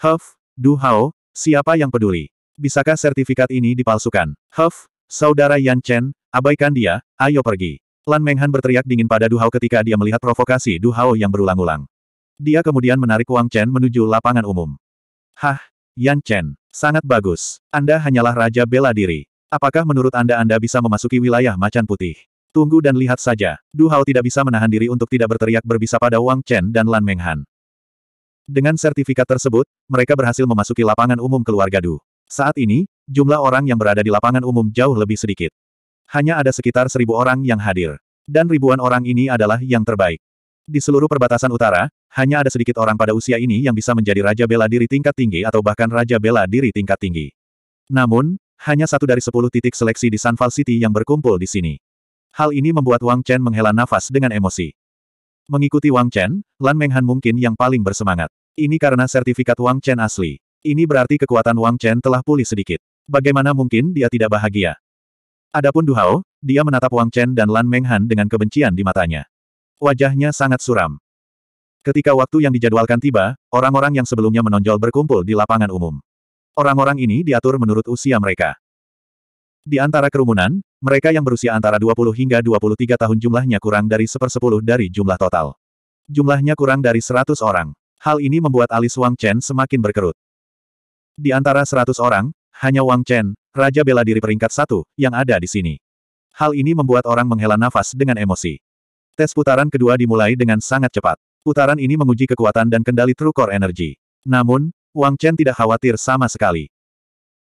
Huff, Du Hao, siapa yang peduli? Bisakah sertifikat ini dipalsukan? Huff, saudara Yan Chen, abaikan dia, ayo pergi. Lan Menghan berteriak dingin pada Du Hao ketika dia melihat provokasi Du Hao yang berulang-ulang. Dia kemudian menarik Wang Chen menuju lapangan umum. Hah, Yan Chen, sangat bagus. Anda hanyalah raja bela diri. Apakah menurut Anda Anda bisa memasuki wilayah macan putih? Tunggu dan lihat saja. Du Hao tidak bisa menahan diri untuk tidak berteriak berbisa pada Wang Chen dan Lan Menghan. Dengan sertifikat tersebut, mereka berhasil memasuki lapangan umum keluarga Du. Saat ini, jumlah orang yang berada di lapangan umum jauh lebih sedikit. Hanya ada sekitar seribu orang yang hadir. Dan ribuan orang ini adalah yang terbaik. Di seluruh perbatasan utara, hanya ada sedikit orang pada usia ini yang bisa menjadi Raja Bela Diri tingkat tinggi atau bahkan Raja Bela Diri tingkat tinggi. Namun, hanya satu dari sepuluh titik seleksi di Sunfall City yang berkumpul di sini. Hal ini membuat Wang Chen menghela nafas dengan emosi. Mengikuti Wang Chen, Lan Menghan mungkin yang paling bersemangat. Ini karena sertifikat Wang Chen asli. Ini berarti kekuatan Wang Chen telah pulih sedikit. Bagaimana mungkin dia tidak bahagia? Adapun Du Hao, dia menatap Wang Chen dan Lan Menghan dengan kebencian di matanya. Wajahnya sangat suram. Ketika waktu yang dijadwalkan tiba, orang-orang yang sebelumnya menonjol berkumpul di lapangan umum. Orang-orang ini diatur menurut usia mereka. Di antara kerumunan, mereka yang berusia antara 20 hingga 23 tahun jumlahnya kurang dari sepersepuluh dari jumlah total. Jumlahnya kurang dari 100 orang. Hal ini membuat alis Wang Chen semakin berkerut. Di antara 100 orang, hanya Wang Chen, Raja Bela Diri peringkat satu, yang ada di sini. Hal ini membuat orang menghela nafas dengan emosi. Tes putaran kedua dimulai dengan sangat cepat. Putaran ini menguji kekuatan dan kendali True Core Energy. Namun, Wang Chen tidak khawatir sama sekali.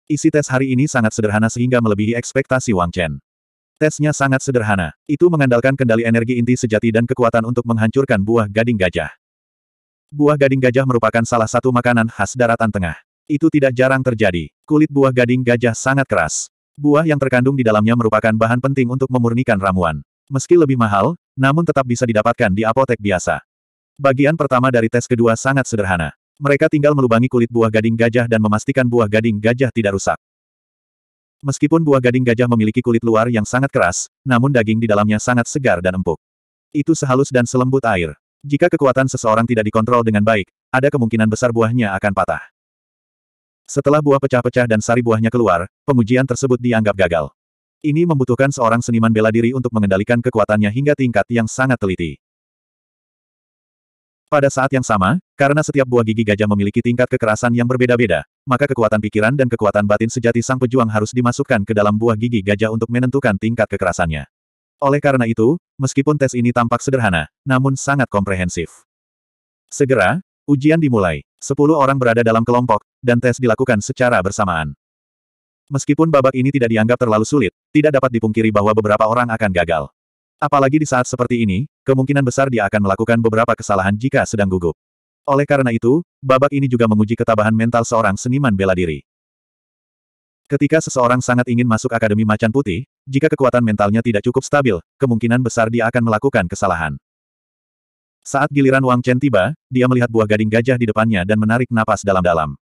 Isi tes hari ini sangat sederhana sehingga melebihi ekspektasi Wang Chen. Tesnya sangat sederhana. Itu mengandalkan kendali energi inti sejati dan kekuatan untuk menghancurkan buah gading gajah. Buah gading gajah merupakan salah satu makanan khas daratan tengah. Itu tidak jarang terjadi. Kulit buah gading gajah sangat keras. Buah yang terkandung di dalamnya merupakan bahan penting untuk memurnikan ramuan. Meski lebih mahal, namun tetap bisa didapatkan di apotek biasa. Bagian pertama dari tes kedua sangat sederhana. Mereka tinggal melubangi kulit buah gading gajah dan memastikan buah gading gajah tidak rusak. Meskipun buah gading gajah memiliki kulit luar yang sangat keras, namun daging di dalamnya sangat segar dan empuk. Itu sehalus dan selembut air. Jika kekuatan seseorang tidak dikontrol dengan baik, ada kemungkinan besar buahnya akan patah. Setelah buah pecah-pecah dan sari buahnya keluar, pengujian tersebut dianggap gagal. Ini membutuhkan seorang seniman bela diri untuk mengendalikan kekuatannya hingga tingkat yang sangat teliti. Pada saat yang sama, karena setiap buah gigi gajah memiliki tingkat kekerasan yang berbeda-beda, maka kekuatan pikiran dan kekuatan batin sejati sang pejuang harus dimasukkan ke dalam buah gigi gajah untuk menentukan tingkat kekerasannya. Oleh karena itu, meskipun tes ini tampak sederhana, namun sangat komprehensif. Segera, ujian dimulai. Sepuluh orang berada dalam kelompok, dan tes dilakukan secara bersamaan. Meskipun babak ini tidak dianggap terlalu sulit, tidak dapat dipungkiri bahwa beberapa orang akan gagal. Apalagi di saat seperti ini, kemungkinan besar dia akan melakukan beberapa kesalahan jika sedang gugup. Oleh karena itu, babak ini juga menguji ketabahan mental seorang seniman bela diri. Ketika seseorang sangat ingin masuk Akademi Macan Putih, jika kekuatan mentalnya tidak cukup stabil, kemungkinan besar dia akan melakukan kesalahan. Saat giliran Wang Chen tiba, dia melihat buah gading gajah di depannya dan menarik napas dalam-dalam.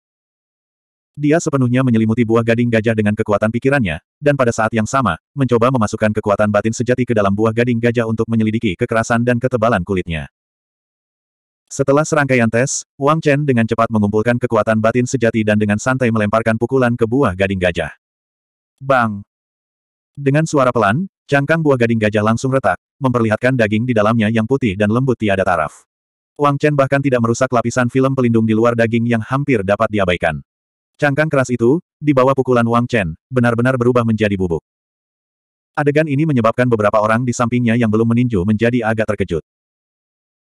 Dia sepenuhnya menyelimuti buah gading gajah dengan kekuatan pikirannya, dan pada saat yang sama, mencoba memasukkan kekuatan batin sejati ke dalam buah gading gajah untuk menyelidiki kekerasan dan ketebalan kulitnya. Setelah serangkaian tes, Wang Chen dengan cepat mengumpulkan kekuatan batin sejati dan dengan santai melemparkan pukulan ke buah gading gajah. Bang! Dengan suara pelan, cangkang buah gading gajah langsung retak, memperlihatkan daging di dalamnya yang putih dan lembut tiada taraf. Wang Chen bahkan tidak merusak lapisan film pelindung di luar daging yang hampir dapat diabaikan. Cangkang keras itu, di bawah pukulan Wang Chen, benar-benar berubah menjadi bubuk. Adegan ini menyebabkan beberapa orang di sampingnya yang belum meninju menjadi agak terkejut.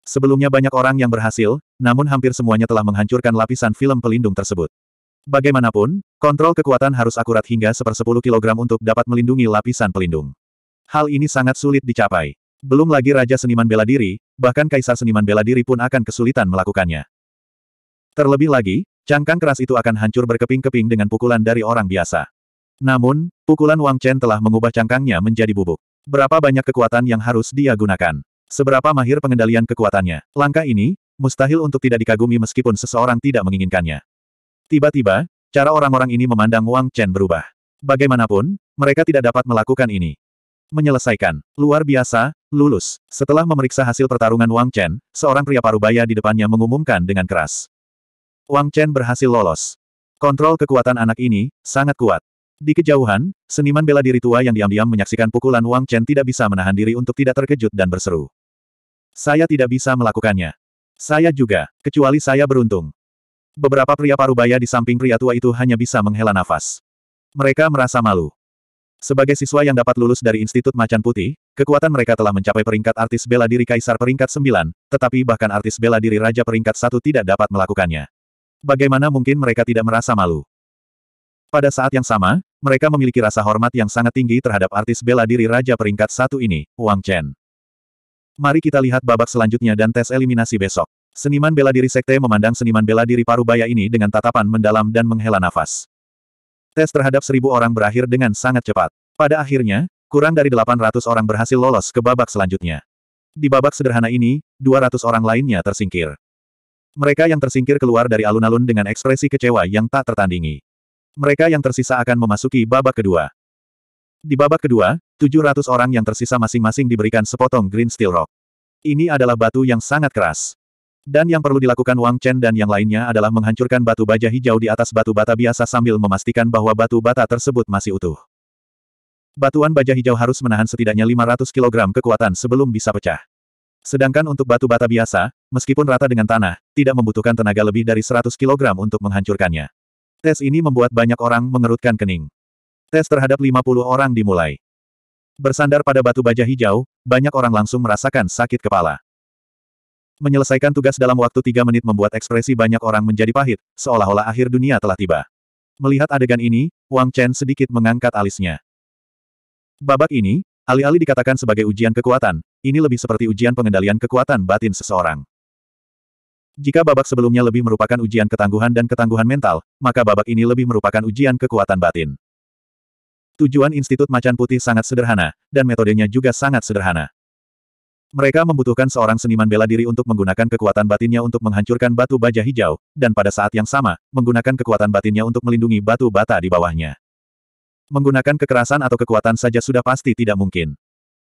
Sebelumnya banyak orang yang berhasil, namun hampir semuanya telah menghancurkan lapisan film pelindung tersebut. Bagaimanapun, kontrol kekuatan harus akurat hingga sepersepuluh kilogram untuk dapat melindungi lapisan pelindung. Hal ini sangat sulit dicapai. Belum lagi Raja Seniman Bela Diri, bahkan Kaisar Seniman Bela Diri pun akan kesulitan melakukannya. Terlebih lagi, Cangkang keras itu akan hancur berkeping-keping dengan pukulan dari orang biasa. Namun, pukulan Wang Chen telah mengubah cangkangnya menjadi bubuk. Berapa banyak kekuatan yang harus dia gunakan? Seberapa mahir pengendalian kekuatannya? Langkah ini, mustahil untuk tidak dikagumi meskipun seseorang tidak menginginkannya. Tiba-tiba, cara orang-orang ini memandang Wang Chen berubah. Bagaimanapun, mereka tidak dapat melakukan ini. Menyelesaikan. Luar biasa, lulus. Setelah memeriksa hasil pertarungan Wang Chen, seorang pria parubaya di depannya mengumumkan dengan keras. Wang Chen berhasil lolos. Kontrol kekuatan anak ini, sangat kuat. Di kejauhan, seniman bela diri tua yang diam-diam menyaksikan pukulan Wang Chen tidak bisa menahan diri untuk tidak terkejut dan berseru. Saya tidak bisa melakukannya. Saya juga, kecuali saya beruntung. Beberapa pria parubaya di samping pria tua itu hanya bisa menghela nafas. Mereka merasa malu. Sebagai siswa yang dapat lulus dari Institut Macan Putih, kekuatan mereka telah mencapai peringkat artis bela diri Kaisar peringkat 9, tetapi bahkan artis bela diri Raja peringkat 1 tidak dapat melakukannya. Bagaimana mungkin mereka tidak merasa malu? Pada saat yang sama, mereka memiliki rasa hormat yang sangat tinggi terhadap artis bela diri Raja peringkat satu ini, Wang Chen. Mari kita lihat babak selanjutnya dan tes eliminasi besok. Seniman bela diri sekte memandang seniman bela diri Parubaya ini dengan tatapan mendalam dan menghela nafas. Tes terhadap seribu orang berakhir dengan sangat cepat. Pada akhirnya, kurang dari 800 orang berhasil lolos ke babak selanjutnya. Di babak sederhana ini, 200 orang lainnya tersingkir. Mereka yang tersingkir keluar dari alun-alun dengan ekspresi kecewa yang tak tertandingi. Mereka yang tersisa akan memasuki babak kedua. Di babak kedua, 700 orang yang tersisa masing-masing diberikan sepotong Green Steel Rock. Ini adalah batu yang sangat keras. Dan yang perlu dilakukan Wang Chen dan yang lainnya adalah menghancurkan batu baja hijau di atas batu bata biasa sambil memastikan bahwa batu bata tersebut masih utuh. Batuan baja hijau harus menahan setidaknya 500 kg kekuatan sebelum bisa pecah. Sedangkan untuk batu bata biasa, meskipun rata dengan tanah, tidak membutuhkan tenaga lebih dari 100 kg untuk menghancurkannya. Tes ini membuat banyak orang mengerutkan kening. Tes terhadap 50 orang dimulai. Bersandar pada batu baja hijau, banyak orang langsung merasakan sakit kepala. Menyelesaikan tugas dalam waktu tiga menit membuat ekspresi banyak orang menjadi pahit, seolah-olah akhir dunia telah tiba. Melihat adegan ini, Wang Chen sedikit mengangkat alisnya. Babak ini, alih-alih dikatakan sebagai ujian kekuatan, ini lebih seperti ujian pengendalian kekuatan batin seseorang. Jika babak sebelumnya lebih merupakan ujian ketangguhan dan ketangguhan mental, maka babak ini lebih merupakan ujian kekuatan batin. Tujuan Institut Macan Putih sangat sederhana, dan metodenya juga sangat sederhana. Mereka membutuhkan seorang seniman bela diri untuk menggunakan kekuatan batinnya untuk menghancurkan batu baja hijau, dan pada saat yang sama, menggunakan kekuatan batinnya untuk melindungi batu bata di bawahnya. Menggunakan kekerasan atau kekuatan saja sudah pasti tidak mungkin.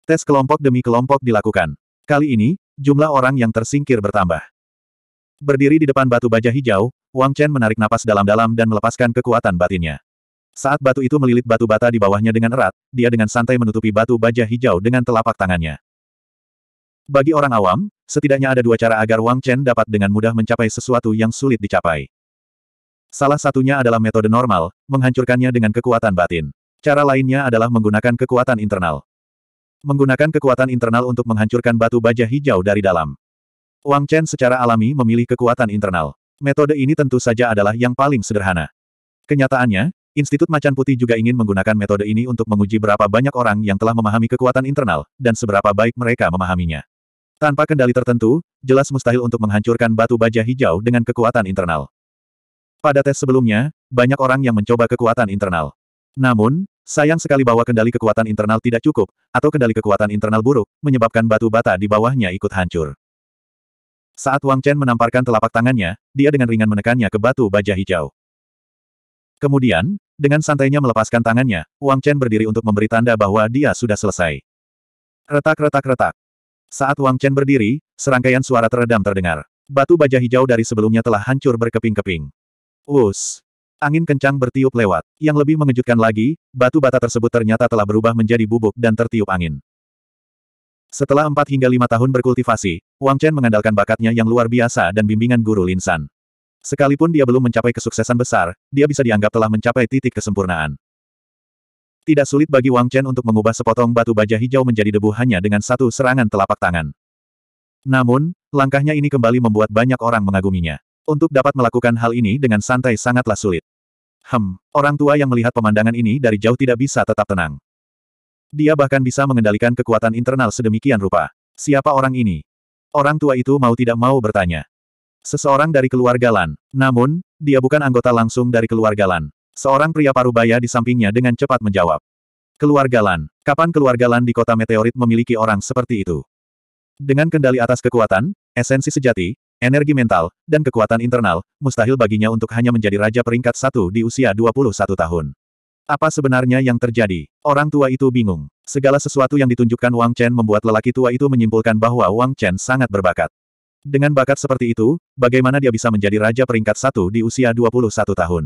Tes kelompok demi kelompok dilakukan. Kali ini, jumlah orang yang tersingkir bertambah. Berdiri di depan batu baja hijau, Wang Chen menarik napas dalam-dalam dan melepaskan kekuatan batinnya. Saat batu itu melilit batu bata di bawahnya dengan erat, dia dengan santai menutupi batu baja hijau dengan telapak tangannya. Bagi orang awam, setidaknya ada dua cara agar Wang Chen dapat dengan mudah mencapai sesuatu yang sulit dicapai. Salah satunya adalah metode normal, menghancurkannya dengan kekuatan batin. Cara lainnya adalah menggunakan kekuatan internal. Menggunakan kekuatan internal untuk menghancurkan batu baja hijau dari dalam. Wang Chen secara alami memilih kekuatan internal. Metode ini tentu saja adalah yang paling sederhana. Kenyataannya, Institut Macan Putih juga ingin menggunakan metode ini untuk menguji berapa banyak orang yang telah memahami kekuatan internal, dan seberapa baik mereka memahaminya. Tanpa kendali tertentu, jelas mustahil untuk menghancurkan batu baja hijau dengan kekuatan internal. Pada tes sebelumnya, banyak orang yang mencoba kekuatan internal. Namun, Sayang sekali bahwa kendali kekuatan internal tidak cukup, atau kendali kekuatan internal buruk, menyebabkan batu bata di bawahnya ikut hancur. Saat Wang Chen menamparkan telapak tangannya, dia dengan ringan menekannya ke batu baja hijau. Kemudian, dengan santainya melepaskan tangannya, Wang Chen berdiri untuk memberi tanda bahwa dia sudah selesai. Retak-retak-retak. Saat Wang Chen berdiri, serangkaian suara teredam terdengar. Batu baja hijau dari sebelumnya telah hancur berkeping-keping. Us. Angin kencang bertiup lewat. Yang lebih mengejutkan lagi, batu bata tersebut ternyata telah berubah menjadi bubuk dan tertiup angin. Setelah 4 hingga 5 tahun berkultivasi, Wang Chen mengandalkan bakatnya yang luar biasa dan bimbingan guru Linsan. Sekalipun dia belum mencapai kesuksesan besar, dia bisa dianggap telah mencapai titik kesempurnaan. Tidak sulit bagi Wang Chen untuk mengubah sepotong batu baja hijau menjadi debu hanya dengan satu serangan telapak tangan. Namun, langkahnya ini kembali membuat banyak orang mengaguminya. Untuk dapat melakukan hal ini dengan santai sangatlah sulit. Hem, orang tua yang melihat pemandangan ini dari jauh tidak bisa tetap tenang. Dia bahkan bisa mengendalikan kekuatan internal sedemikian rupa. Siapa orang ini? Orang tua itu mau tidak mau bertanya. Seseorang dari keluarga Lan. Namun, dia bukan anggota langsung dari keluarga Lan. Seorang pria parubaya di sampingnya dengan cepat menjawab. Keluarga Lan. Kapan keluarga Lan di kota meteorit memiliki orang seperti itu? Dengan kendali atas kekuatan, esensi sejati, energi mental, dan kekuatan internal, mustahil baginya untuk hanya menjadi raja peringkat satu di usia 21 tahun. Apa sebenarnya yang terjadi? Orang tua itu bingung. Segala sesuatu yang ditunjukkan Wang Chen membuat lelaki tua itu menyimpulkan bahwa Wang Chen sangat berbakat. Dengan bakat seperti itu, bagaimana dia bisa menjadi raja peringkat satu di usia 21 tahun?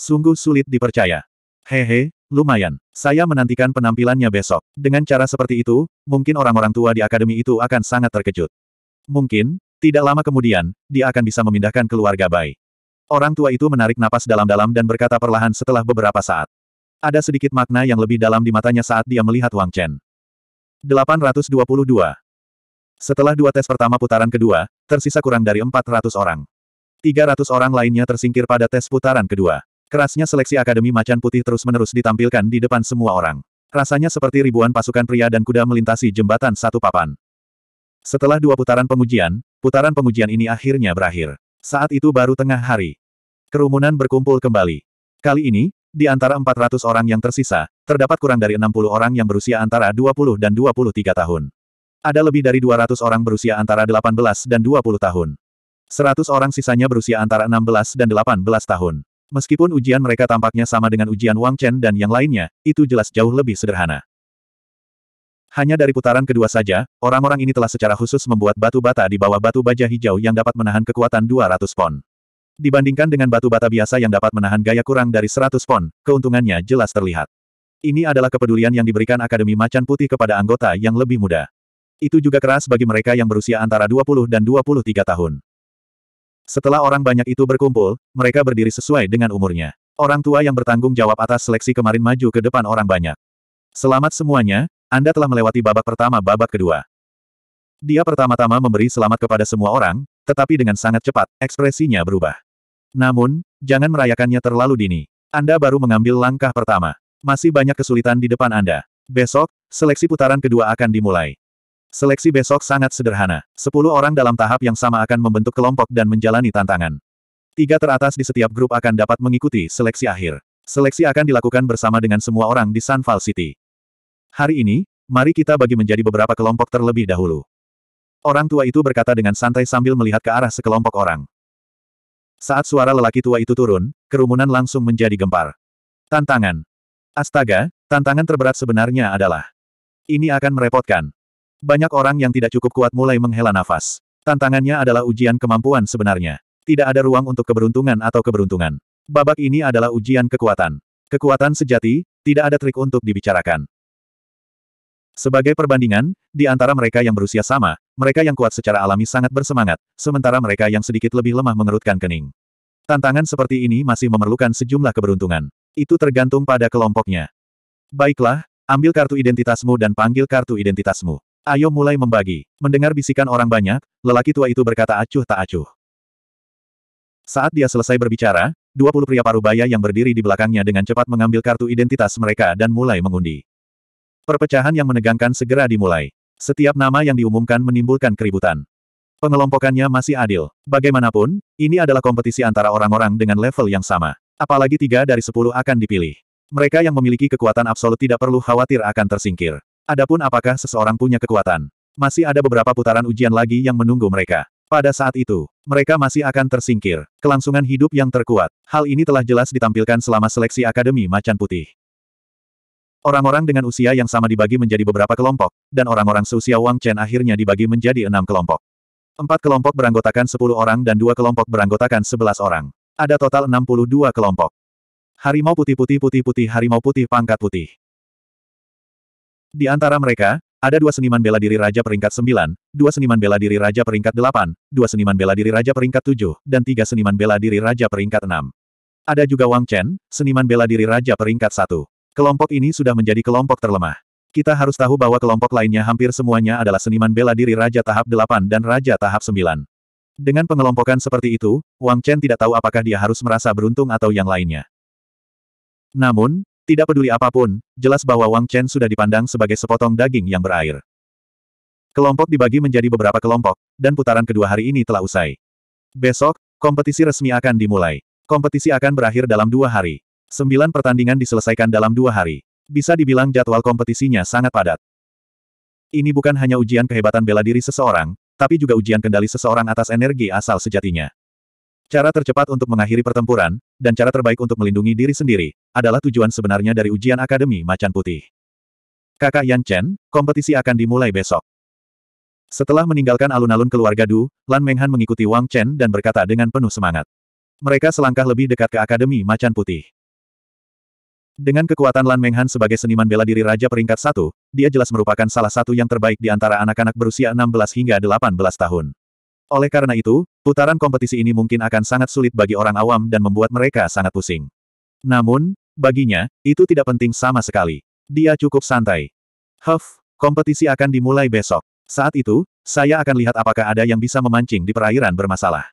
Sungguh sulit dipercaya. Hehe, lumayan. Saya menantikan penampilannya besok. Dengan cara seperti itu, mungkin orang-orang tua di akademi itu akan sangat terkejut. Mungkin, tidak lama kemudian, dia akan bisa memindahkan keluarga Bai. Orang tua itu menarik napas dalam-dalam dan berkata perlahan setelah beberapa saat. Ada sedikit makna yang lebih dalam di matanya saat dia melihat Wang Chen. 822. Setelah dua tes pertama putaran kedua, tersisa kurang dari 400 orang. 300 orang lainnya tersingkir pada tes putaran kedua. Kerasnya seleksi Akademi Macan Putih terus-menerus ditampilkan di depan semua orang. Rasanya seperti ribuan pasukan pria dan kuda melintasi jembatan satu papan. Setelah dua putaran pengujian, Putaran pengujian ini akhirnya berakhir. Saat itu baru tengah hari. Kerumunan berkumpul kembali. Kali ini, di antara 400 orang yang tersisa, terdapat kurang dari 60 orang yang berusia antara 20 dan 23 tahun. Ada lebih dari 200 orang berusia antara 18 dan 20 tahun. 100 orang sisanya berusia antara 16 dan 18 tahun. Meskipun ujian mereka tampaknya sama dengan ujian Wang Chen dan yang lainnya, itu jelas jauh lebih sederhana. Hanya dari putaran kedua saja, orang-orang ini telah secara khusus membuat batu bata di bawah batu baja hijau yang dapat menahan kekuatan 200 pon. Dibandingkan dengan batu bata biasa yang dapat menahan gaya kurang dari 100 pon, keuntungannya jelas terlihat. Ini adalah kepedulian yang diberikan Akademi Macan Putih kepada anggota yang lebih muda. Itu juga keras bagi mereka yang berusia antara 20 dan 23 tahun. Setelah orang banyak itu berkumpul, mereka berdiri sesuai dengan umurnya. Orang tua yang bertanggung jawab atas seleksi kemarin maju ke depan orang banyak. Selamat semuanya, Anda telah melewati babak pertama babak kedua. Dia pertama-tama memberi selamat kepada semua orang, tetapi dengan sangat cepat, ekspresinya berubah. Namun, jangan merayakannya terlalu dini. Anda baru mengambil langkah pertama. Masih banyak kesulitan di depan Anda. Besok, seleksi putaran kedua akan dimulai. Seleksi besok sangat sederhana. Sepuluh orang dalam tahap yang sama akan membentuk kelompok dan menjalani tantangan. Tiga teratas di setiap grup akan dapat mengikuti seleksi akhir. Seleksi akan dilakukan bersama dengan semua orang di Sunfall City. Hari ini, mari kita bagi menjadi beberapa kelompok terlebih dahulu. Orang tua itu berkata dengan santai sambil melihat ke arah sekelompok orang. Saat suara lelaki tua itu turun, kerumunan langsung menjadi gempar. Tantangan. Astaga, tantangan terberat sebenarnya adalah. Ini akan merepotkan. Banyak orang yang tidak cukup kuat mulai menghela nafas. Tantangannya adalah ujian kemampuan sebenarnya. Tidak ada ruang untuk keberuntungan atau keberuntungan. Babak ini adalah ujian kekuatan. Kekuatan sejati, tidak ada trik untuk dibicarakan. Sebagai perbandingan, di antara mereka yang berusia sama, mereka yang kuat secara alami sangat bersemangat, sementara mereka yang sedikit lebih lemah mengerutkan kening. Tantangan seperti ini masih memerlukan sejumlah keberuntungan. Itu tergantung pada kelompoknya. Baiklah, ambil kartu identitasmu dan panggil kartu identitasmu. Ayo mulai membagi. Mendengar bisikan orang banyak, lelaki tua itu berkata acuh tak acuh. Saat dia selesai berbicara, 20 pria parubaya yang berdiri di belakangnya dengan cepat mengambil kartu identitas mereka dan mulai mengundi. Perpecahan yang menegangkan segera dimulai. Setiap nama yang diumumkan menimbulkan keributan. Pengelompokannya masih adil. Bagaimanapun, ini adalah kompetisi antara orang-orang dengan level yang sama. Apalagi tiga dari sepuluh akan dipilih. Mereka yang memiliki kekuatan absolut tidak perlu khawatir akan tersingkir. Adapun apakah seseorang punya kekuatan? Masih ada beberapa putaran ujian lagi yang menunggu mereka. Pada saat itu, mereka masih akan tersingkir. Kelangsungan hidup yang terkuat. Hal ini telah jelas ditampilkan selama seleksi Akademi Macan Putih. Orang-orang dengan usia yang sama dibagi menjadi beberapa kelompok, dan orang-orang seusia Wang Chen akhirnya dibagi menjadi enam kelompok. Empat kelompok beranggotakan sepuluh orang dan dua kelompok beranggotakan sebelas orang. Ada total enam puluh dua kelompok. Harimau putih-putih putih-putih harimau putih pangkat putih. Di antara mereka, ada dua seniman bela diri Raja peringkat sembilan, dua seniman bela diri Raja peringkat delapan, dua seniman bela diri Raja peringkat tujuh, dan tiga seniman bela diri Raja peringkat enam. Ada juga Wang Chen, seniman bela diri Raja peringkat satu. Kelompok ini sudah menjadi kelompok terlemah. Kita harus tahu bahwa kelompok lainnya hampir semuanya adalah seniman bela diri Raja Tahap 8 dan Raja Tahap 9. Dengan pengelompokan seperti itu, Wang Chen tidak tahu apakah dia harus merasa beruntung atau yang lainnya. Namun, tidak peduli apapun, jelas bahwa Wang Chen sudah dipandang sebagai sepotong daging yang berair. Kelompok dibagi menjadi beberapa kelompok, dan putaran kedua hari ini telah usai. Besok, kompetisi resmi akan dimulai. Kompetisi akan berakhir dalam dua hari. Sembilan pertandingan diselesaikan dalam dua hari. Bisa dibilang jadwal kompetisinya sangat padat. Ini bukan hanya ujian kehebatan bela diri seseorang, tapi juga ujian kendali seseorang atas energi asal sejatinya. Cara tercepat untuk mengakhiri pertempuran, dan cara terbaik untuk melindungi diri sendiri, adalah tujuan sebenarnya dari ujian Akademi Macan Putih. Kakak Yan Chen, kompetisi akan dimulai besok. Setelah meninggalkan alun-alun keluarga Du, Lan Menghan mengikuti Wang Chen dan berkata dengan penuh semangat. Mereka selangkah lebih dekat ke Akademi Macan Putih. Dengan kekuatan Lan Menghan sebagai seniman bela diri Raja peringkat satu, dia jelas merupakan salah satu yang terbaik di antara anak-anak berusia 16 hingga 18 tahun. Oleh karena itu, putaran kompetisi ini mungkin akan sangat sulit bagi orang awam dan membuat mereka sangat pusing. Namun, baginya, itu tidak penting sama sekali. Dia cukup santai. Huff, kompetisi akan dimulai besok. Saat itu, saya akan lihat apakah ada yang bisa memancing di perairan bermasalah.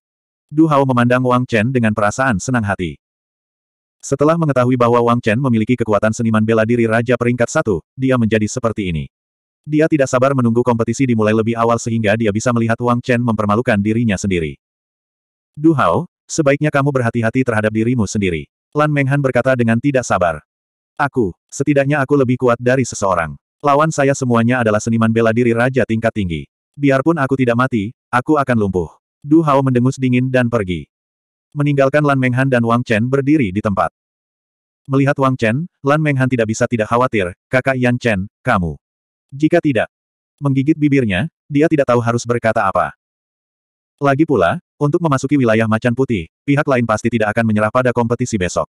Du Hao memandang Wang Chen dengan perasaan senang hati. Setelah mengetahui bahwa Wang Chen memiliki kekuatan seniman bela diri Raja peringkat satu, dia menjadi seperti ini. Dia tidak sabar menunggu kompetisi dimulai lebih awal sehingga dia bisa melihat Wang Chen mempermalukan dirinya sendiri. Du Hao, sebaiknya kamu berhati-hati terhadap dirimu sendiri. Lan Menghan berkata dengan tidak sabar. Aku, setidaknya aku lebih kuat dari seseorang. Lawan saya semuanya adalah seniman bela diri Raja tingkat tinggi. Biarpun aku tidak mati, aku akan lumpuh. Du Hao mendengus dingin dan pergi. Meninggalkan Lan Menghan dan Wang Chen berdiri di tempat. Melihat Wang Chen, Lan Menghan tidak bisa tidak khawatir, kakak Yan Chen, kamu. Jika tidak, menggigit bibirnya, dia tidak tahu harus berkata apa. Lagi pula, untuk memasuki wilayah macan putih, pihak lain pasti tidak akan menyerah pada kompetisi besok.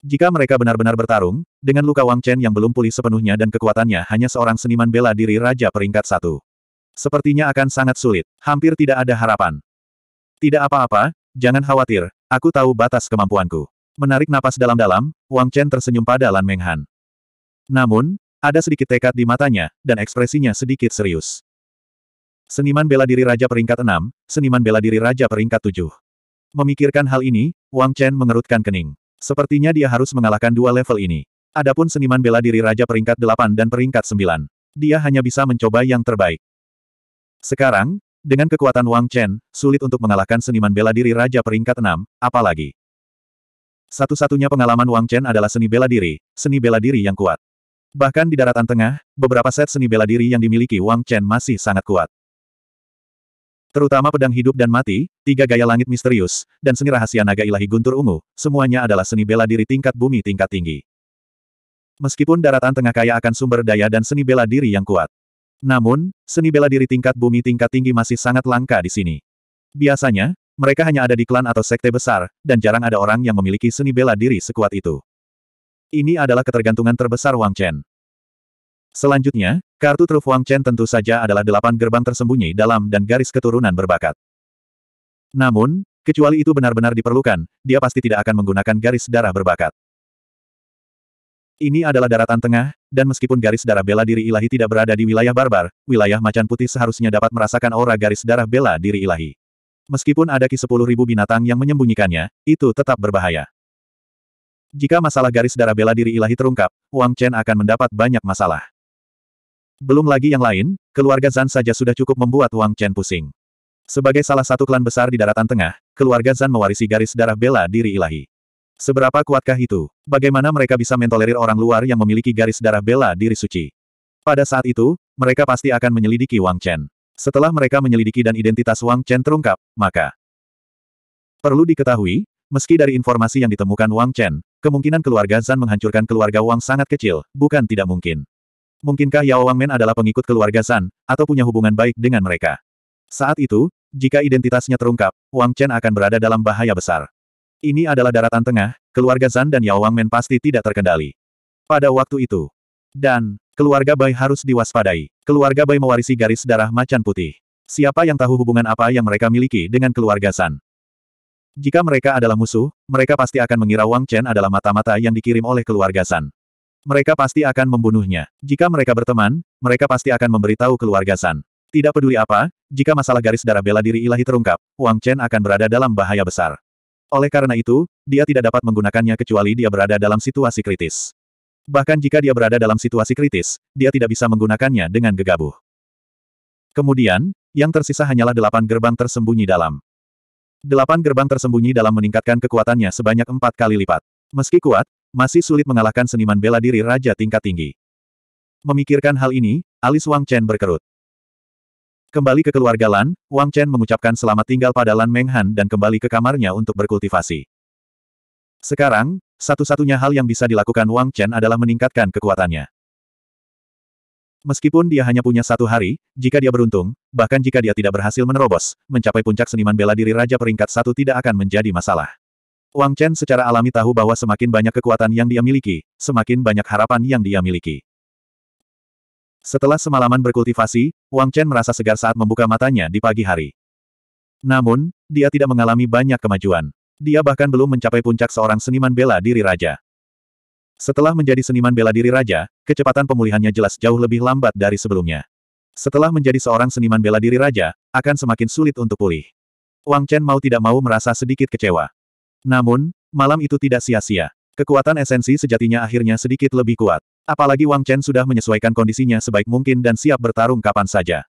Jika mereka benar-benar bertarung, dengan luka Wang Chen yang belum pulih sepenuhnya dan kekuatannya hanya seorang seniman bela diri Raja peringkat satu. Sepertinya akan sangat sulit, hampir tidak ada harapan. Tidak apa-apa, Jangan khawatir, aku tahu batas kemampuanku. Menarik napas dalam-dalam, Wang Chen tersenyum pada Lan Menghan. Namun, ada sedikit tekad di matanya, dan ekspresinya sedikit serius. Seniman bela diri Raja peringkat 6, seniman bela diri Raja peringkat 7. Memikirkan hal ini, Wang Chen mengerutkan kening. Sepertinya dia harus mengalahkan dua level ini. Adapun seniman bela diri Raja peringkat 8 dan peringkat 9. Dia hanya bisa mencoba yang terbaik. Sekarang, dengan kekuatan Wang Chen, sulit untuk mengalahkan seniman bela diri Raja peringkat 6, apalagi. Satu-satunya pengalaman Wang Chen adalah seni bela diri, seni bela diri yang kuat. Bahkan di daratan tengah, beberapa set seni bela diri yang dimiliki Wang Chen masih sangat kuat. Terutama pedang hidup dan mati, tiga gaya langit misterius, dan seni rahasia naga ilahi guntur ungu, semuanya adalah seni bela diri tingkat bumi tingkat tinggi. Meskipun daratan tengah kaya akan sumber daya dan seni bela diri yang kuat. Namun, seni bela diri tingkat bumi tingkat tinggi masih sangat langka di sini. Biasanya, mereka hanya ada di klan atau sekte besar, dan jarang ada orang yang memiliki seni bela diri sekuat itu. Ini adalah ketergantungan terbesar Wang Chen. Selanjutnya, kartu truf Wang Chen tentu saja adalah delapan gerbang tersembunyi dalam dan garis keturunan berbakat. Namun, kecuali itu benar-benar diperlukan, dia pasti tidak akan menggunakan garis darah berbakat. Ini adalah daratan tengah, dan meskipun garis darah bela diri ilahi tidak berada di wilayah barbar, wilayah macan putih seharusnya dapat merasakan aura garis darah bela diri ilahi. Meskipun ada ki ribu binatang yang menyembunyikannya, itu tetap berbahaya. Jika masalah garis darah bela diri ilahi terungkap, Wang Chen akan mendapat banyak masalah. Belum lagi yang lain, keluarga Zan saja sudah cukup membuat Wang Chen pusing. Sebagai salah satu klan besar di daratan tengah, keluarga Zan mewarisi garis darah bela diri ilahi. Seberapa kuatkah itu? Bagaimana mereka bisa mentolerir orang luar yang memiliki garis darah bela diri suci? Pada saat itu, mereka pasti akan menyelidiki Wang Chen. Setelah mereka menyelidiki dan identitas Wang Chen terungkap, maka perlu diketahui, meski dari informasi yang ditemukan Wang Chen, kemungkinan keluarga Zan menghancurkan keluarga Wang sangat kecil, bukan tidak mungkin. Mungkinkah Yao Wang Men adalah pengikut keluarga Zan, atau punya hubungan baik dengan mereka? Saat itu, jika identitasnya terungkap, Wang Chen akan berada dalam bahaya besar. Ini adalah daratan tengah, keluarga Zan dan Yao Wangmen pasti tidak terkendali. Pada waktu itu. Dan, keluarga Bai harus diwaspadai. Keluarga Bai mewarisi garis darah macan putih. Siapa yang tahu hubungan apa yang mereka miliki dengan keluarga Zan? Jika mereka adalah musuh, mereka pasti akan mengira Wang Chen adalah mata-mata yang dikirim oleh keluarga Zan. Mereka pasti akan membunuhnya. Jika mereka berteman, mereka pasti akan memberitahu keluarga Zan. Tidak peduli apa, jika masalah garis darah bela diri ilahi terungkap, Wang Chen akan berada dalam bahaya besar. Oleh karena itu, dia tidak dapat menggunakannya kecuali dia berada dalam situasi kritis. Bahkan jika dia berada dalam situasi kritis, dia tidak bisa menggunakannya dengan gegabah. Kemudian, yang tersisa hanyalah delapan gerbang tersembunyi dalam. Delapan gerbang tersembunyi dalam meningkatkan kekuatannya sebanyak empat kali lipat. Meski kuat, masih sulit mengalahkan seniman bela diri raja tingkat tinggi. Memikirkan hal ini, alis Wang Chen berkerut. Kembali ke keluarga Lan, Wang Chen mengucapkan selamat tinggal pada Lan Menghan dan kembali ke kamarnya untuk berkultivasi. Sekarang, satu-satunya hal yang bisa dilakukan Wang Chen adalah meningkatkan kekuatannya. Meskipun dia hanya punya satu hari, jika dia beruntung, bahkan jika dia tidak berhasil menerobos, mencapai puncak seniman bela diri Raja Peringkat Satu tidak akan menjadi masalah. Wang Chen secara alami tahu bahwa semakin banyak kekuatan yang dia miliki, semakin banyak harapan yang dia miliki. Setelah semalaman berkultivasi, Wang Chen merasa segar saat membuka matanya di pagi hari. Namun, dia tidak mengalami banyak kemajuan. Dia bahkan belum mencapai puncak seorang seniman bela diri raja. Setelah menjadi seniman bela diri raja, kecepatan pemulihannya jelas jauh lebih lambat dari sebelumnya. Setelah menjadi seorang seniman bela diri raja, akan semakin sulit untuk pulih. Wang Chen mau tidak mau merasa sedikit kecewa. Namun, malam itu tidak sia-sia. Kekuatan esensi sejatinya akhirnya sedikit lebih kuat. Apalagi Wang Chen sudah menyesuaikan kondisinya sebaik mungkin dan siap bertarung kapan saja.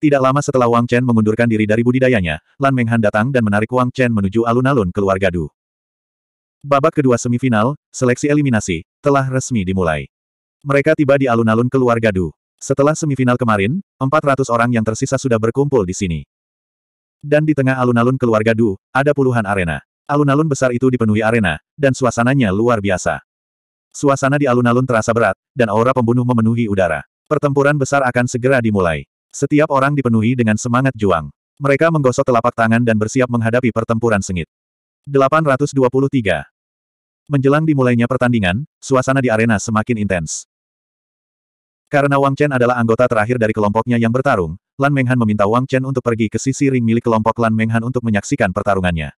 Tidak lama setelah Wang Chen mengundurkan diri dari budidayanya, Lan Menghan datang dan menarik Wang Chen menuju alun-alun keluarga Du. Babak kedua semifinal, seleksi eliminasi, telah resmi dimulai. Mereka tiba di alun-alun keluarga Du. Setelah semifinal kemarin, 400 orang yang tersisa sudah berkumpul di sini. Dan di tengah alun-alun keluarga Du, ada puluhan arena. Alun-alun besar itu dipenuhi arena, dan suasananya luar biasa. Suasana di alun-alun terasa berat, dan aura pembunuh memenuhi udara. Pertempuran besar akan segera dimulai. Setiap orang dipenuhi dengan semangat juang. Mereka menggosok telapak tangan dan bersiap menghadapi pertempuran sengit. 823. Menjelang dimulainya pertandingan, suasana di arena semakin intens. Karena Wang Chen adalah anggota terakhir dari kelompoknya yang bertarung, Lan Menghan meminta Wang Chen untuk pergi ke sisi ring milik kelompok Lan Menghan untuk menyaksikan pertarungannya.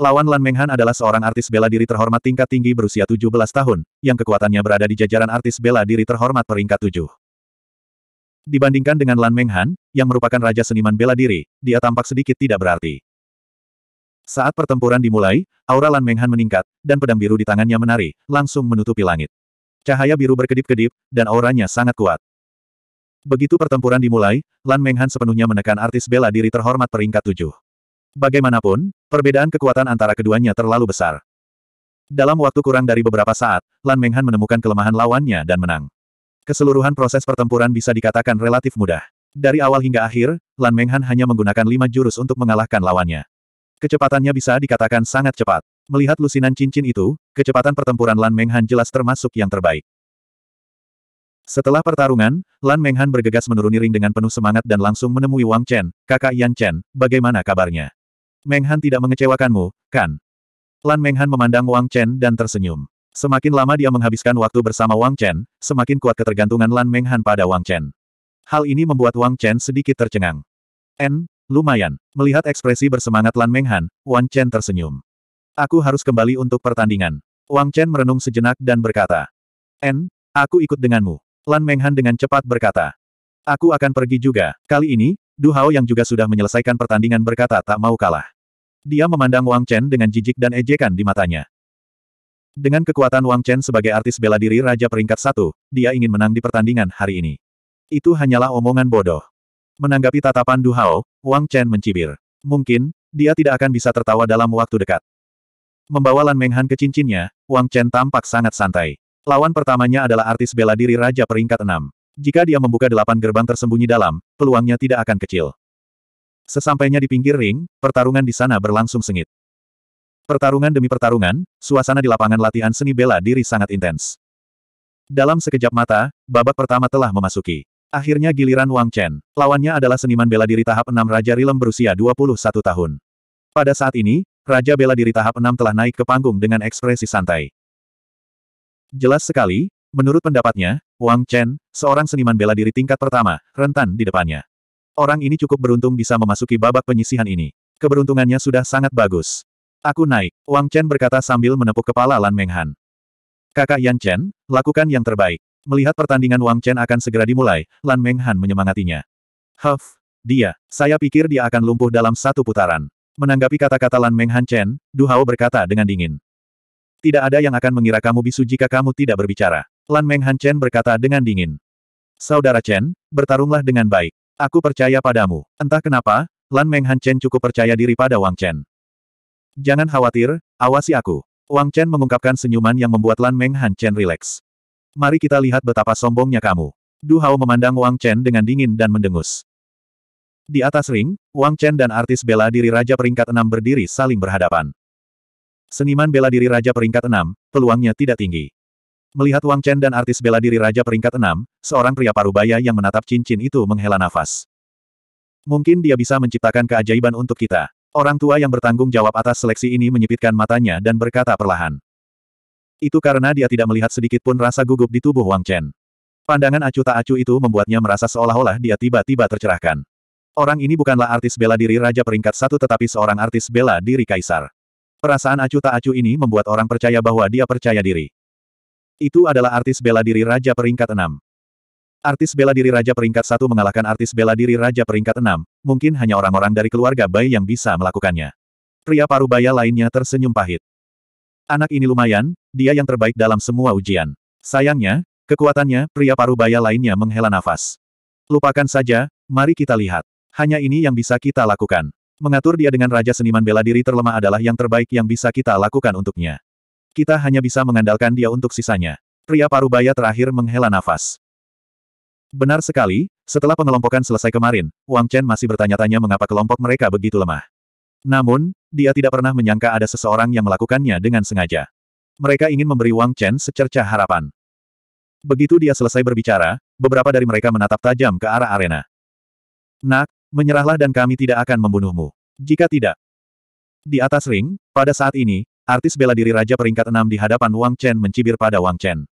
Lawan Lan Menghan adalah seorang artis bela diri terhormat tingkat tinggi berusia 17 tahun, yang kekuatannya berada di jajaran artis bela diri terhormat peringkat 7. Dibandingkan dengan Lan Menghan, yang merupakan raja seniman bela diri, dia tampak sedikit tidak berarti. Saat pertempuran dimulai, aura Lan Menghan meningkat, dan pedang biru di tangannya menari, langsung menutupi langit. Cahaya biru berkedip-kedip, dan auranya sangat kuat. Begitu pertempuran dimulai, Lan Menghan sepenuhnya menekan artis bela diri terhormat peringkat 7. Bagaimanapun, perbedaan kekuatan antara keduanya terlalu besar. Dalam waktu kurang dari beberapa saat, Lan Menghan menemukan kelemahan lawannya dan menang. Keseluruhan proses pertempuran bisa dikatakan relatif mudah. Dari awal hingga akhir, Lan Menghan hanya menggunakan lima jurus untuk mengalahkan lawannya. Kecepatannya bisa dikatakan sangat cepat. Melihat lusinan cincin itu, kecepatan pertempuran Lan Menghan jelas termasuk yang terbaik. Setelah pertarungan, Lan Menghan bergegas menuruni ring dengan penuh semangat dan langsung menemui Wang Chen, kakak Yan Chen, bagaimana kabarnya? Menghan tidak mengecewakanmu, kan? Lan Menghan memandang Wang Chen dan tersenyum. Semakin lama dia menghabiskan waktu bersama Wang Chen, semakin kuat ketergantungan Lan Menghan pada Wang Chen. Hal ini membuat Wang Chen sedikit tercengang. N, lumayan. Melihat ekspresi bersemangat Lan Menghan, Wang Chen tersenyum. Aku harus kembali untuk pertandingan. Wang Chen merenung sejenak dan berkata. N, aku ikut denganmu. Lan Menghan dengan cepat berkata. Aku akan pergi juga. Kali ini, Du Hao yang juga sudah menyelesaikan pertandingan berkata tak mau kalah. Dia memandang Wang Chen dengan jijik dan ejekan di matanya. Dengan kekuatan Wang Chen sebagai artis bela diri Raja Peringkat Satu, dia ingin menang di pertandingan hari ini. Itu hanyalah omongan bodoh. Menanggapi tatapan Du Hao, Wang Chen mencibir. Mungkin, dia tidak akan bisa tertawa dalam waktu dekat. Membawa Lan Menghan ke cincinnya, Wang Chen tampak sangat santai. Lawan pertamanya adalah artis bela diri Raja Peringkat Enam. Jika dia membuka delapan gerbang tersembunyi dalam, peluangnya tidak akan kecil. Sesampainya di pinggir ring, pertarungan di sana berlangsung sengit. Pertarungan demi pertarungan, suasana di lapangan latihan seni bela diri sangat intens. Dalam sekejap mata, babak pertama telah memasuki. Akhirnya giliran Wang Chen. Lawannya adalah seniman bela diri tahap 6 Raja Rilem berusia 21 tahun. Pada saat ini, Raja bela diri tahap 6 telah naik ke panggung dengan ekspresi santai. Jelas sekali, Menurut pendapatnya, Wang Chen, seorang seniman bela diri tingkat pertama, rentan di depannya. Orang ini cukup beruntung bisa memasuki babak penyisihan ini. Keberuntungannya sudah sangat bagus. Aku naik, Wang Chen berkata sambil menepuk kepala Lan Menghan. Kakak Yan Chen, lakukan yang terbaik. Melihat pertandingan Wang Chen akan segera dimulai, Lan Menghan menyemangatinya. Huff, dia, saya pikir dia akan lumpuh dalam satu putaran. Menanggapi kata-kata Lan Menghan Chen, Du Hao berkata dengan dingin. Tidak ada yang akan mengira kamu bisu jika kamu tidak berbicara. Lan Meng Han Chen berkata dengan dingin. Saudara Chen, bertarunglah dengan baik. Aku percaya padamu. Entah kenapa, Lan Meng Han Chen cukup percaya diri pada Wang Chen. Jangan khawatir, awasi aku. Wang Chen mengungkapkan senyuman yang membuat Lan Meng Han Chen rileks. Mari kita lihat betapa sombongnya kamu. Du Hao memandang Wang Chen dengan dingin dan mendengus. Di atas ring, Wang Chen dan artis bela diri Raja Peringkat 6 berdiri saling berhadapan. Seniman bela diri Raja Peringkat 6, peluangnya tidak tinggi. Melihat Wang Chen dan artis bela diri Raja peringkat enam, seorang pria parubaya yang menatap cincin itu menghela nafas. Mungkin dia bisa menciptakan keajaiban untuk kita. Orang tua yang bertanggung jawab atas seleksi ini menyipitkan matanya dan berkata perlahan. Itu karena dia tidak melihat sedikit pun rasa gugup di tubuh Wang Chen. Pandangan acuh tak acuh itu membuatnya merasa seolah-olah dia tiba-tiba tercerahkan. Orang ini bukanlah artis bela diri Raja peringkat satu tetapi seorang artis bela diri Kaisar. Perasaan acuh tak acuh ini membuat orang percaya bahwa dia percaya diri. Itu adalah artis bela diri Raja peringkat 6. Artis bela diri Raja peringkat 1 mengalahkan artis bela diri Raja peringkat 6, mungkin hanya orang-orang dari keluarga Bai yang bisa melakukannya. Pria parubaya lainnya tersenyum pahit. Anak ini lumayan, dia yang terbaik dalam semua ujian. Sayangnya, kekuatannya, pria parubaya lainnya menghela nafas. Lupakan saja, mari kita lihat. Hanya ini yang bisa kita lakukan. Mengatur dia dengan Raja Seniman Bela Diri terlemah adalah yang terbaik yang bisa kita lakukan untuknya. Kita hanya bisa mengandalkan dia untuk sisanya. Pria parubaya terakhir menghela nafas. Benar sekali, setelah pengelompokan selesai kemarin, Wang Chen masih bertanya-tanya mengapa kelompok mereka begitu lemah. Namun, dia tidak pernah menyangka ada seseorang yang melakukannya dengan sengaja. Mereka ingin memberi Wang Chen secerca harapan. Begitu dia selesai berbicara, beberapa dari mereka menatap tajam ke arah arena. Nak, menyerahlah dan kami tidak akan membunuhmu. Jika tidak, di atas ring, pada saat ini, Artis bela diri Raja peringkat enam di hadapan Wang Chen mencibir pada Wang Chen.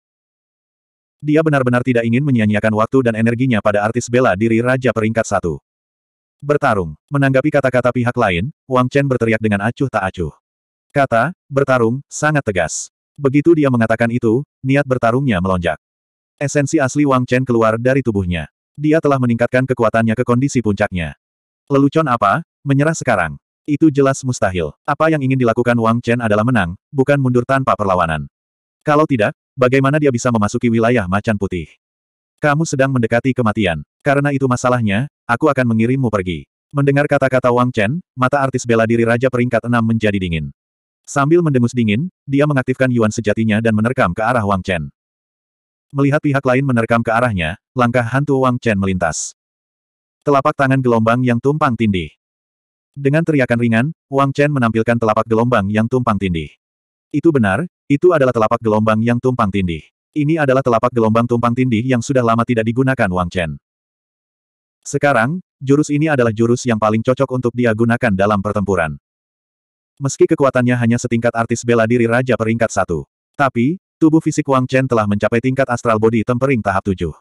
Dia benar-benar tidak ingin menyia-nyiakan waktu dan energinya pada artis bela diri Raja peringkat satu. Bertarung. Menanggapi kata-kata pihak lain, Wang Chen berteriak dengan acuh tak acuh. Kata, bertarung, sangat tegas. Begitu dia mengatakan itu, niat bertarungnya melonjak. Esensi asli Wang Chen keluar dari tubuhnya. Dia telah meningkatkan kekuatannya ke kondisi puncaknya. Lelucon apa? Menyerah sekarang. Itu jelas mustahil. Apa yang ingin dilakukan Wang Chen adalah menang, bukan mundur tanpa perlawanan. Kalau tidak, bagaimana dia bisa memasuki wilayah macan putih? Kamu sedang mendekati kematian. Karena itu masalahnya, aku akan mengirimmu pergi. Mendengar kata-kata Wang Chen, mata artis bela diri Raja Peringkat 6 menjadi dingin. Sambil mendengus dingin, dia mengaktifkan Yuan sejatinya dan menerkam ke arah Wang Chen. Melihat pihak lain menerkam ke arahnya, langkah hantu Wang Chen melintas. Telapak tangan gelombang yang tumpang tindih. Dengan teriakan ringan, Wang Chen menampilkan telapak gelombang yang tumpang tindih. Itu benar, itu adalah telapak gelombang yang tumpang tindih. Ini adalah telapak gelombang tumpang tindih yang sudah lama tidak digunakan Wang Chen. Sekarang, jurus ini adalah jurus yang paling cocok untuk dia gunakan dalam pertempuran. Meski kekuatannya hanya setingkat artis bela diri Raja peringkat satu. Tapi, tubuh fisik Wang Chen telah mencapai tingkat astral body tempering tahap tujuh.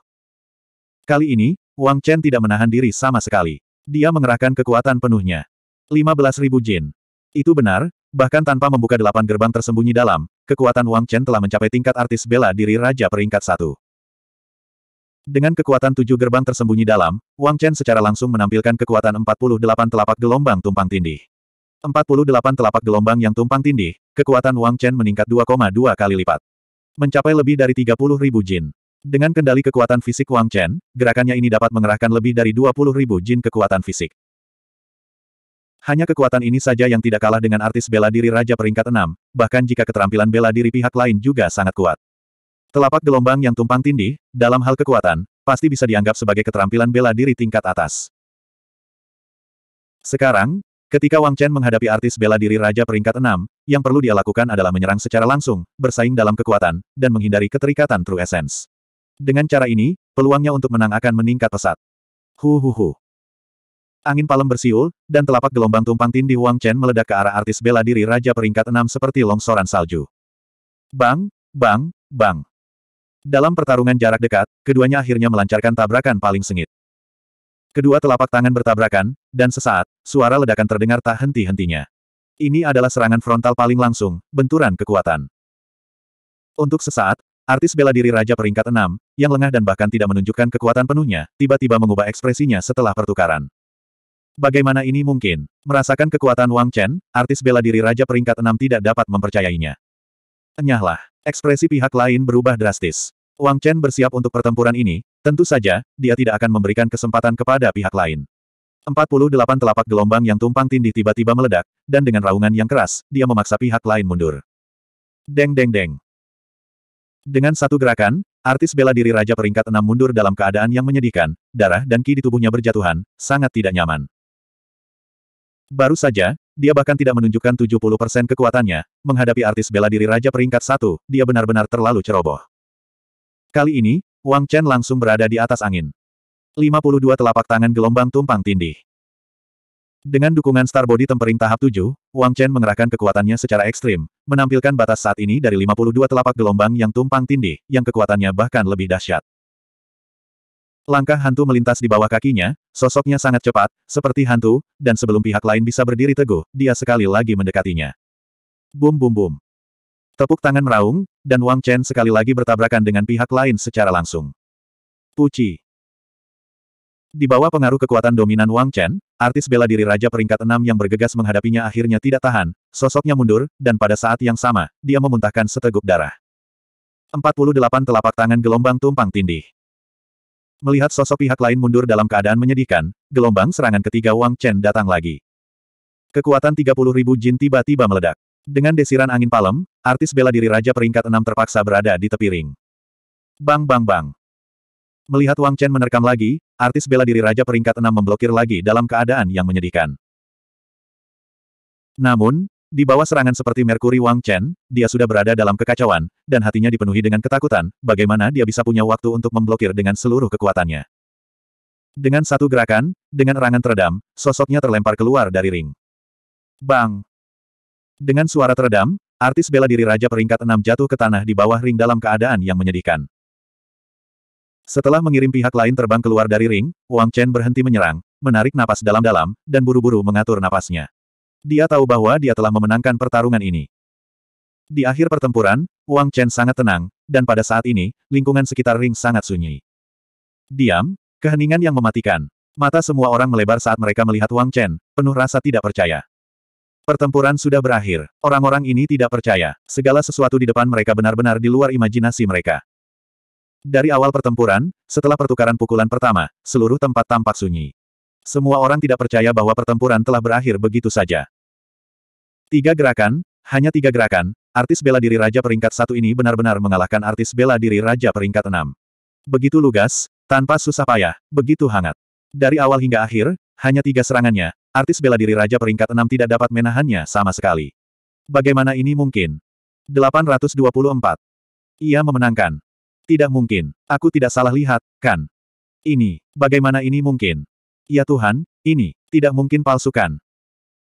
Kali ini, Wang Chen tidak menahan diri sama sekali. Dia mengerahkan kekuatan penuhnya ribu jin. Itu benar, bahkan tanpa membuka delapan gerbang tersembunyi dalam, kekuatan Wang Chen telah mencapai tingkat artis bela diri Raja peringkat satu. Dengan kekuatan tujuh gerbang tersembunyi dalam, Wang Chen secara langsung menampilkan kekuatan 48 telapak gelombang tumpang tindih. 48 telapak gelombang yang tumpang tindih, kekuatan Wang Chen meningkat 2,2 kali lipat. Mencapai lebih dari 30 ribu jin. Dengan kendali kekuatan fisik Wang Chen, gerakannya ini dapat mengerahkan lebih dari 20 ribu jin kekuatan fisik. Hanya kekuatan ini saja yang tidak kalah dengan artis bela diri Raja peringkat 6, bahkan jika keterampilan bela diri pihak lain juga sangat kuat. Telapak gelombang yang tumpang tindih, dalam hal kekuatan, pasti bisa dianggap sebagai keterampilan bela diri tingkat atas. Sekarang, ketika Wang Chen menghadapi artis bela diri Raja peringkat 6, yang perlu dia lakukan adalah menyerang secara langsung, bersaing dalam kekuatan, dan menghindari keterikatan True Essence. Dengan cara ini, peluangnya untuk menang akan meningkat pesat. Huhuhu. hu hu. Angin palem bersiul, dan telapak gelombang tumpang tindih Wang Chen meledak ke arah artis bela diri Raja peringkat enam seperti longsoran salju. Bang, bang, bang. Dalam pertarungan jarak dekat, keduanya akhirnya melancarkan tabrakan paling sengit. Kedua telapak tangan bertabrakan, dan sesaat, suara ledakan terdengar tak henti-hentinya. Ini adalah serangan frontal paling langsung, benturan kekuatan. Untuk sesaat, Artis bela diri Raja peringkat enam, yang lengah dan bahkan tidak menunjukkan kekuatan penuhnya, tiba-tiba mengubah ekspresinya setelah pertukaran. Bagaimana ini mungkin? Merasakan kekuatan Wang Chen, artis bela diri Raja peringkat enam tidak dapat mempercayainya. Enyahlah. Ekspresi pihak lain berubah drastis. Wang Chen bersiap untuk pertempuran ini, tentu saja, dia tidak akan memberikan kesempatan kepada pihak lain. 48 telapak gelombang yang tumpang tindih tiba-tiba meledak, dan dengan raungan yang keras, dia memaksa pihak lain mundur. Deng deng deng. Dengan satu gerakan, artis bela diri Raja peringkat enam mundur dalam keadaan yang menyedihkan, darah dan ki di tubuhnya berjatuhan, sangat tidak nyaman. Baru saja, dia bahkan tidak menunjukkan 70% kekuatannya, menghadapi artis bela diri Raja peringkat satu, dia benar-benar terlalu ceroboh. Kali ini, Wang Chen langsung berada di atas angin. 52 telapak tangan gelombang tumpang tindih. Dengan dukungan Star Body Tempering tahap 7, Wang Chen mengerahkan kekuatannya secara ekstrim, menampilkan batas saat ini dari 52 telapak gelombang yang tumpang tindih, yang kekuatannya bahkan lebih dahsyat. Langkah hantu melintas di bawah kakinya, sosoknya sangat cepat, seperti hantu, dan sebelum pihak lain bisa berdiri teguh, dia sekali lagi mendekatinya. Bum bum bum. Tepuk tangan meraung, dan Wang Chen sekali lagi bertabrakan dengan pihak lain secara langsung. Puci. Di bawah pengaruh kekuatan dominan Wang Chen, artis bela diri Raja peringkat enam yang bergegas menghadapinya akhirnya tidak tahan, sosoknya mundur, dan pada saat yang sama, dia memuntahkan seteguk darah. 48 telapak tangan gelombang tumpang tindih. Melihat sosok pihak lain mundur dalam keadaan menyedihkan, gelombang serangan ketiga Wang Chen datang lagi. Kekuatan 30.000 jin tiba-tiba meledak. Dengan desiran angin palem, artis bela diri Raja peringkat enam terpaksa berada di tepi ring. Bang bang bang. Melihat Wang Chen menerkam lagi, artis bela diri Raja peringkat enam memblokir lagi dalam keadaan yang menyedihkan. Namun, di bawah serangan seperti Merkuri Wang Chen, dia sudah berada dalam kekacauan, dan hatinya dipenuhi dengan ketakutan, bagaimana dia bisa punya waktu untuk memblokir dengan seluruh kekuatannya. Dengan satu gerakan, dengan erangan teredam, sosoknya terlempar keluar dari ring. Bang! Dengan suara teredam, artis bela diri Raja peringkat enam jatuh ke tanah di bawah ring dalam keadaan yang menyedihkan. Setelah mengirim pihak lain terbang keluar dari ring, Wang Chen berhenti menyerang, menarik napas dalam-dalam, dan buru-buru mengatur napasnya. Dia tahu bahwa dia telah memenangkan pertarungan ini. Di akhir pertempuran, Wang Chen sangat tenang, dan pada saat ini, lingkungan sekitar ring sangat sunyi. Diam, keheningan yang mematikan. Mata semua orang melebar saat mereka melihat Wang Chen, penuh rasa tidak percaya. Pertempuran sudah berakhir. Orang-orang ini tidak percaya. Segala sesuatu di depan mereka benar-benar di luar imajinasi mereka. Dari awal pertempuran, setelah pertukaran pukulan pertama, seluruh tempat tampak sunyi. Semua orang tidak percaya bahwa pertempuran telah berakhir begitu saja. Tiga gerakan, hanya tiga gerakan, artis bela diri Raja peringkat satu ini benar-benar mengalahkan artis bela diri Raja peringkat enam. Begitu lugas, tanpa susah payah, begitu hangat. Dari awal hingga akhir, hanya tiga serangannya, artis bela diri Raja peringkat enam tidak dapat menahannya sama sekali. Bagaimana ini mungkin? 824. Ia memenangkan. Tidak mungkin. Aku tidak salah lihat, kan? Ini, bagaimana ini mungkin? Ya Tuhan, ini, tidak mungkin palsukan.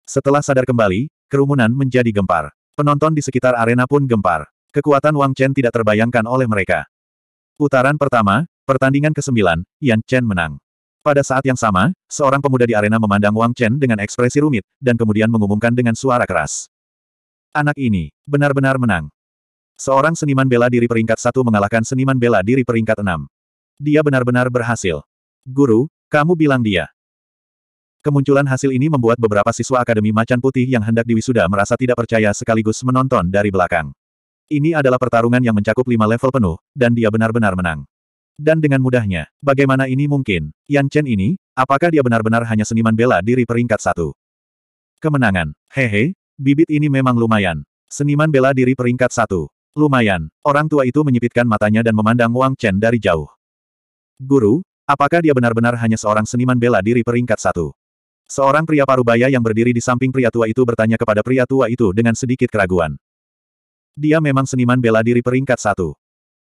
Setelah sadar kembali, kerumunan menjadi gempar. Penonton di sekitar arena pun gempar. Kekuatan Wang Chen tidak terbayangkan oleh mereka. Putaran pertama, pertandingan ke-9, Yan Chen menang. Pada saat yang sama, seorang pemuda di arena memandang Wang Chen dengan ekspresi rumit, dan kemudian mengumumkan dengan suara keras. Anak ini, benar-benar menang. Seorang seniman bela diri peringkat satu mengalahkan seniman bela diri peringkat enam. Dia benar-benar berhasil. Guru, kamu bilang dia. Kemunculan hasil ini membuat beberapa siswa Akademi Macan Putih yang hendak diwisuda merasa tidak percaya sekaligus menonton dari belakang. Ini adalah pertarungan yang mencakup lima level penuh, dan dia benar-benar menang. Dan dengan mudahnya, bagaimana ini mungkin? Yan Chen ini, apakah dia benar-benar hanya seniman bela diri peringkat satu? Kemenangan. Hehe, bibit ini memang lumayan. Seniman bela diri peringkat satu. Lumayan. Orang tua itu menyipitkan matanya dan memandang Wang Chen dari jauh. Guru, apakah dia benar-benar hanya seorang seniman bela diri peringkat satu? Seorang pria parubaya yang berdiri di samping pria tua itu bertanya kepada pria tua itu dengan sedikit keraguan. Dia memang seniman bela diri peringkat satu.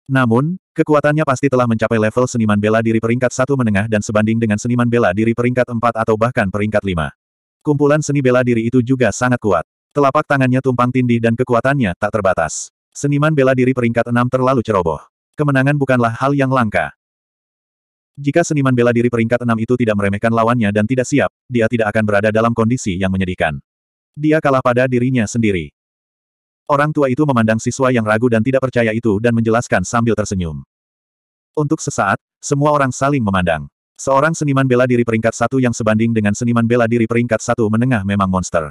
Namun, kekuatannya pasti telah mencapai level seniman bela diri peringkat satu menengah dan sebanding dengan seniman bela diri peringkat empat atau bahkan peringkat lima. Kumpulan seni bela diri itu juga sangat kuat. Telapak tangannya tumpang tindih dan kekuatannya tak terbatas. Seniman bela diri peringkat enam terlalu ceroboh. Kemenangan bukanlah hal yang langka. Jika seniman bela diri peringkat enam itu tidak meremehkan lawannya dan tidak siap, dia tidak akan berada dalam kondisi yang menyedihkan. Dia kalah pada dirinya sendiri. Orang tua itu memandang siswa yang ragu dan tidak percaya itu dan menjelaskan sambil tersenyum. Untuk sesaat, semua orang saling memandang. Seorang seniman bela diri peringkat satu yang sebanding dengan seniman bela diri peringkat satu menengah memang monster.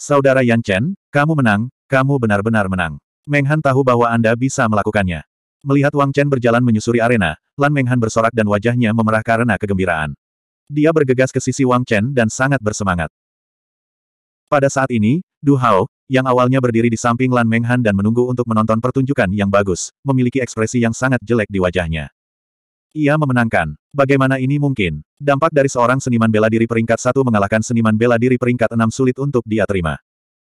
Saudara Yan Chen, kamu menang, kamu benar-benar menang. Meng Han tahu bahwa Anda bisa melakukannya. Melihat Wang Chen berjalan menyusuri arena, Lan Menghan bersorak dan wajahnya memerah karena kegembiraan. Dia bergegas ke sisi Wang Chen dan sangat bersemangat. Pada saat ini, Du Hao, yang awalnya berdiri di samping Lan Menghan dan menunggu untuk menonton pertunjukan yang bagus, memiliki ekspresi yang sangat jelek di wajahnya. Ia memenangkan. Bagaimana ini mungkin? Dampak dari seorang seniman bela diri peringkat satu mengalahkan seniman bela diri peringkat enam sulit untuk dia terima.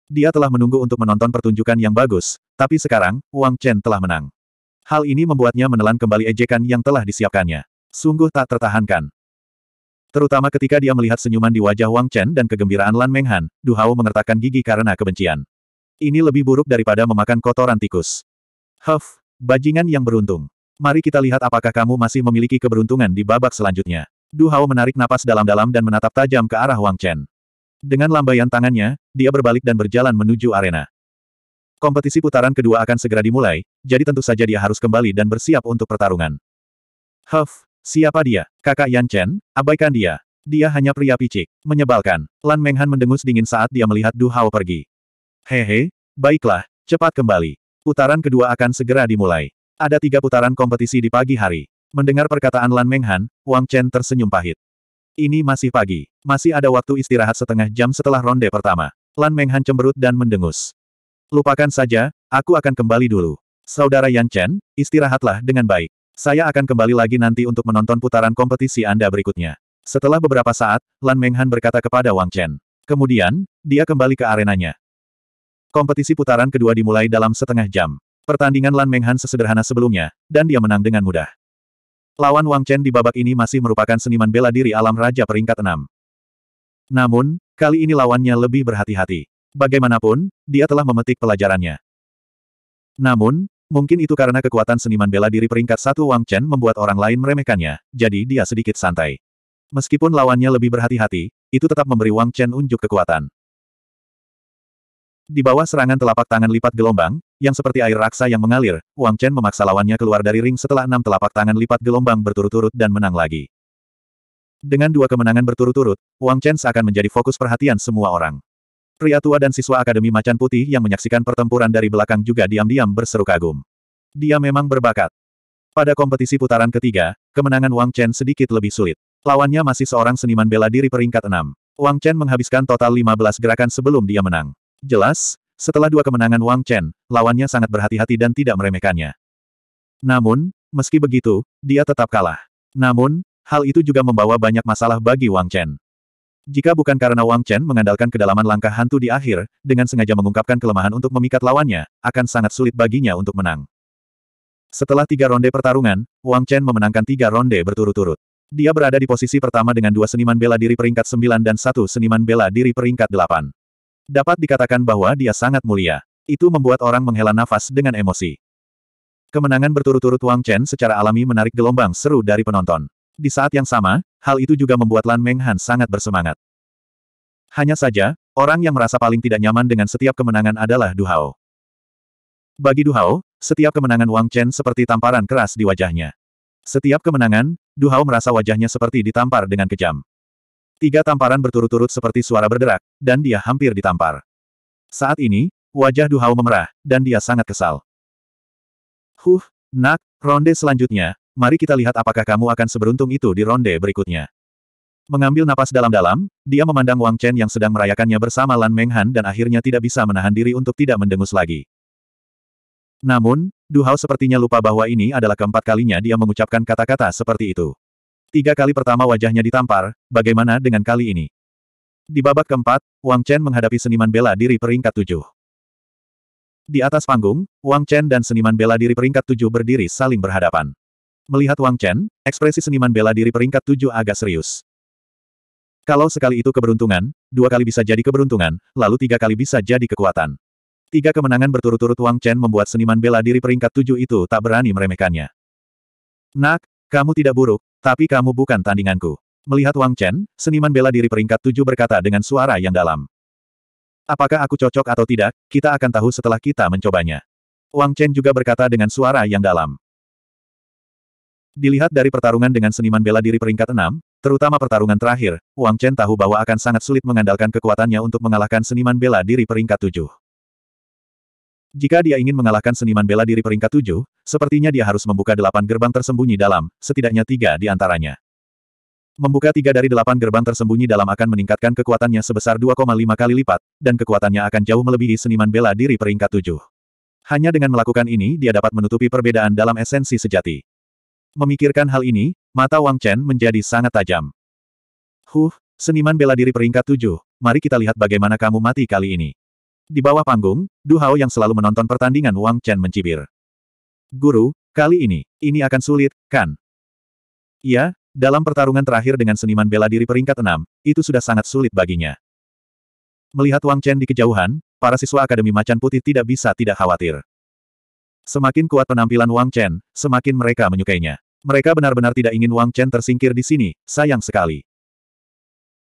Dia telah menunggu untuk menonton pertunjukan yang bagus, tapi sekarang, Wang Chen telah menang. Hal ini membuatnya menelan kembali ejekan yang telah disiapkannya. Sungguh tak tertahankan. Terutama ketika dia melihat senyuman di wajah Wang Chen dan kegembiraan Lan Menghan, Hao mengertakkan gigi karena kebencian. Ini lebih buruk daripada memakan kotoran tikus. Huff, bajingan yang beruntung. Mari kita lihat apakah kamu masih memiliki keberuntungan di babak selanjutnya. Du Hao menarik napas dalam-dalam dan menatap tajam ke arah Wang Chen. Dengan lambaian tangannya, dia berbalik dan berjalan menuju arena. Kompetisi putaran kedua akan segera dimulai, jadi tentu saja dia harus kembali dan bersiap untuk pertarungan. Huff, siapa dia? Kakak Yan Chen, abaikan dia. Dia hanya pria picik. Menyebalkan. Lan Menghan mendengus dingin saat dia melihat Du Hao pergi. Hehe, baiklah, cepat kembali. Putaran kedua akan segera dimulai. Ada tiga putaran kompetisi di pagi hari. Mendengar perkataan Lan Menghan, Wang Chen tersenyum pahit. Ini masih pagi. Masih ada waktu istirahat setengah jam setelah ronde pertama. Lan Menghan cemberut dan mendengus. Lupakan saja, aku akan kembali dulu. Saudara Yan Chen, istirahatlah dengan baik. Saya akan kembali lagi nanti untuk menonton putaran kompetisi Anda berikutnya. Setelah beberapa saat, Lan Menghan berkata kepada Wang Chen. Kemudian, dia kembali ke arenanya. Kompetisi putaran kedua dimulai dalam setengah jam. Pertandingan Lan Menghan sesederhana sebelumnya, dan dia menang dengan mudah. Lawan Wang Chen di babak ini masih merupakan seniman bela diri alam Raja peringkat 6. Namun, kali ini lawannya lebih berhati-hati. Bagaimanapun, dia telah memetik pelajarannya. Namun, mungkin itu karena kekuatan seniman bela diri peringkat satu Wang Chen membuat orang lain meremehkannya, jadi dia sedikit santai. Meskipun lawannya lebih berhati-hati, itu tetap memberi Wang Chen unjuk kekuatan. Di bawah serangan telapak tangan lipat gelombang, yang seperti air raksa yang mengalir, Wang Chen memaksa lawannya keluar dari ring setelah enam telapak tangan lipat gelombang berturut-turut dan menang lagi. Dengan dua kemenangan berturut-turut, Wang Chen seakan menjadi fokus perhatian semua orang. Pria tua dan siswa Akademi Macan Putih yang menyaksikan pertempuran dari belakang juga diam-diam berseru kagum. Dia memang berbakat. Pada kompetisi putaran ketiga, kemenangan Wang Chen sedikit lebih sulit. Lawannya masih seorang seniman bela diri peringkat enam. Wang Chen menghabiskan total 15 gerakan sebelum dia menang. Jelas, setelah dua kemenangan Wang Chen, lawannya sangat berhati-hati dan tidak meremehkannya. Namun, meski begitu, dia tetap kalah. Namun, hal itu juga membawa banyak masalah bagi Wang Chen. Jika bukan karena Wang Chen mengandalkan kedalaman langkah hantu di akhir, dengan sengaja mengungkapkan kelemahan untuk memikat lawannya, akan sangat sulit baginya untuk menang. Setelah tiga ronde pertarungan, Wang Chen memenangkan tiga ronde berturut-turut. Dia berada di posisi pertama dengan dua seniman bela diri peringkat sembilan dan satu seniman bela diri peringkat delapan. Dapat dikatakan bahwa dia sangat mulia. Itu membuat orang menghela nafas dengan emosi. Kemenangan berturut-turut Wang Chen secara alami menarik gelombang seru dari penonton. Di saat yang sama, hal itu juga membuat Lan Menghan sangat bersemangat. Hanya saja, orang yang merasa paling tidak nyaman dengan setiap kemenangan adalah Du Hao. Bagi Du Hao, setiap kemenangan Wang Chen seperti tamparan keras di wajahnya. Setiap kemenangan, Du Hao merasa wajahnya seperti ditampar dengan kejam. Tiga tamparan berturut-turut seperti suara berderak, dan dia hampir ditampar. Saat ini, wajah Du Hao memerah, dan dia sangat kesal. Huh, nak, ronde selanjutnya, mari kita lihat apakah kamu akan seberuntung itu di ronde berikutnya. Mengambil napas dalam-dalam, dia memandang Wang Chen yang sedang merayakannya bersama Lan Menghan dan akhirnya tidak bisa menahan diri untuk tidak mendengus lagi. Namun, Du Hao sepertinya lupa bahwa ini adalah keempat kalinya dia mengucapkan kata-kata seperti itu. Tiga kali pertama wajahnya ditampar, bagaimana dengan kali ini? Di babak keempat, Wang Chen menghadapi seniman bela diri peringkat tujuh. Di atas panggung, Wang Chen dan seniman bela diri peringkat tujuh berdiri saling berhadapan. Melihat Wang Chen, ekspresi seniman bela diri peringkat tujuh agak serius. Kalau sekali itu keberuntungan, dua kali bisa jadi keberuntungan, lalu tiga kali bisa jadi kekuatan. Tiga kemenangan berturut-turut Wang Chen membuat seniman bela diri peringkat tujuh itu tak berani meremehkannya. Nak, kamu tidak buruk, tapi kamu bukan tandinganku. Melihat Wang Chen, seniman bela diri peringkat tujuh berkata dengan suara yang dalam. Apakah aku cocok atau tidak, kita akan tahu setelah kita mencobanya. Wang Chen juga berkata dengan suara yang dalam. Dilihat dari pertarungan dengan seniman bela diri peringkat 6, terutama pertarungan terakhir, Wang Chen tahu bahwa akan sangat sulit mengandalkan kekuatannya untuk mengalahkan seniman bela diri peringkat 7. Jika dia ingin mengalahkan seniman bela diri peringkat 7, sepertinya dia harus membuka delapan gerbang tersembunyi dalam, setidaknya tiga di antaranya. Membuka tiga dari delapan gerbang tersembunyi dalam akan meningkatkan kekuatannya sebesar 2,5 kali lipat, dan kekuatannya akan jauh melebihi seniman bela diri peringkat 7. Hanya dengan melakukan ini dia dapat menutupi perbedaan dalam esensi sejati. Memikirkan hal ini, mata Wang Chen menjadi sangat tajam. Huh, seniman bela diri peringkat tujuh, mari kita lihat bagaimana kamu mati kali ini. Di bawah panggung, Du Hao yang selalu menonton pertandingan Wang Chen mencibir. Guru, kali ini, ini akan sulit, kan? Iya, dalam pertarungan terakhir dengan seniman bela diri peringkat enam, itu sudah sangat sulit baginya. Melihat Wang Chen di kejauhan, para siswa Akademi Macan Putih tidak bisa tidak khawatir. Semakin kuat penampilan Wang Chen, semakin mereka menyukainya. Mereka benar-benar tidak ingin Wang Chen tersingkir di sini, sayang sekali.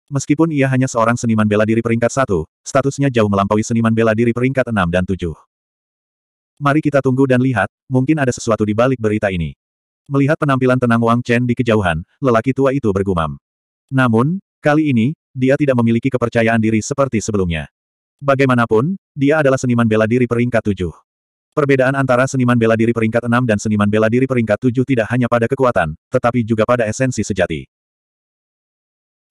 Meskipun ia hanya seorang seniman bela diri peringkat satu, statusnya jauh melampaui seniman bela diri peringkat enam dan tujuh. Mari kita tunggu dan lihat, mungkin ada sesuatu di balik berita ini. Melihat penampilan tenang Wang Chen di kejauhan, lelaki tua itu bergumam. Namun, kali ini, dia tidak memiliki kepercayaan diri seperti sebelumnya. Bagaimanapun, dia adalah seniman bela diri peringkat tujuh. Perbedaan antara seniman bela diri peringkat 6 dan seniman bela diri peringkat 7 tidak hanya pada kekuatan, tetapi juga pada esensi sejati.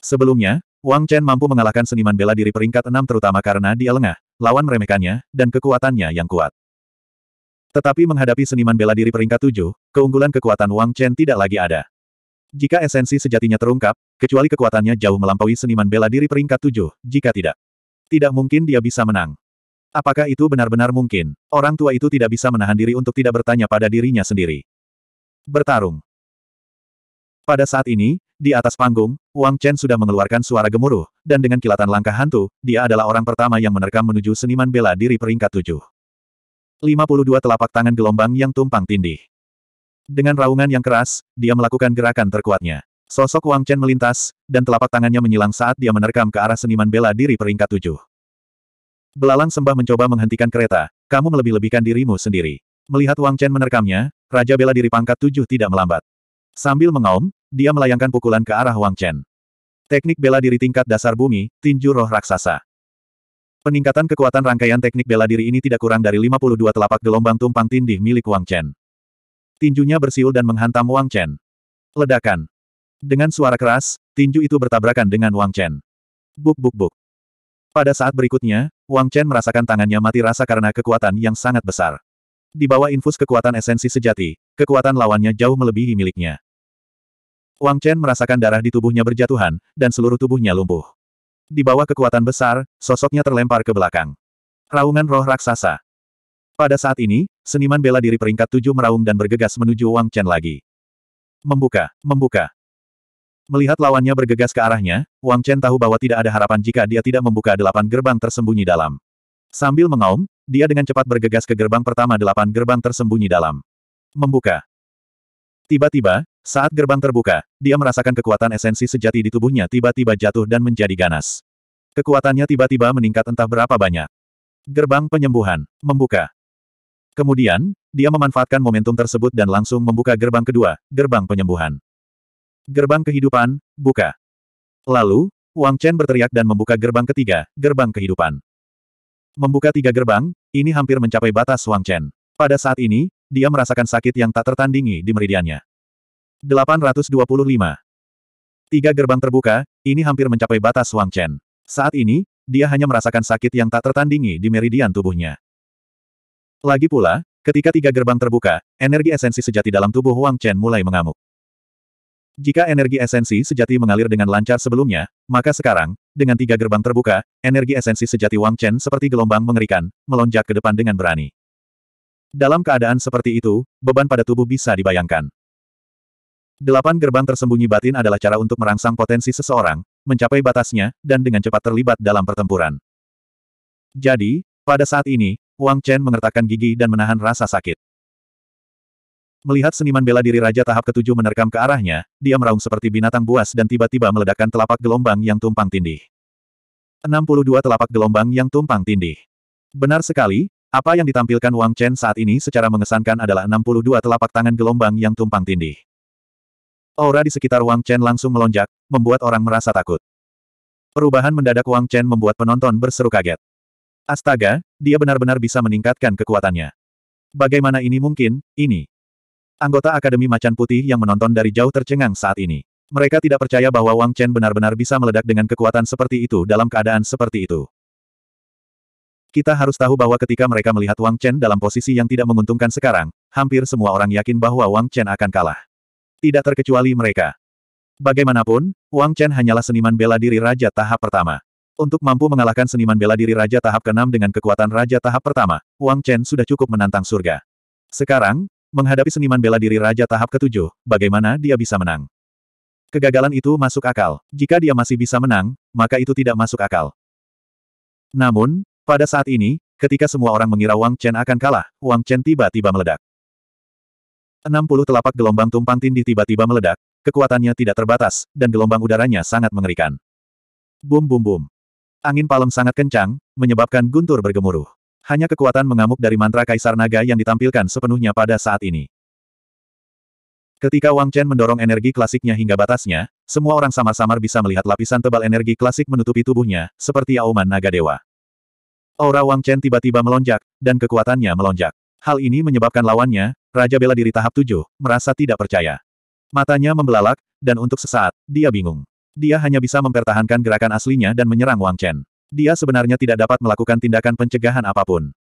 Sebelumnya, Wang Chen mampu mengalahkan seniman bela diri peringkat 6 terutama karena dia lengah, lawan meremehkannya, dan kekuatannya yang kuat. Tetapi menghadapi seniman bela diri peringkat 7, keunggulan kekuatan Wang Chen tidak lagi ada. Jika esensi sejatinya terungkap, kecuali kekuatannya jauh melampaui seniman bela diri peringkat 7, jika tidak, tidak mungkin dia bisa menang. Apakah itu benar-benar mungkin? Orang tua itu tidak bisa menahan diri untuk tidak bertanya pada dirinya sendiri. Bertarung. Pada saat ini, di atas panggung, Wang Chen sudah mengeluarkan suara gemuruh, dan dengan kilatan langkah hantu, dia adalah orang pertama yang menerkam menuju seniman bela diri peringkat tujuh. 52 telapak tangan gelombang yang tumpang tindih. Dengan raungan yang keras, dia melakukan gerakan terkuatnya. Sosok Wang Chen melintas, dan telapak tangannya menyilang saat dia menerkam ke arah seniman bela diri peringkat tujuh. Belalang sembah mencoba menghentikan kereta, kamu melebih-lebihkan dirimu sendiri. Melihat Wang Chen menerkamnya, Raja Bela Diri pangkat tujuh tidak melambat. Sambil mengaum, dia melayangkan pukulan ke arah Wang Chen. Teknik bela diri tingkat dasar bumi, tinju roh raksasa. Peningkatan kekuatan rangkaian teknik bela diri ini tidak kurang dari 52 telapak gelombang tumpang tindih milik Wang Chen. Tinjunya bersiul dan menghantam Wang Chen. Ledakan. Dengan suara keras, tinju itu bertabrakan dengan Wang Chen. Buk buk buk. Pada saat berikutnya, Wang Chen merasakan tangannya mati rasa karena kekuatan yang sangat besar. Di bawah infus kekuatan esensi sejati, kekuatan lawannya jauh melebihi miliknya. Wang Chen merasakan darah di tubuhnya berjatuhan, dan seluruh tubuhnya lumpuh. Di bawah kekuatan besar, sosoknya terlempar ke belakang. Raungan roh raksasa. Pada saat ini, seniman bela diri peringkat tujuh meraung dan bergegas menuju Wang Chen lagi. Membuka, membuka. Melihat lawannya bergegas ke arahnya, Wang Chen tahu bahwa tidak ada harapan jika dia tidak membuka delapan gerbang tersembunyi dalam. Sambil mengaum, dia dengan cepat bergegas ke gerbang pertama delapan gerbang tersembunyi dalam. Membuka. Tiba-tiba, saat gerbang terbuka, dia merasakan kekuatan esensi sejati di tubuhnya tiba-tiba jatuh dan menjadi ganas. Kekuatannya tiba-tiba meningkat entah berapa banyak. Gerbang penyembuhan. Membuka. Kemudian, dia memanfaatkan momentum tersebut dan langsung membuka gerbang kedua, gerbang penyembuhan. Gerbang kehidupan, buka. Lalu, Wang Chen berteriak dan membuka gerbang ketiga, gerbang kehidupan. Membuka tiga gerbang, ini hampir mencapai batas Wang Chen. Pada saat ini, dia merasakan sakit yang tak tertandingi di meridiannya. 825. Tiga gerbang terbuka, ini hampir mencapai batas Wang Chen. Saat ini, dia hanya merasakan sakit yang tak tertandingi di meridian tubuhnya. Lagi pula, ketika tiga gerbang terbuka, energi esensi sejati dalam tubuh Wang Chen mulai mengamuk. Jika energi esensi sejati mengalir dengan lancar sebelumnya, maka sekarang, dengan tiga gerbang terbuka, energi esensi sejati Wang Chen seperti gelombang mengerikan, melonjak ke depan dengan berani. Dalam keadaan seperti itu, beban pada tubuh bisa dibayangkan. Delapan gerbang tersembunyi batin adalah cara untuk merangsang potensi seseorang, mencapai batasnya, dan dengan cepat terlibat dalam pertempuran. Jadi, pada saat ini, Wang Chen mengertakkan gigi dan menahan rasa sakit. Melihat seniman bela diri Raja tahap ketujuh menerkam ke arahnya, dia meraung seperti binatang buas dan tiba-tiba meledakkan telapak gelombang yang tumpang tindih. 62 telapak gelombang yang tumpang tindih. Benar sekali, apa yang ditampilkan Wang Chen saat ini secara mengesankan adalah 62 telapak tangan gelombang yang tumpang tindih. Aura di sekitar Wang Chen langsung melonjak, membuat orang merasa takut. Perubahan mendadak Wang Chen membuat penonton berseru kaget. Astaga, dia benar-benar bisa meningkatkan kekuatannya. Bagaimana ini mungkin, ini. Anggota Akademi Macan Putih yang menonton dari jauh tercengang saat ini. Mereka tidak percaya bahwa Wang Chen benar-benar bisa meledak dengan kekuatan seperti itu dalam keadaan seperti itu. Kita harus tahu bahwa ketika mereka melihat Wang Chen dalam posisi yang tidak menguntungkan sekarang, hampir semua orang yakin bahwa Wang Chen akan kalah. Tidak terkecuali mereka. Bagaimanapun, Wang Chen hanyalah seniman bela diri Raja tahap pertama. Untuk mampu mengalahkan seniman bela diri Raja tahap ke dengan kekuatan Raja tahap pertama, Wang Chen sudah cukup menantang surga. Sekarang, Menghadapi seniman bela diri Raja tahap ketujuh, bagaimana dia bisa menang? Kegagalan itu masuk akal. Jika dia masih bisa menang, maka itu tidak masuk akal. Namun, pada saat ini, ketika semua orang mengira Wang Chen akan kalah, Wang Chen tiba-tiba meledak. 60 telapak gelombang tumpang tindih tiba-tiba meledak, kekuatannya tidak terbatas, dan gelombang udaranya sangat mengerikan. Bum bum bum. Angin palem sangat kencang, menyebabkan guntur bergemuruh hanya kekuatan mengamuk dari mantra Kaisar Naga yang ditampilkan sepenuhnya pada saat ini. Ketika Wang Chen mendorong energi klasiknya hingga batasnya, semua orang samar-samar bisa melihat lapisan tebal energi klasik menutupi tubuhnya, seperti auman naga dewa. Aura Wang Chen tiba-tiba melonjak, dan kekuatannya melonjak. Hal ini menyebabkan lawannya, Raja Bela Diri tahap 7, merasa tidak percaya. Matanya membelalak, dan untuk sesaat, dia bingung. Dia hanya bisa mempertahankan gerakan aslinya dan menyerang Wang Chen. Dia sebenarnya tidak dapat melakukan tindakan pencegahan apapun.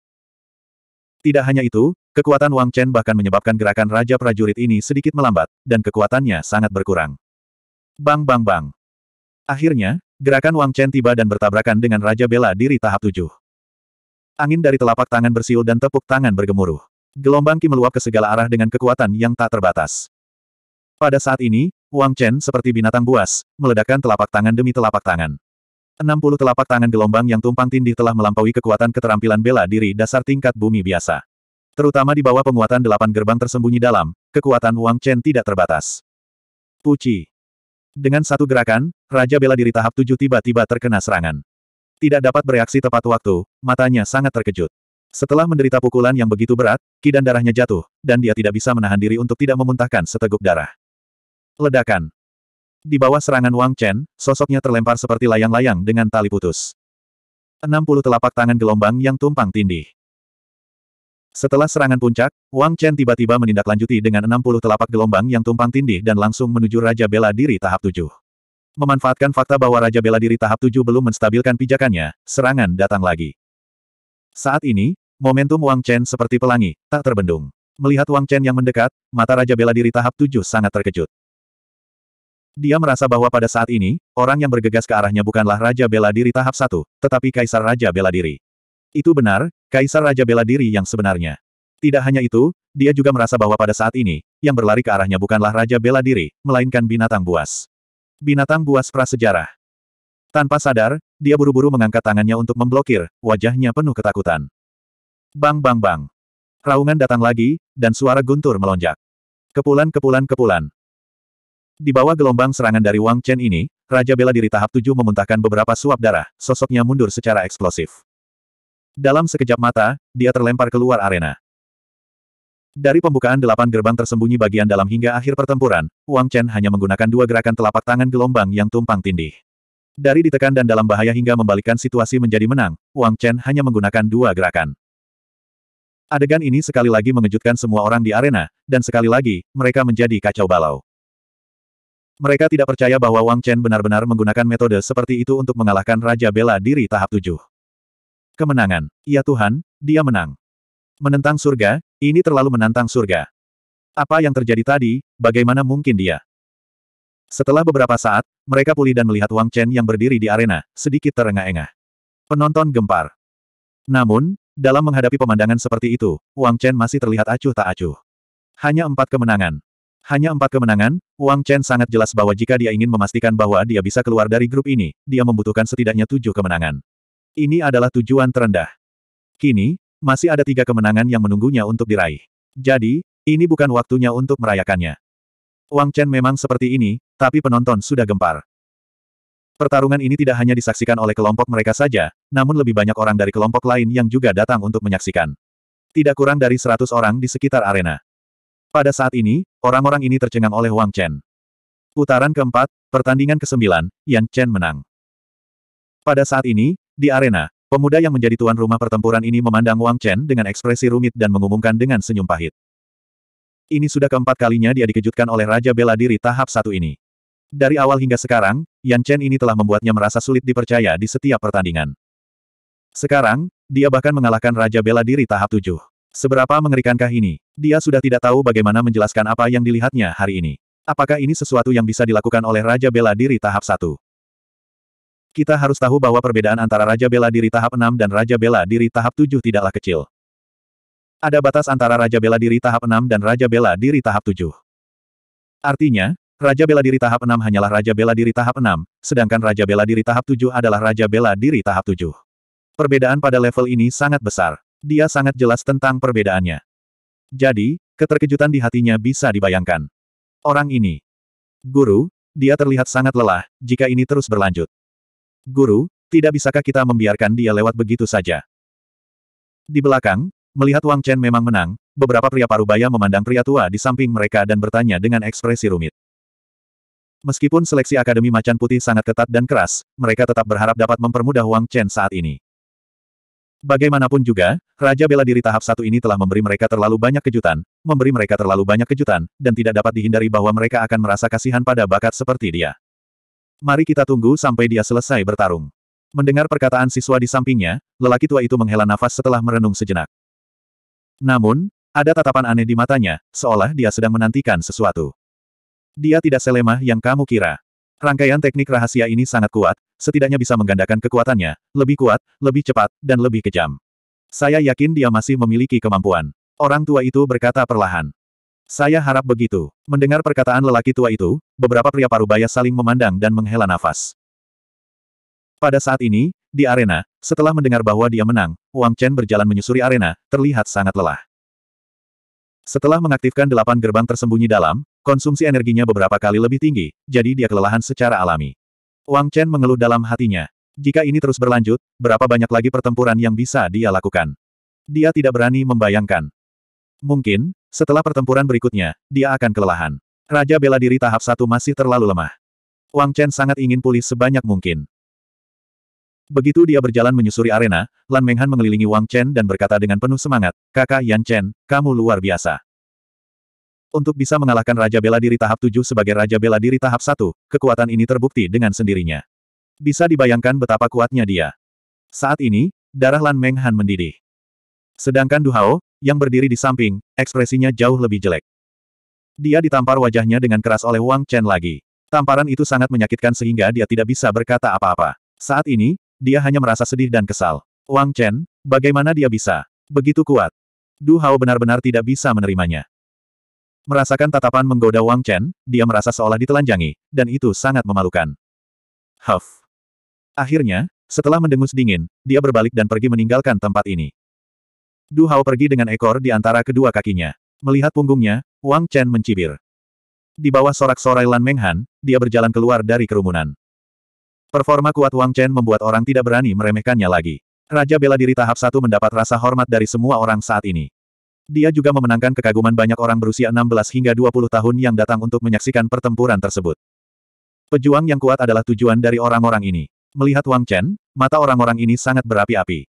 Tidak hanya itu, kekuatan Wang Chen bahkan menyebabkan gerakan Raja Prajurit ini sedikit melambat, dan kekuatannya sangat berkurang. Bang bang bang. Akhirnya, gerakan Wang Chen tiba dan bertabrakan dengan Raja Bela Diri tahap 7. Angin dari telapak tangan bersiul dan tepuk tangan bergemuruh. Gelombang Ki meluap ke segala arah dengan kekuatan yang tak terbatas. Pada saat ini, Wang Chen seperti binatang buas, meledakkan telapak tangan demi telapak tangan. 60 telapak tangan gelombang yang tumpang tindih telah melampaui kekuatan keterampilan bela diri dasar tingkat bumi biasa. Terutama di bawah penguatan delapan gerbang tersembunyi dalam, kekuatan Wang Chen tidak terbatas. Puci. Dengan satu gerakan, Raja Bela Diri tahap tujuh tiba-tiba terkena serangan. Tidak dapat bereaksi tepat waktu, matanya sangat terkejut. Setelah menderita pukulan yang begitu berat, kidan darahnya jatuh, dan dia tidak bisa menahan diri untuk tidak memuntahkan seteguk darah. Ledakan. Di bawah serangan Wang Chen, sosoknya terlempar seperti layang-layang dengan tali putus. 60 telapak tangan gelombang yang tumpang tindih. Setelah serangan puncak, Wang Chen tiba-tiba menindaklanjuti dengan 60 telapak gelombang yang tumpang tindih dan langsung menuju Raja Bela Diri tahap 7. Memanfaatkan fakta bahwa Raja Bela Diri tahap 7 belum menstabilkan pijakannya, serangan datang lagi. Saat ini, momentum Wang Chen seperti pelangi, tak terbendung. Melihat Wang Chen yang mendekat, mata Raja Bela Diri tahap 7 sangat terkejut. Dia merasa bahwa pada saat ini, orang yang bergegas ke arahnya bukanlah Raja Bela Diri tahap satu, tetapi Kaisar Raja Bela Diri. Itu benar, Kaisar Raja Bela Diri yang sebenarnya. Tidak hanya itu, dia juga merasa bahwa pada saat ini, yang berlari ke arahnya bukanlah Raja Bela Diri, melainkan binatang buas. Binatang buas prasejarah. Tanpa sadar, dia buru-buru mengangkat tangannya untuk memblokir, wajahnya penuh ketakutan. Bang bang bang. Raungan datang lagi, dan suara guntur melonjak. Kepulan kepulan kepulan. Di bawah gelombang serangan dari Wang Chen ini, Raja Bela Diri tahap 7 memuntahkan beberapa suap darah, sosoknya mundur secara eksplosif. Dalam sekejap mata, dia terlempar keluar arena. Dari pembukaan delapan gerbang tersembunyi bagian dalam hingga akhir pertempuran, Wang Chen hanya menggunakan dua gerakan telapak tangan gelombang yang tumpang tindih. Dari ditekan dan dalam bahaya hingga membalikkan situasi menjadi menang, Wang Chen hanya menggunakan dua gerakan. Adegan ini sekali lagi mengejutkan semua orang di arena, dan sekali lagi, mereka menjadi kacau balau. Mereka tidak percaya bahwa Wang Chen benar-benar menggunakan metode seperti itu untuk mengalahkan Raja Bela Diri tahap Tujuh. Kemenangan. Ya Tuhan, dia menang. Menentang surga, ini terlalu menantang surga. Apa yang terjadi tadi, bagaimana mungkin dia? Setelah beberapa saat, mereka pulih dan melihat Wang Chen yang berdiri di arena, sedikit terengah-engah. Penonton gempar. Namun, dalam menghadapi pemandangan seperti itu, Wang Chen masih terlihat acuh tak acuh. Hanya empat kemenangan, hanya empat kemenangan, Wang Chen sangat jelas bahwa jika dia ingin memastikan bahwa dia bisa keluar dari grup ini, dia membutuhkan setidaknya tujuh kemenangan. Ini adalah tujuan terendah. Kini, masih ada tiga kemenangan yang menunggunya untuk diraih. Jadi, ini bukan waktunya untuk merayakannya. Wang Chen memang seperti ini, tapi penonton sudah gempar. Pertarungan ini tidak hanya disaksikan oleh kelompok mereka saja, namun lebih banyak orang dari kelompok lain yang juga datang untuk menyaksikan. Tidak kurang dari 100 orang di sekitar arena. Pada saat ini, orang-orang ini tercengang oleh Wang Chen. Putaran keempat, pertandingan kesembilan, Yan Chen menang. Pada saat ini, di arena, pemuda yang menjadi tuan rumah pertempuran ini memandang Wang Chen dengan ekspresi rumit dan mengumumkan dengan senyum pahit. Ini sudah keempat kalinya dia dikejutkan oleh Raja Bela Diri tahap satu ini. Dari awal hingga sekarang, Yan Chen ini telah membuatnya merasa sulit dipercaya di setiap pertandingan. Sekarang, dia bahkan mengalahkan Raja Bela Diri tahap tujuh. Seberapa mengerikankah ini? Dia sudah tidak tahu bagaimana menjelaskan apa yang dilihatnya hari ini. Apakah ini sesuatu yang bisa dilakukan oleh Raja Bela Diri tahap 1? Kita harus tahu bahwa perbedaan antara Raja Bela Diri tahap 6 dan Raja Bela Diri tahap 7 tidaklah kecil. Ada batas antara Raja Bela Diri tahap 6 dan Raja Bela Diri tahap 7. Artinya, Raja Bela Diri tahap 6 hanyalah Raja Bela Diri tahap 6, sedangkan Raja Bela Diri tahap 7 adalah Raja Bela Diri tahap 7. Perbedaan pada level ini sangat besar dia sangat jelas tentang perbedaannya. Jadi, keterkejutan di hatinya bisa dibayangkan. Orang ini. Guru, dia terlihat sangat lelah, jika ini terus berlanjut. Guru, tidak bisakah kita membiarkan dia lewat begitu saja? Di belakang, melihat Wang Chen memang menang, beberapa pria parubaya memandang pria tua di samping mereka dan bertanya dengan ekspresi rumit. Meskipun seleksi Akademi Macan Putih sangat ketat dan keras, mereka tetap berharap dapat mempermudah Wang Chen saat ini. Bagaimanapun juga, Raja Bela Diri tahap satu ini telah memberi mereka terlalu banyak kejutan, memberi mereka terlalu banyak kejutan, dan tidak dapat dihindari bahwa mereka akan merasa kasihan pada bakat seperti dia. Mari kita tunggu sampai dia selesai bertarung. Mendengar perkataan siswa di sampingnya, lelaki tua itu menghela nafas setelah merenung sejenak. Namun, ada tatapan aneh di matanya, seolah dia sedang menantikan sesuatu. Dia tidak selemah yang kamu kira. Rangkaian teknik rahasia ini sangat kuat, setidaknya bisa menggandakan kekuatannya, lebih kuat, lebih cepat, dan lebih kejam. Saya yakin dia masih memiliki kemampuan. Orang tua itu berkata perlahan. Saya harap begitu. Mendengar perkataan lelaki tua itu, beberapa pria parubaya saling memandang dan menghela nafas. Pada saat ini, di arena, setelah mendengar bahwa dia menang, Wang Chen berjalan menyusuri arena, terlihat sangat lelah. Setelah mengaktifkan delapan gerbang tersembunyi dalam, Konsumsi energinya beberapa kali lebih tinggi, jadi dia kelelahan secara alami. Wang Chen mengeluh dalam hatinya. Jika ini terus berlanjut, berapa banyak lagi pertempuran yang bisa dia lakukan? Dia tidak berani membayangkan. Mungkin, setelah pertempuran berikutnya, dia akan kelelahan. Raja bela diri tahap satu masih terlalu lemah. Wang Chen sangat ingin pulih sebanyak mungkin. Begitu dia berjalan menyusuri arena, Lan Menghan mengelilingi Wang Chen dan berkata dengan penuh semangat, Kakak Yan Chen, kamu luar biasa. Untuk bisa mengalahkan Raja Bela Diri tahap 7 sebagai Raja Bela Diri tahap 1, kekuatan ini terbukti dengan sendirinya. Bisa dibayangkan betapa kuatnya dia. Saat ini, darah Lan Meng Han mendidih. Sedangkan Du Hao, yang berdiri di samping, ekspresinya jauh lebih jelek. Dia ditampar wajahnya dengan keras oleh Wang Chen lagi. Tamparan itu sangat menyakitkan sehingga dia tidak bisa berkata apa-apa. Saat ini, dia hanya merasa sedih dan kesal. Wang Chen, bagaimana dia bisa? Begitu kuat. Du Hao benar-benar tidak bisa menerimanya. Merasakan tatapan menggoda Wang Chen, dia merasa seolah ditelanjangi, dan itu sangat memalukan. Huff. Akhirnya, setelah mendengus dingin, dia berbalik dan pergi meninggalkan tempat ini. Du Hao pergi dengan ekor di antara kedua kakinya. Melihat punggungnya, Wang Chen mencibir. Di bawah sorak-sorai Lan Menghan, dia berjalan keluar dari kerumunan. Performa kuat Wang Chen membuat orang tidak berani meremehkannya lagi. Raja bela diri tahap satu mendapat rasa hormat dari semua orang saat ini. Dia juga memenangkan kekaguman banyak orang berusia 16 hingga 20 tahun yang datang untuk menyaksikan pertempuran tersebut. Pejuang yang kuat adalah tujuan dari orang-orang ini. Melihat Wang Chen, mata orang-orang ini sangat berapi-api.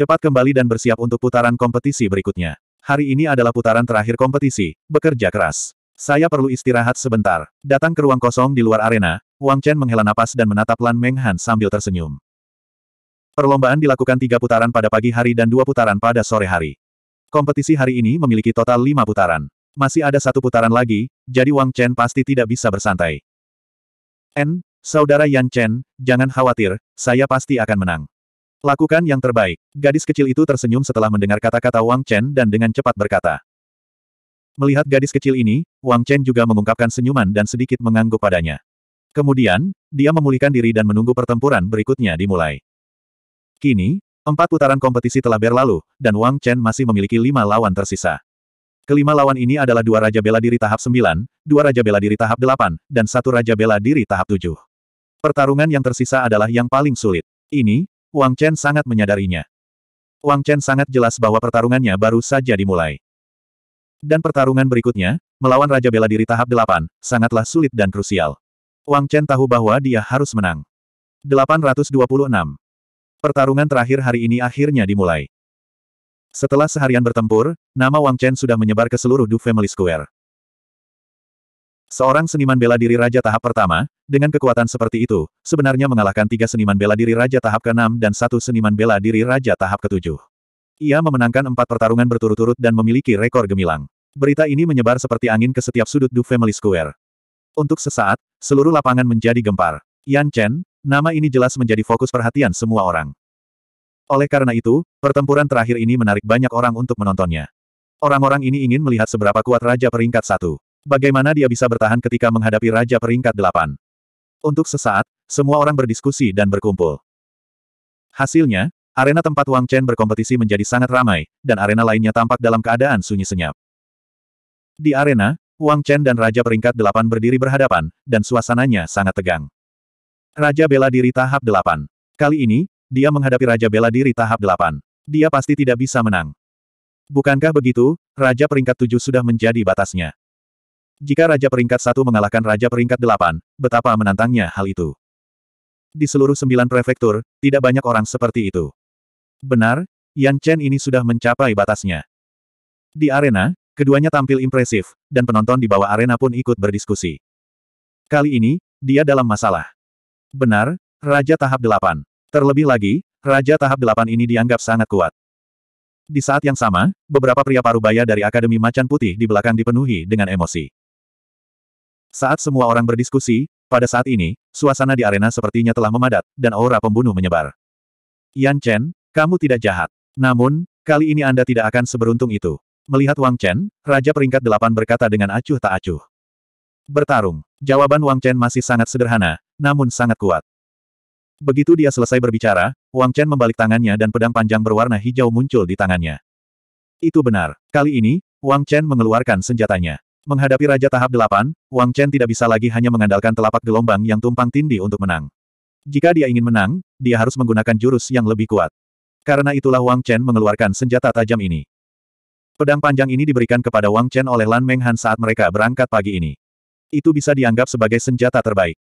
Cepat kembali dan bersiap untuk putaran kompetisi berikutnya. Hari ini adalah putaran terakhir kompetisi, bekerja keras. Saya perlu istirahat sebentar. Datang ke ruang kosong di luar arena, Wang Chen menghela napas dan menatap Lan Meng Han sambil tersenyum. Perlombaan dilakukan tiga putaran pada pagi hari dan dua putaran pada sore hari. Kompetisi hari ini memiliki total lima putaran. Masih ada satu putaran lagi, jadi Wang Chen pasti tidak bisa bersantai. N, Saudara Yan Chen, jangan khawatir, saya pasti akan menang. Lakukan yang terbaik. Gadis kecil itu tersenyum setelah mendengar kata-kata Wang Chen dan dengan cepat berkata. Melihat gadis kecil ini, Wang Chen juga mengungkapkan senyuman dan sedikit mengangguk padanya. Kemudian, dia memulihkan diri dan menunggu pertempuran berikutnya dimulai. Kini, Empat putaran kompetisi telah berlalu, dan Wang Chen masih memiliki lima lawan tersisa. Kelima lawan ini adalah dua Raja Bela Diri tahap 9, dua Raja Bela Diri tahap 8, dan satu Raja Bela Diri tahap 7. Pertarungan yang tersisa adalah yang paling sulit. Ini, Wang Chen sangat menyadarinya. Wang Chen sangat jelas bahwa pertarungannya baru saja dimulai. Dan pertarungan berikutnya, melawan Raja Bela Diri tahap 8, sangatlah sulit dan krusial. Wang Chen tahu bahwa dia harus menang. 826 Pertarungan terakhir hari ini akhirnya dimulai. Setelah seharian bertempur, nama Wang Chen sudah menyebar ke seluruh Du Family Square. Seorang seniman bela diri Raja tahap pertama, dengan kekuatan seperti itu, sebenarnya mengalahkan tiga seniman bela diri Raja tahap ke-6 dan satu seniman bela diri Raja tahap ke-7. Ia memenangkan empat pertarungan berturut-turut dan memiliki rekor gemilang. Berita ini menyebar seperti angin ke setiap sudut Du Family Square. Untuk sesaat, seluruh lapangan menjadi gempar. Yan Chen, Nama ini jelas menjadi fokus perhatian semua orang. Oleh karena itu, pertempuran terakhir ini menarik banyak orang untuk menontonnya. Orang-orang ini ingin melihat seberapa kuat Raja Peringkat Satu. Bagaimana dia bisa bertahan ketika menghadapi Raja Peringkat Delapan. Untuk sesaat, semua orang berdiskusi dan berkumpul. Hasilnya, arena tempat Wang Chen berkompetisi menjadi sangat ramai, dan arena lainnya tampak dalam keadaan sunyi senyap. Di arena, Wang Chen dan Raja Peringkat Delapan berdiri berhadapan, dan suasananya sangat tegang. Raja Bela Diri Tahap 8. Kali ini, dia menghadapi Raja Bela Diri Tahap 8. Dia pasti tidak bisa menang. Bukankah begitu, Raja Peringkat 7 sudah menjadi batasnya. Jika Raja Peringkat 1 mengalahkan Raja Peringkat 8, betapa menantangnya hal itu. Di seluruh sembilan prefektur, tidak banyak orang seperti itu. Benar, Yan Chen ini sudah mencapai batasnya. Di arena, keduanya tampil impresif, dan penonton di bawah arena pun ikut berdiskusi. Kali ini, dia dalam masalah. Benar, Raja Tahap 8. Terlebih lagi, Raja Tahap 8 ini dianggap sangat kuat. Di saat yang sama, beberapa pria parubaya dari Akademi Macan Putih di belakang dipenuhi dengan emosi. Saat semua orang berdiskusi, pada saat ini, suasana di arena sepertinya telah memadat, dan aura pembunuh menyebar. Yan Chen, kamu tidak jahat. Namun, kali ini Anda tidak akan seberuntung itu. Melihat Wang Chen, Raja peringkat delapan berkata dengan acuh tak acuh. Bertarung. Jawaban Wang Chen masih sangat sederhana, namun sangat kuat. Begitu dia selesai berbicara, Wang Chen membalik tangannya dan pedang panjang berwarna hijau muncul di tangannya. Itu benar. Kali ini, Wang Chen mengeluarkan senjatanya. Menghadapi Raja Tahap 8, Wang Chen tidak bisa lagi hanya mengandalkan telapak gelombang yang tumpang tindih untuk menang. Jika dia ingin menang, dia harus menggunakan jurus yang lebih kuat. Karena itulah Wang Chen mengeluarkan senjata tajam ini. Pedang panjang ini diberikan kepada Wang Chen oleh Lan Menghan saat mereka berangkat pagi ini itu bisa dianggap sebagai senjata terbaik.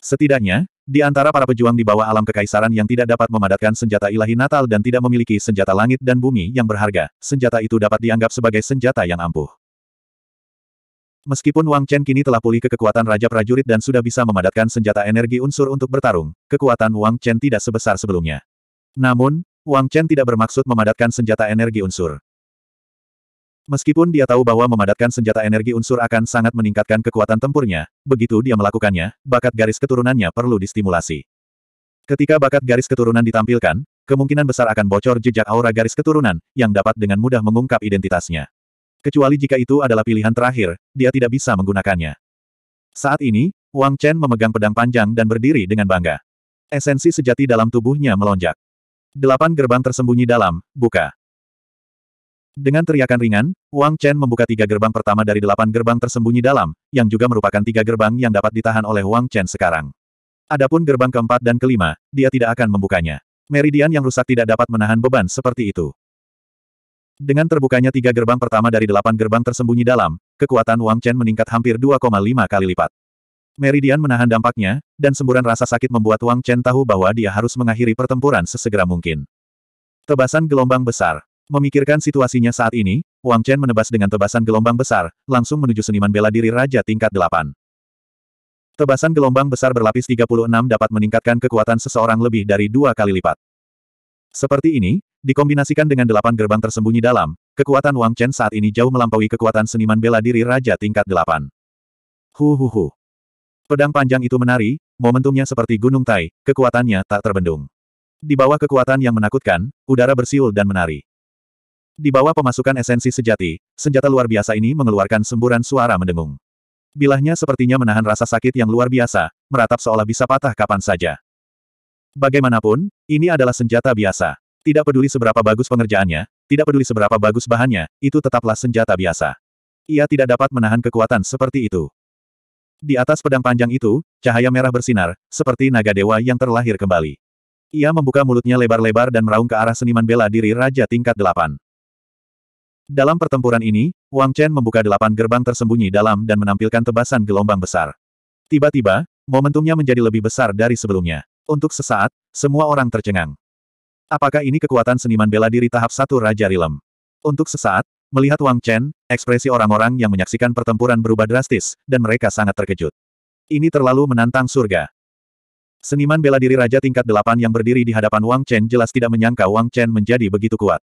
Setidaknya, di antara para pejuang di bawah alam kekaisaran yang tidak dapat memadatkan senjata ilahi natal dan tidak memiliki senjata langit dan bumi yang berharga, senjata itu dapat dianggap sebagai senjata yang ampuh. Meskipun Wang Chen kini telah pulih ke kekuatan Raja Prajurit dan sudah bisa memadatkan senjata energi unsur untuk bertarung, kekuatan Wang Chen tidak sebesar sebelumnya. Namun, Wang Chen tidak bermaksud memadatkan senjata energi unsur. Meskipun dia tahu bahwa memadatkan senjata energi unsur akan sangat meningkatkan kekuatan tempurnya, begitu dia melakukannya, bakat garis keturunannya perlu distimulasi. Ketika bakat garis keturunan ditampilkan, kemungkinan besar akan bocor jejak aura garis keturunan, yang dapat dengan mudah mengungkap identitasnya. Kecuali jika itu adalah pilihan terakhir, dia tidak bisa menggunakannya. Saat ini, Wang Chen memegang pedang panjang dan berdiri dengan bangga. Esensi sejati dalam tubuhnya melonjak. Delapan gerbang tersembunyi dalam, buka. Dengan teriakan ringan, Wang Chen membuka tiga gerbang pertama dari delapan gerbang tersembunyi dalam, yang juga merupakan tiga gerbang yang dapat ditahan oleh Wang Chen sekarang. Adapun gerbang keempat dan kelima, dia tidak akan membukanya. Meridian yang rusak tidak dapat menahan beban seperti itu. Dengan terbukanya tiga gerbang pertama dari delapan gerbang tersembunyi dalam, kekuatan Wang Chen meningkat hampir 2,5 kali lipat. Meridian menahan dampaknya, dan semburan rasa sakit membuat Wang Chen tahu bahwa dia harus mengakhiri pertempuran sesegera mungkin. Tebasan gelombang besar. Memikirkan situasinya saat ini, Wang Chen menebas dengan tebasan gelombang besar, langsung menuju seniman bela diri Raja tingkat 8. Tebasan gelombang besar berlapis 36 dapat meningkatkan kekuatan seseorang lebih dari dua kali lipat. Seperti ini, dikombinasikan dengan delapan gerbang tersembunyi dalam, kekuatan Wang Chen saat ini jauh melampaui kekuatan seniman bela diri Raja tingkat 8. Hu hu hu. Pedang panjang itu menari, momentumnya seperti gunung tai, kekuatannya tak terbendung. Di bawah kekuatan yang menakutkan, udara bersiul dan menari. Di bawah pemasukan esensi sejati, senjata luar biasa ini mengeluarkan semburan suara mendengung. Bilahnya sepertinya menahan rasa sakit yang luar biasa, meratap seolah bisa patah kapan saja. Bagaimanapun, ini adalah senjata biasa. Tidak peduli seberapa bagus pengerjaannya, tidak peduli seberapa bagus bahannya, itu tetaplah senjata biasa. Ia tidak dapat menahan kekuatan seperti itu. Di atas pedang panjang itu, cahaya merah bersinar, seperti naga dewa yang terlahir kembali. Ia membuka mulutnya lebar-lebar dan meraung ke arah seniman bela diri Raja tingkat delapan. Dalam pertempuran ini, Wang Chen membuka delapan gerbang tersembunyi dalam dan menampilkan tebasan gelombang besar. Tiba-tiba, momentumnya menjadi lebih besar dari sebelumnya. Untuk sesaat, semua orang tercengang. Apakah ini kekuatan seniman bela diri tahap satu Raja Rilem? Untuk sesaat, melihat Wang Chen, ekspresi orang-orang yang menyaksikan pertempuran berubah drastis, dan mereka sangat terkejut. Ini terlalu menantang surga. Seniman bela diri Raja tingkat delapan yang berdiri di hadapan Wang Chen jelas tidak menyangka Wang Chen menjadi begitu kuat.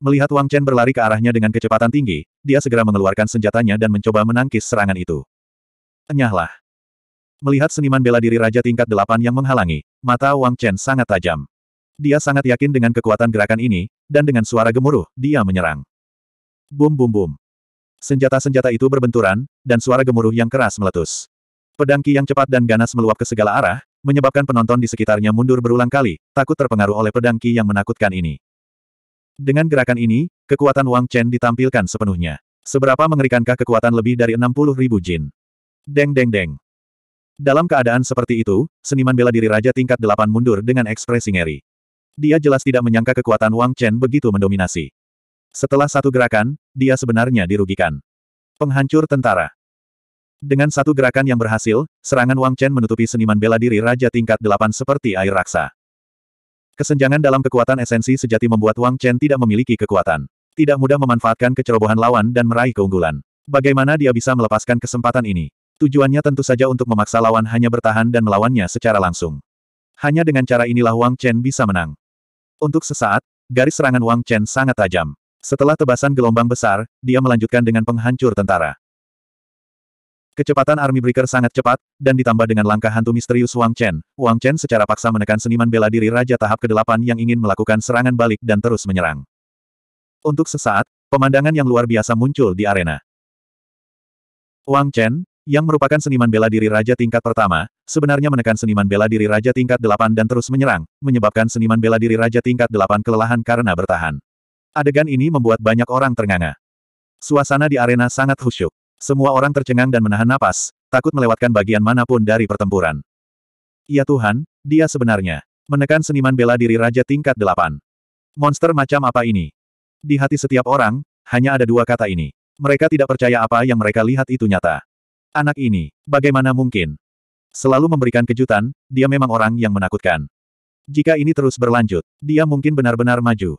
Melihat Wang Chen berlari ke arahnya dengan kecepatan tinggi, dia segera mengeluarkan senjatanya dan mencoba menangkis serangan itu. Enyahlah. Melihat seniman bela diri Raja tingkat delapan yang menghalangi, mata Wang Chen sangat tajam. Dia sangat yakin dengan kekuatan gerakan ini, dan dengan suara gemuruh, dia menyerang. Bum bum bum. Senjata-senjata itu berbenturan, dan suara gemuruh yang keras meletus. Pedangki yang cepat dan ganas meluap ke segala arah, menyebabkan penonton di sekitarnya mundur berulang kali, takut terpengaruh oleh pedangki yang menakutkan ini. Dengan gerakan ini, kekuatan Wang Chen ditampilkan sepenuhnya. Seberapa mengerikankah kekuatan lebih dari 60 ribu jin? Deng deng deng. Dalam keadaan seperti itu, seniman bela diri Raja tingkat delapan mundur dengan ekspresi ngeri. Dia jelas tidak menyangka kekuatan Wang Chen begitu mendominasi. Setelah satu gerakan, dia sebenarnya dirugikan. Penghancur tentara. Dengan satu gerakan yang berhasil, serangan Wang Chen menutupi seniman bela diri Raja tingkat delapan seperti air raksa. Kesenjangan dalam kekuatan esensi sejati membuat Wang Chen tidak memiliki kekuatan. Tidak mudah memanfaatkan kecerobohan lawan dan meraih keunggulan. Bagaimana dia bisa melepaskan kesempatan ini? Tujuannya tentu saja untuk memaksa lawan hanya bertahan dan melawannya secara langsung. Hanya dengan cara inilah Wang Chen bisa menang. Untuk sesaat, garis serangan Wang Chen sangat tajam. Setelah tebasan gelombang besar, dia melanjutkan dengan penghancur tentara. Kecepatan Army Breaker sangat cepat, dan ditambah dengan langkah hantu misterius Wang Chen, Wang Chen secara paksa menekan seniman bela diri Raja tahap ke-8 yang ingin melakukan serangan balik dan terus menyerang. Untuk sesaat, pemandangan yang luar biasa muncul di arena. Wang Chen, yang merupakan seniman bela diri Raja tingkat pertama, sebenarnya menekan seniman bela diri Raja tingkat 8 dan terus menyerang, menyebabkan seniman bela diri Raja tingkat 8 kelelahan karena bertahan. Adegan ini membuat banyak orang ternganga. Suasana di arena sangat khusyuk. Semua orang tercengang dan menahan napas, takut melewatkan bagian manapun dari pertempuran. Ya Tuhan, dia sebenarnya menekan seniman bela diri Raja tingkat delapan. Monster macam apa ini? Di hati setiap orang, hanya ada dua kata ini. Mereka tidak percaya apa yang mereka lihat itu nyata. Anak ini, bagaimana mungkin? Selalu memberikan kejutan, dia memang orang yang menakutkan. Jika ini terus berlanjut, dia mungkin benar-benar maju.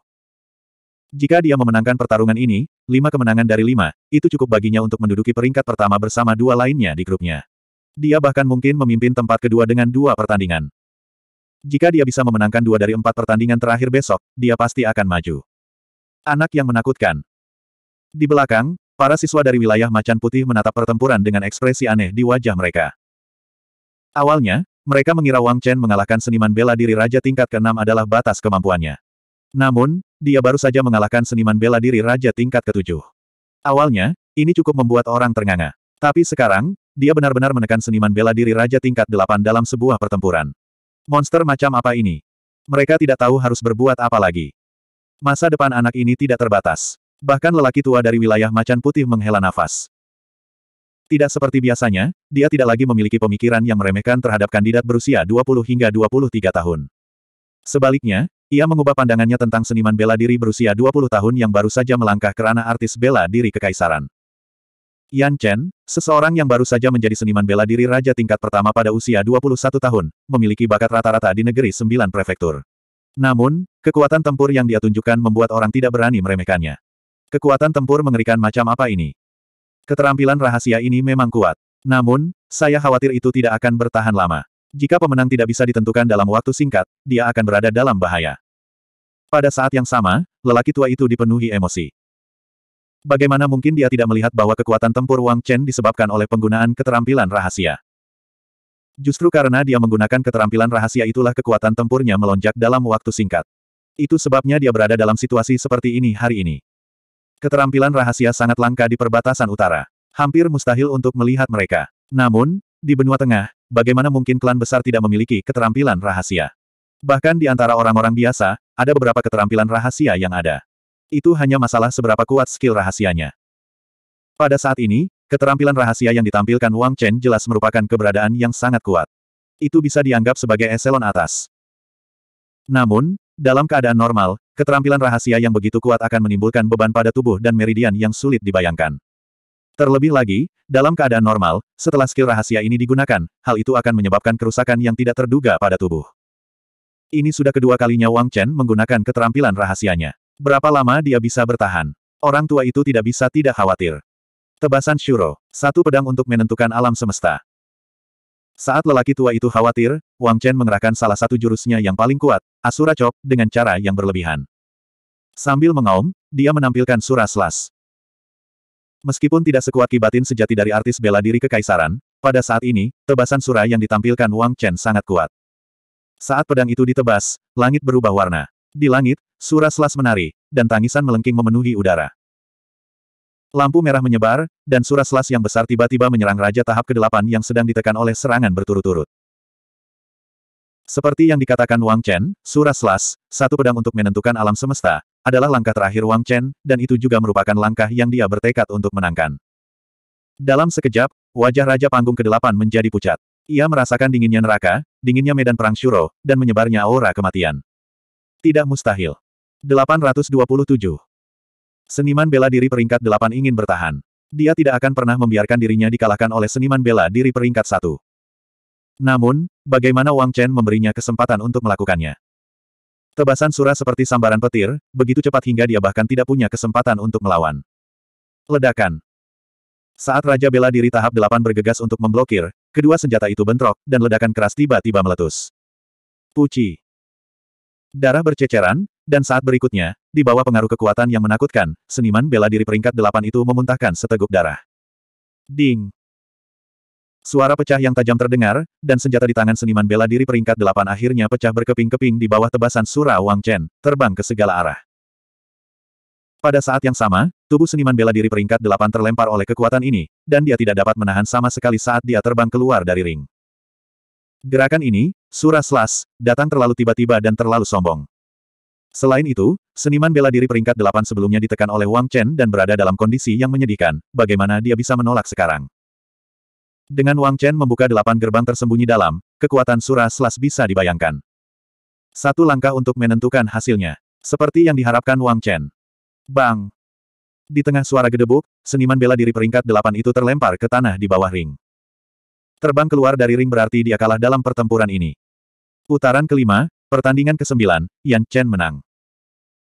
Jika dia memenangkan pertarungan ini, lima kemenangan dari lima, itu cukup baginya untuk menduduki peringkat pertama bersama dua lainnya di grupnya. Dia bahkan mungkin memimpin tempat kedua dengan dua pertandingan. Jika dia bisa memenangkan dua dari empat pertandingan terakhir besok, dia pasti akan maju. Anak yang menakutkan. Di belakang, para siswa dari wilayah Macan Putih menatap pertempuran dengan ekspresi aneh di wajah mereka. Awalnya, mereka mengira Wang Chen mengalahkan seniman bela diri Raja tingkat ke-6 adalah batas kemampuannya. Namun, dia baru saja mengalahkan seniman bela diri Raja tingkat ketujuh. Awalnya, ini cukup membuat orang ternganga. Tapi sekarang, dia benar-benar menekan seniman bela diri Raja tingkat delapan dalam sebuah pertempuran. Monster macam apa ini? Mereka tidak tahu harus berbuat apa lagi. Masa depan anak ini tidak terbatas. Bahkan lelaki tua dari wilayah macan putih menghela nafas. Tidak seperti biasanya, dia tidak lagi memiliki pemikiran yang meremehkan terhadap kandidat berusia 20 hingga 23 tahun. Sebaliknya, ia mengubah pandangannya tentang seniman bela diri berusia 20 tahun yang baru saja melangkah ke ranah artis bela diri kekaisaran. Yan Chen, seseorang yang baru saja menjadi seniman bela diri raja tingkat pertama pada usia 21 tahun, memiliki bakat rata-rata di negeri sembilan prefektur. Namun, kekuatan tempur yang dia tunjukkan membuat orang tidak berani meremehkannya. Kekuatan tempur mengerikan macam apa ini? Keterampilan rahasia ini memang kuat. Namun, saya khawatir itu tidak akan bertahan lama. Jika pemenang tidak bisa ditentukan dalam waktu singkat, dia akan berada dalam bahaya. Pada saat yang sama, lelaki tua itu dipenuhi emosi. Bagaimana mungkin dia tidak melihat bahwa kekuatan tempur Wang Chen disebabkan oleh penggunaan keterampilan rahasia? Justru karena dia menggunakan keterampilan rahasia itulah kekuatan tempurnya melonjak dalam waktu singkat. Itu sebabnya dia berada dalam situasi seperti ini hari ini. Keterampilan rahasia sangat langka di perbatasan utara. Hampir mustahil untuk melihat mereka. Namun, di benua tengah, bagaimana mungkin klan besar tidak memiliki keterampilan rahasia? Bahkan di antara orang-orang biasa, ada beberapa keterampilan rahasia yang ada. Itu hanya masalah seberapa kuat skill rahasianya. Pada saat ini, keterampilan rahasia yang ditampilkan Wang Chen jelas merupakan keberadaan yang sangat kuat. Itu bisa dianggap sebagai eselon atas. Namun, dalam keadaan normal, keterampilan rahasia yang begitu kuat akan menimbulkan beban pada tubuh dan meridian yang sulit dibayangkan. Terlebih lagi, dalam keadaan normal, setelah skill rahasia ini digunakan, hal itu akan menyebabkan kerusakan yang tidak terduga pada tubuh. Ini sudah kedua kalinya Wang Chen menggunakan keterampilan rahasianya. Berapa lama dia bisa bertahan? Orang tua itu tidak bisa tidak khawatir. Tebasan Shuro, satu pedang untuk menentukan alam semesta. Saat lelaki tua itu khawatir, Wang Chen mengerahkan salah satu jurusnya yang paling kuat, Asura Chop, dengan cara yang berlebihan. Sambil mengaum, dia menampilkan Sura slas. Meskipun tidak sekuat kibatin sejati dari artis bela diri kekaisaran, pada saat ini, tebasan Sura yang ditampilkan Wang Chen sangat kuat. Saat pedang itu ditebas, langit berubah warna. Di langit, Sura Selas menari, dan tangisan melengking memenuhi udara. Lampu merah menyebar, dan Sura Selas yang besar tiba-tiba menyerang Raja Tahap ke-8 yang sedang ditekan oleh serangan berturut-turut. Seperti yang dikatakan Wang Chen, Sura Selas, satu pedang untuk menentukan alam semesta, adalah langkah terakhir Wang Chen, dan itu juga merupakan langkah yang dia bertekad untuk menangkan. Dalam sekejap, wajah Raja Panggung ke-8 menjadi pucat. Ia merasakan dinginnya neraka, dinginnya medan perang Shuro, dan menyebarnya aura kematian. Tidak mustahil. 827. Seniman bela diri peringkat 8 ingin bertahan. Dia tidak akan pernah membiarkan dirinya dikalahkan oleh seniman bela diri peringkat 1. Namun, bagaimana Wang Chen memberinya kesempatan untuk melakukannya? Tebasan surah seperti sambaran petir, begitu cepat hingga dia bahkan tidak punya kesempatan untuk melawan. Ledakan. Saat Raja Bela Diri tahap 8 bergegas untuk memblokir, kedua senjata itu bentrok, dan ledakan keras tiba-tiba meletus. Puci. Darah berceceran, dan saat berikutnya, di bawah pengaruh kekuatan yang menakutkan, seniman bela diri peringkat delapan itu memuntahkan seteguk darah. Ding. Suara pecah yang tajam terdengar, dan senjata di tangan seniman bela diri peringkat delapan akhirnya pecah berkeping-keping di bawah tebasan Sura Wang Chen, terbang ke segala arah. Pada saat yang sama, tubuh seniman bela diri peringkat delapan terlempar oleh kekuatan ini, dan dia tidak dapat menahan sama sekali saat dia terbang keluar dari ring. Gerakan ini, surah slas, datang terlalu tiba-tiba dan terlalu sombong. Selain itu, seniman bela diri peringkat delapan sebelumnya ditekan oleh Wang Chen dan berada dalam kondisi yang menyedihkan, bagaimana dia bisa menolak sekarang. Dengan Wang Chen membuka delapan gerbang tersembunyi dalam, kekuatan surah slas bisa dibayangkan. Satu langkah untuk menentukan hasilnya. Seperti yang diharapkan Wang Chen, Bang! Di tengah suara gedebuk, seniman bela diri peringkat delapan itu terlempar ke tanah di bawah ring. Terbang keluar dari ring berarti dia kalah dalam pertempuran ini. Putaran kelima, pertandingan kesembilan, Yan Chen menang.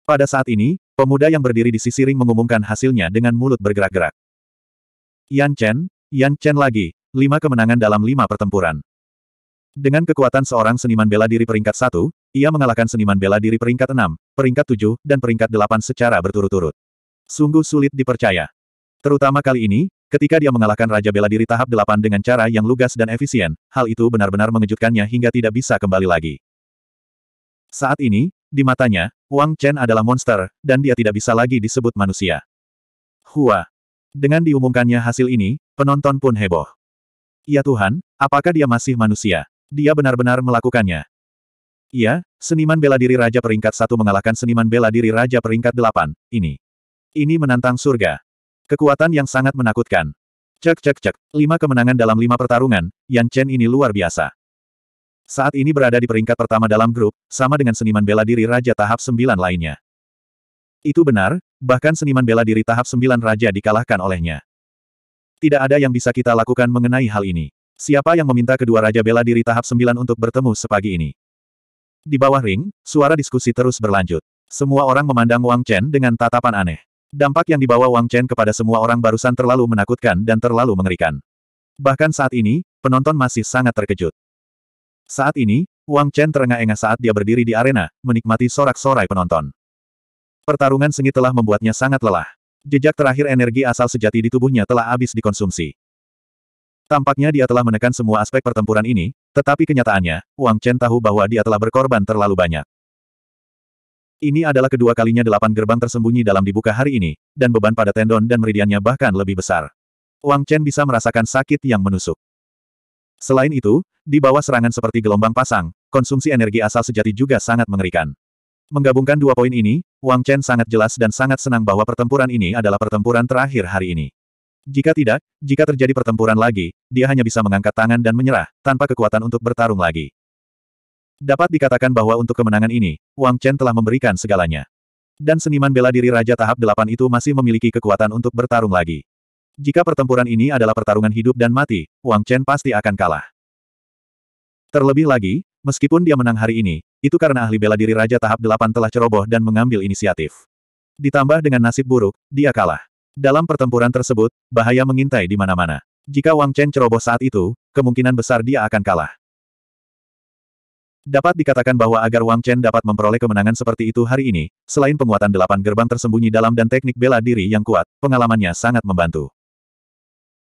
Pada saat ini, pemuda yang berdiri di sisi ring mengumumkan hasilnya dengan mulut bergerak-gerak. Yan Chen, Yan Chen lagi, lima kemenangan dalam lima pertempuran. Dengan kekuatan seorang seniman bela diri peringkat satu, ia mengalahkan seniman bela diri peringkat enam, peringkat tujuh, dan peringkat delapan secara berturut-turut. Sungguh sulit dipercaya. Terutama kali ini, ketika dia mengalahkan Raja Bela Diri tahap delapan dengan cara yang lugas dan efisien, hal itu benar-benar mengejutkannya hingga tidak bisa kembali lagi. Saat ini, di matanya, Wang Chen adalah monster, dan dia tidak bisa lagi disebut manusia. Hua. Dengan diumumkannya hasil ini, penonton pun heboh. Ya Tuhan, apakah dia masih manusia? dia benar-benar melakukannya. Iya, seniman bela diri Raja Peringkat satu mengalahkan seniman bela diri Raja Peringkat delapan. ini. Ini menantang surga. Kekuatan yang sangat menakutkan. Cek cek cek, lima kemenangan dalam lima pertarungan, Yan Chen ini luar biasa. Saat ini berada di peringkat pertama dalam grup, sama dengan seniman bela diri Raja tahap sembilan lainnya. Itu benar, bahkan seniman bela diri tahap sembilan Raja dikalahkan olehnya. Tidak ada yang bisa kita lakukan mengenai hal ini. Siapa yang meminta kedua Raja Bela Diri tahap 9 untuk bertemu sepagi ini? Di bawah ring, suara diskusi terus berlanjut. Semua orang memandang Wang Chen dengan tatapan aneh. Dampak yang dibawa Wang Chen kepada semua orang barusan terlalu menakutkan dan terlalu mengerikan. Bahkan saat ini, penonton masih sangat terkejut. Saat ini, Wang Chen terengah-engah saat dia berdiri di arena, menikmati sorak-sorai penonton. Pertarungan sengit telah membuatnya sangat lelah. Jejak terakhir energi asal sejati di tubuhnya telah habis dikonsumsi. Tampaknya dia telah menekan semua aspek pertempuran ini, tetapi kenyataannya, Wang Chen tahu bahwa dia telah berkorban terlalu banyak. Ini adalah kedua kalinya delapan gerbang tersembunyi dalam dibuka hari ini, dan beban pada tendon dan meridiannya bahkan lebih besar. Wang Chen bisa merasakan sakit yang menusuk. Selain itu, di bawah serangan seperti gelombang pasang, konsumsi energi asal sejati juga sangat mengerikan. Menggabungkan dua poin ini, Wang Chen sangat jelas dan sangat senang bahwa pertempuran ini adalah pertempuran terakhir hari ini. Jika tidak, jika terjadi pertempuran lagi, dia hanya bisa mengangkat tangan dan menyerah, tanpa kekuatan untuk bertarung lagi. Dapat dikatakan bahwa untuk kemenangan ini, Wang Chen telah memberikan segalanya. Dan seniman bela diri Raja Tahap 8 itu masih memiliki kekuatan untuk bertarung lagi. Jika pertempuran ini adalah pertarungan hidup dan mati, Wang Chen pasti akan kalah. Terlebih lagi, meskipun dia menang hari ini, itu karena ahli bela diri Raja Tahap 8 telah ceroboh dan mengambil inisiatif. Ditambah dengan nasib buruk, dia kalah. Dalam pertempuran tersebut, bahaya mengintai di mana-mana. Jika Wang Chen ceroboh saat itu, kemungkinan besar dia akan kalah. Dapat dikatakan bahwa agar Wang Chen dapat memperoleh kemenangan seperti itu hari ini, selain penguatan delapan gerbang tersembunyi dalam dan teknik bela diri yang kuat, pengalamannya sangat membantu.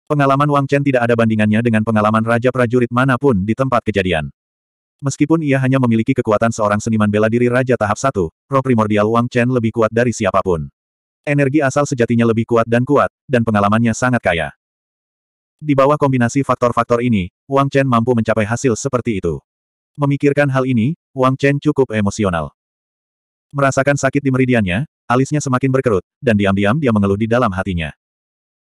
Pengalaman Wang Chen tidak ada bandingannya dengan pengalaman Raja Prajurit manapun di tempat kejadian. Meskipun ia hanya memiliki kekuatan seorang seniman bela diri Raja tahap 1, roh primordial Wang Chen lebih kuat dari siapapun. Energi asal sejatinya lebih kuat dan kuat, dan pengalamannya sangat kaya. Di bawah kombinasi faktor-faktor ini, Wang Chen mampu mencapai hasil seperti itu. Memikirkan hal ini, Wang Chen cukup emosional. Merasakan sakit di meridiannya, alisnya semakin berkerut, dan diam-diam dia mengeluh di dalam hatinya.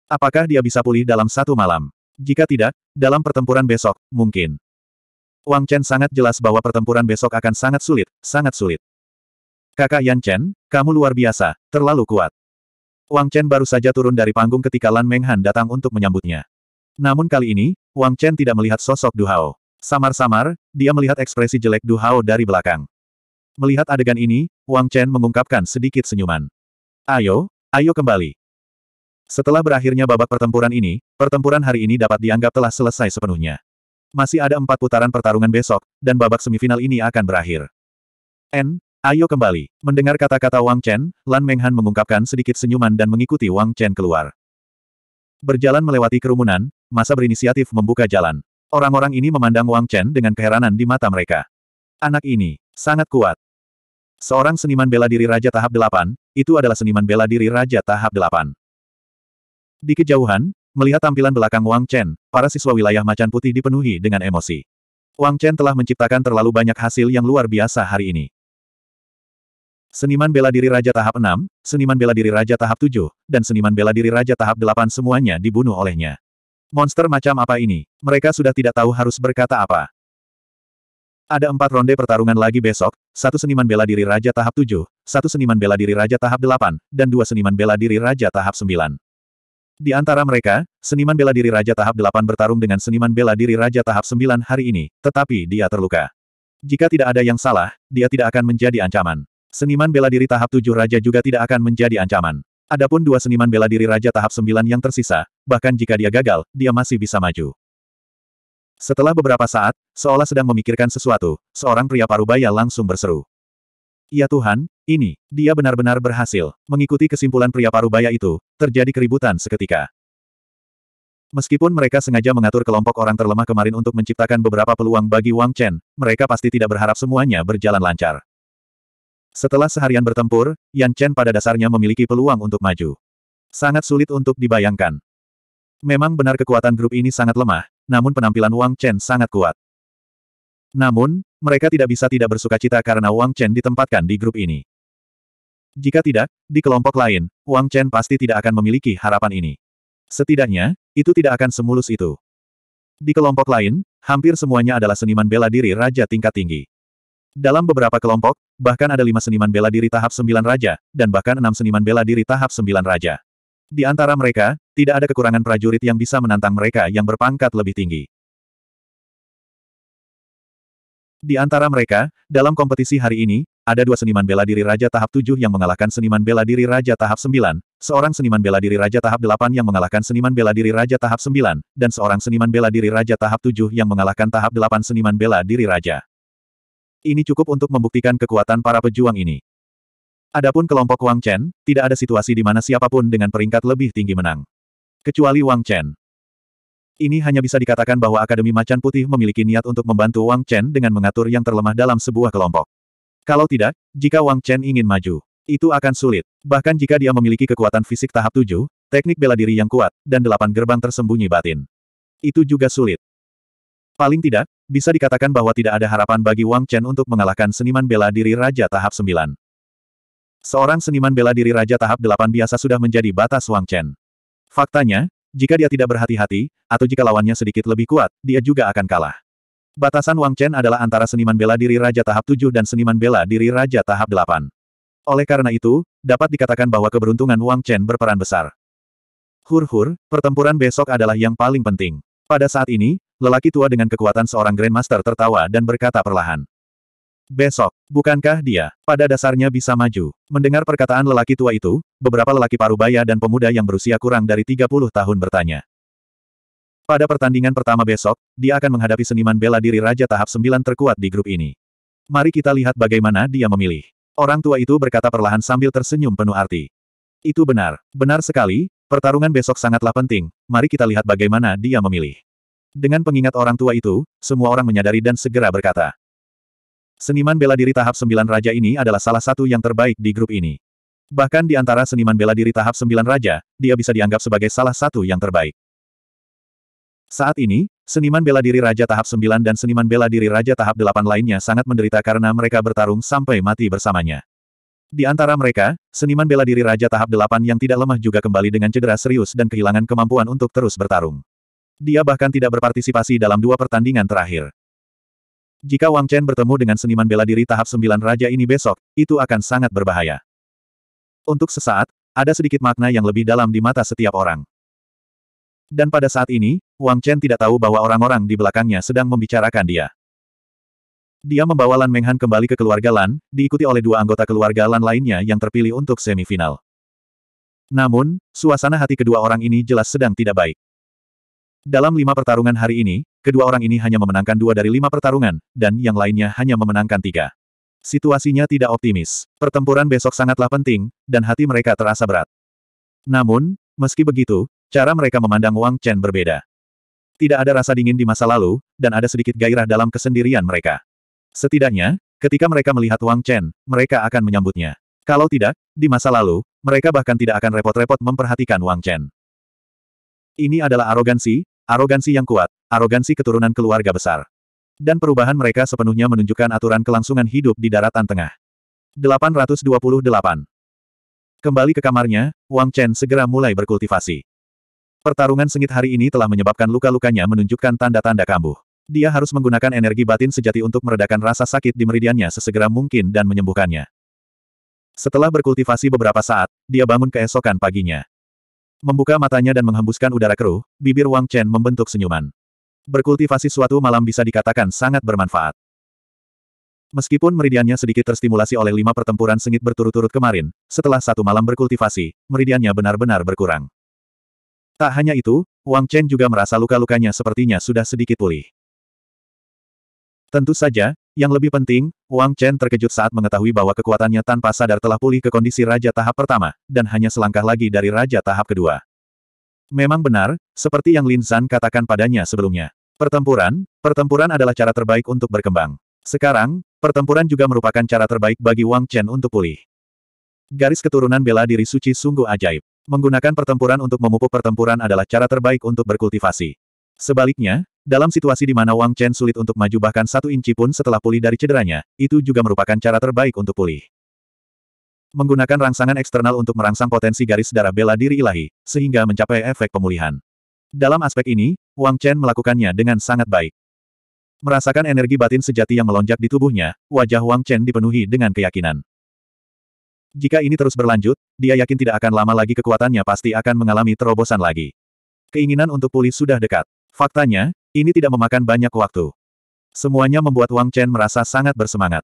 Apakah dia bisa pulih dalam satu malam? Jika tidak, dalam pertempuran besok, mungkin. Wang Chen sangat jelas bahwa pertempuran besok akan sangat sulit, sangat sulit. Kakak Yan Chen, kamu luar biasa, terlalu kuat. Wang Chen baru saja turun dari panggung ketika Lan Menghan datang untuk menyambutnya. Namun kali ini, Wang Chen tidak melihat sosok Du Hao. Samar-samar, dia melihat ekspresi jelek Du Hao dari belakang. Melihat adegan ini, Wang Chen mengungkapkan sedikit senyuman. Ayo, ayo kembali. Setelah berakhirnya babak pertempuran ini, pertempuran hari ini dapat dianggap telah selesai sepenuhnya. Masih ada empat putaran pertarungan besok, dan babak semifinal ini akan berakhir. N, Ayo kembali. Mendengar kata-kata Wang Chen, Lan Menghan mengungkapkan sedikit senyuman dan mengikuti Wang Chen keluar. Berjalan melewati kerumunan, masa berinisiatif membuka jalan. Orang-orang ini memandang Wang Chen dengan keheranan di mata mereka. Anak ini, sangat kuat. Seorang seniman bela diri Raja Tahap 8, itu adalah seniman bela diri Raja Tahap 8. Di kejauhan, melihat tampilan belakang Wang Chen, para siswa wilayah Macan Putih dipenuhi dengan emosi. Wang Chen telah menciptakan terlalu banyak hasil yang luar biasa hari ini seniman bela diri Raja tahap 6, seniman bela diri Raja tahap 7, dan seniman bela diri Raja tahap 8 semuanya dibunuh olehnya. Monster macam apa ini? Mereka sudah tidak tahu harus berkata apa. Ada empat ronde pertarungan lagi besok, satu seniman bela diri Raja tahap 7, satu seniman bela diri Raja tahap 8, dan dua seniman bela diri Raja tahap 9. Di antara mereka, seniman bela diri Raja tahap 8 bertarung dengan seniman bela diri Raja tahap 9 hari ini, tetapi dia terluka. Jika tidak ada yang salah, dia tidak akan menjadi ancaman. Seniman bela diri tahap 7 raja juga tidak akan menjadi ancaman. Adapun dua seniman bela diri raja tahap 9 yang tersisa, bahkan jika dia gagal, dia masih bisa maju. Setelah beberapa saat, seolah sedang memikirkan sesuatu, seorang pria parubaya langsung berseru. Ya Tuhan, ini, dia benar-benar berhasil. Mengikuti kesimpulan pria parubaya itu, terjadi keributan seketika. Meskipun mereka sengaja mengatur kelompok orang terlemah kemarin untuk menciptakan beberapa peluang bagi Wang Chen, mereka pasti tidak berharap semuanya berjalan lancar. Setelah seharian bertempur, Yan Chen pada dasarnya memiliki peluang untuk maju. Sangat sulit untuk dibayangkan. Memang benar kekuatan grup ini sangat lemah, namun penampilan Wang Chen sangat kuat. Namun, mereka tidak bisa tidak bersuka cita karena Wang Chen ditempatkan di grup ini. Jika tidak, di kelompok lain, Wang Chen pasti tidak akan memiliki harapan ini. Setidaknya, itu tidak akan semulus itu. Di kelompok lain, hampir semuanya adalah seniman bela diri raja tingkat tinggi. Dalam beberapa kelompok, bahkan ada lima seniman bela diri tahap sembilan raja, dan bahkan enam seniman bela diri tahap sembilan raja. Di antara mereka, tidak ada kekurangan prajurit yang bisa menantang mereka yang berpangkat lebih tinggi. Di antara mereka, dalam kompetisi hari ini, ada dua seniman bela diri Raja tahap tujuh yang mengalahkan seniman bela diri Raja tahap sembilan, seorang seniman bela diri Raja tahap delapan yang mengalahkan seniman bela diri Raja tahap sembilan, dan seorang seniman bela diri Raja tahap tujuh yang mengalahkan tahap delapan seniman bela diri Raja. Ini cukup untuk membuktikan kekuatan para pejuang ini. Adapun kelompok Wang Chen, tidak ada situasi di mana siapapun dengan peringkat lebih tinggi menang. Kecuali Wang Chen. Ini hanya bisa dikatakan bahwa Akademi Macan Putih memiliki niat untuk membantu Wang Chen dengan mengatur yang terlemah dalam sebuah kelompok. Kalau tidak, jika Wang Chen ingin maju, itu akan sulit. Bahkan jika dia memiliki kekuatan fisik tahap 7, teknik bela diri yang kuat, dan delapan gerbang tersembunyi batin. Itu juga sulit. Paling tidak, bisa dikatakan bahwa tidak ada harapan bagi Wang Chen untuk mengalahkan seniman bela diri Raja Tahap 9. Seorang seniman bela diri Raja Tahap 8 biasa sudah menjadi batas Wang Chen. Faktanya, jika dia tidak berhati-hati, atau jika lawannya sedikit lebih kuat, dia juga akan kalah. Batasan Wang Chen adalah antara seniman bela diri Raja Tahap 7 dan seniman bela diri Raja Tahap 8. Oleh karena itu, dapat dikatakan bahwa keberuntungan Wang Chen berperan besar. Hur-hur, pertempuran besok adalah yang paling penting. Pada saat ini, lelaki tua dengan kekuatan seorang Grandmaster tertawa dan berkata perlahan. Besok, bukankah dia, pada dasarnya bisa maju? Mendengar perkataan lelaki tua itu, beberapa lelaki parubaya dan pemuda yang berusia kurang dari 30 tahun bertanya. Pada pertandingan pertama besok, dia akan menghadapi seniman bela diri Raja tahap 9 terkuat di grup ini. Mari kita lihat bagaimana dia memilih. Orang tua itu berkata perlahan sambil tersenyum penuh arti. Itu benar, benar sekali, pertarungan besok sangatlah penting, mari kita lihat bagaimana dia memilih. Dengan pengingat orang tua itu, semua orang menyadari dan segera berkata. Seniman bela diri tahap sembilan Raja ini adalah salah satu yang terbaik di grup ini. Bahkan di antara seniman bela diri tahap sembilan Raja, dia bisa dianggap sebagai salah satu yang terbaik. Saat ini, seniman bela diri Raja tahap sembilan dan seniman bela diri Raja tahap delapan lainnya sangat menderita karena mereka bertarung sampai mati bersamanya. Di antara mereka, seniman bela diri Raja tahap delapan yang tidak lemah juga kembali dengan cedera serius dan kehilangan kemampuan untuk terus bertarung. Dia bahkan tidak berpartisipasi dalam dua pertandingan terakhir. Jika Wang Chen bertemu dengan seniman bela diri tahap sembilan Raja ini besok, itu akan sangat berbahaya. Untuk sesaat, ada sedikit makna yang lebih dalam di mata setiap orang. Dan pada saat ini, Wang Chen tidak tahu bahwa orang-orang di belakangnya sedang membicarakan dia. Dia membawa Lan Menghan kembali ke keluarga Lan, diikuti oleh dua anggota keluarga Lan lainnya yang terpilih untuk semifinal. Namun, suasana hati kedua orang ini jelas sedang tidak baik. Dalam lima pertarungan hari ini, kedua orang ini hanya memenangkan dua dari lima pertarungan, dan yang lainnya hanya memenangkan tiga. Situasinya tidak optimis. Pertempuran besok sangatlah penting, dan hati mereka terasa berat. Namun, meski begitu, cara mereka memandang Wang Chen berbeda. Tidak ada rasa dingin di masa lalu, dan ada sedikit gairah dalam kesendirian mereka. Setidaknya, ketika mereka melihat Wang Chen, mereka akan menyambutnya. Kalau tidak, di masa lalu, mereka bahkan tidak akan repot-repot memperhatikan Wang Chen. Ini adalah arogansi, Arogansi yang kuat, arogansi keturunan keluarga besar. Dan perubahan mereka sepenuhnya menunjukkan aturan kelangsungan hidup di daratan tengah. 828. Kembali ke kamarnya, Wang Chen segera mulai berkultivasi. Pertarungan sengit hari ini telah menyebabkan luka-lukanya menunjukkan tanda-tanda kambuh. Dia harus menggunakan energi batin sejati untuk meredakan rasa sakit di meridiannya sesegera mungkin dan menyembuhkannya. Setelah berkultivasi beberapa saat, dia bangun keesokan paginya. Membuka matanya dan menghembuskan udara keruh, bibir Wang Chen membentuk senyuman. Berkultivasi suatu malam bisa dikatakan sangat bermanfaat. Meskipun meridiannya sedikit terstimulasi oleh lima pertempuran sengit berturut-turut kemarin, setelah satu malam berkultivasi, meridiannya benar-benar berkurang. Tak hanya itu, Wang Chen juga merasa luka-lukanya sepertinya sudah sedikit pulih. Tentu saja, yang lebih penting, Wang Chen terkejut saat mengetahui bahwa kekuatannya tanpa sadar telah pulih ke kondisi Raja tahap pertama, dan hanya selangkah lagi dari Raja tahap kedua. Memang benar, seperti yang Lin San katakan padanya sebelumnya. Pertempuran, pertempuran adalah cara terbaik untuk berkembang. Sekarang, pertempuran juga merupakan cara terbaik bagi Wang Chen untuk pulih. Garis keturunan bela diri suci sungguh ajaib. Menggunakan pertempuran untuk memupuk pertempuran adalah cara terbaik untuk berkultivasi. Sebaliknya, dalam situasi di mana Wang Chen sulit untuk maju bahkan satu inci pun setelah pulih dari cederanya, itu juga merupakan cara terbaik untuk pulih. Menggunakan rangsangan eksternal untuk merangsang potensi garis darah bela diri ilahi, sehingga mencapai efek pemulihan. Dalam aspek ini, Wang Chen melakukannya dengan sangat baik. Merasakan energi batin sejati yang melonjak di tubuhnya, wajah Wang Chen dipenuhi dengan keyakinan. Jika ini terus berlanjut, dia yakin tidak akan lama lagi kekuatannya pasti akan mengalami terobosan lagi. Keinginan untuk pulih sudah dekat. Faktanya, ini tidak memakan banyak waktu. Semuanya membuat Wang Chen merasa sangat bersemangat.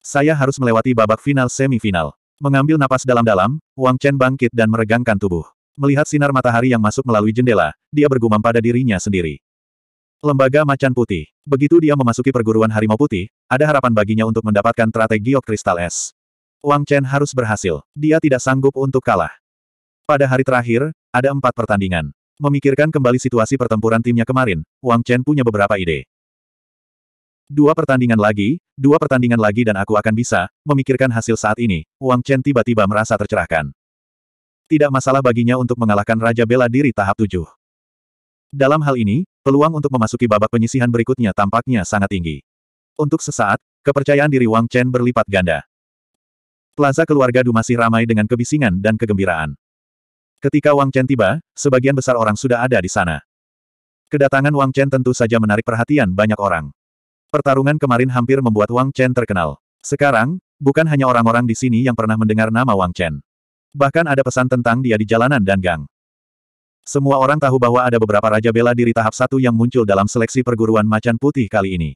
Saya harus melewati babak final semifinal. Mengambil napas dalam-dalam, Wang Chen bangkit dan meregangkan tubuh. Melihat sinar matahari yang masuk melalui jendela, dia bergumam pada dirinya sendiri. Lembaga Macan Putih. Begitu dia memasuki perguruan Harimau Putih, ada harapan baginya untuk mendapatkan strategi Kristal Es. Wang Chen harus berhasil. Dia tidak sanggup untuk kalah. Pada hari terakhir, ada empat pertandingan. Memikirkan kembali situasi pertempuran timnya kemarin, Wang Chen punya beberapa ide. Dua pertandingan lagi, dua pertandingan lagi dan aku akan bisa, memikirkan hasil saat ini, Wang Chen tiba-tiba merasa tercerahkan. Tidak masalah baginya untuk mengalahkan Raja Bela Diri tahap Tujuh. Dalam hal ini, peluang untuk memasuki babak penyisihan berikutnya tampaknya sangat tinggi. Untuk sesaat, kepercayaan diri Wang Chen berlipat ganda. Plaza keluarga Du masih ramai dengan kebisingan dan kegembiraan. Ketika Wang Chen tiba, sebagian besar orang sudah ada di sana. Kedatangan Wang Chen tentu saja menarik perhatian banyak orang. Pertarungan kemarin hampir membuat Wang Chen terkenal. Sekarang, bukan hanya orang-orang di sini yang pernah mendengar nama Wang Chen. Bahkan ada pesan tentang dia di jalanan dan gang. Semua orang tahu bahwa ada beberapa Raja Bela Diri tahap satu yang muncul dalam seleksi perguruan macan putih kali ini.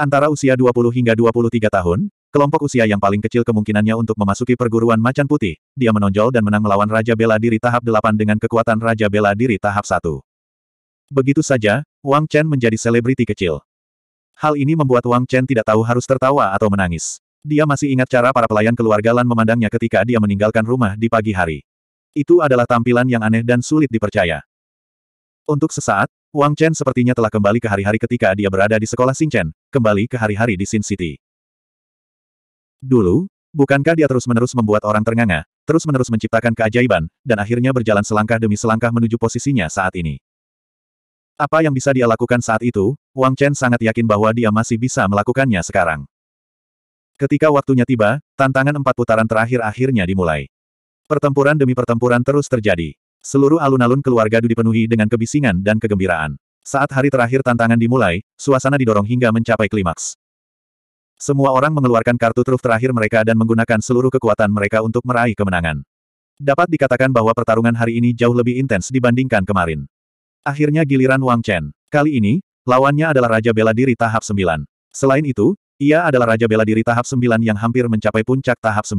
Antara usia 20 hingga 23 tahun, kelompok usia yang paling kecil kemungkinannya untuk memasuki perguruan macan putih, dia menonjol dan menang melawan Raja Bela Diri tahap 8 dengan kekuatan Raja Bela Diri tahap 1. Begitu saja, Wang Chen menjadi selebriti kecil. Hal ini membuat Wang Chen tidak tahu harus tertawa atau menangis. Dia masih ingat cara para pelayan keluarga Lan memandangnya ketika dia meninggalkan rumah di pagi hari. Itu adalah tampilan yang aneh dan sulit dipercaya. Untuk sesaat, Wang Chen sepertinya telah kembali ke hari-hari ketika dia berada di sekolah Chen, kembali ke hari-hari di Sin City. Dulu, bukankah dia terus-menerus membuat orang ternganga, terus-menerus menciptakan keajaiban, dan akhirnya berjalan selangkah demi selangkah menuju posisinya saat ini. Apa yang bisa dia lakukan saat itu, Wang Chen sangat yakin bahwa dia masih bisa melakukannya sekarang. Ketika waktunya tiba, tantangan empat putaran terakhir akhirnya dimulai. Pertempuran demi pertempuran terus terjadi. Seluruh alun-alun keluarga Du dipenuhi dengan kebisingan dan kegembiraan. Saat hari terakhir tantangan dimulai, suasana didorong hingga mencapai klimaks. Semua orang mengeluarkan kartu truf terakhir mereka dan menggunakan seluruh kekuatan mereka untuk meraih kemenangan. Dapat dikatakan bahwa pertarungan hari ini jauh lebih intens dibandingkan kemarin. Akhirnya giliran Wang Chen. Kali ini, lawannya adalah Raja Bela Diri tahap 9. Selain itu, ia adalah Raja Bela Diri tahap 9 yang hampir mencapai puncak tahap 9.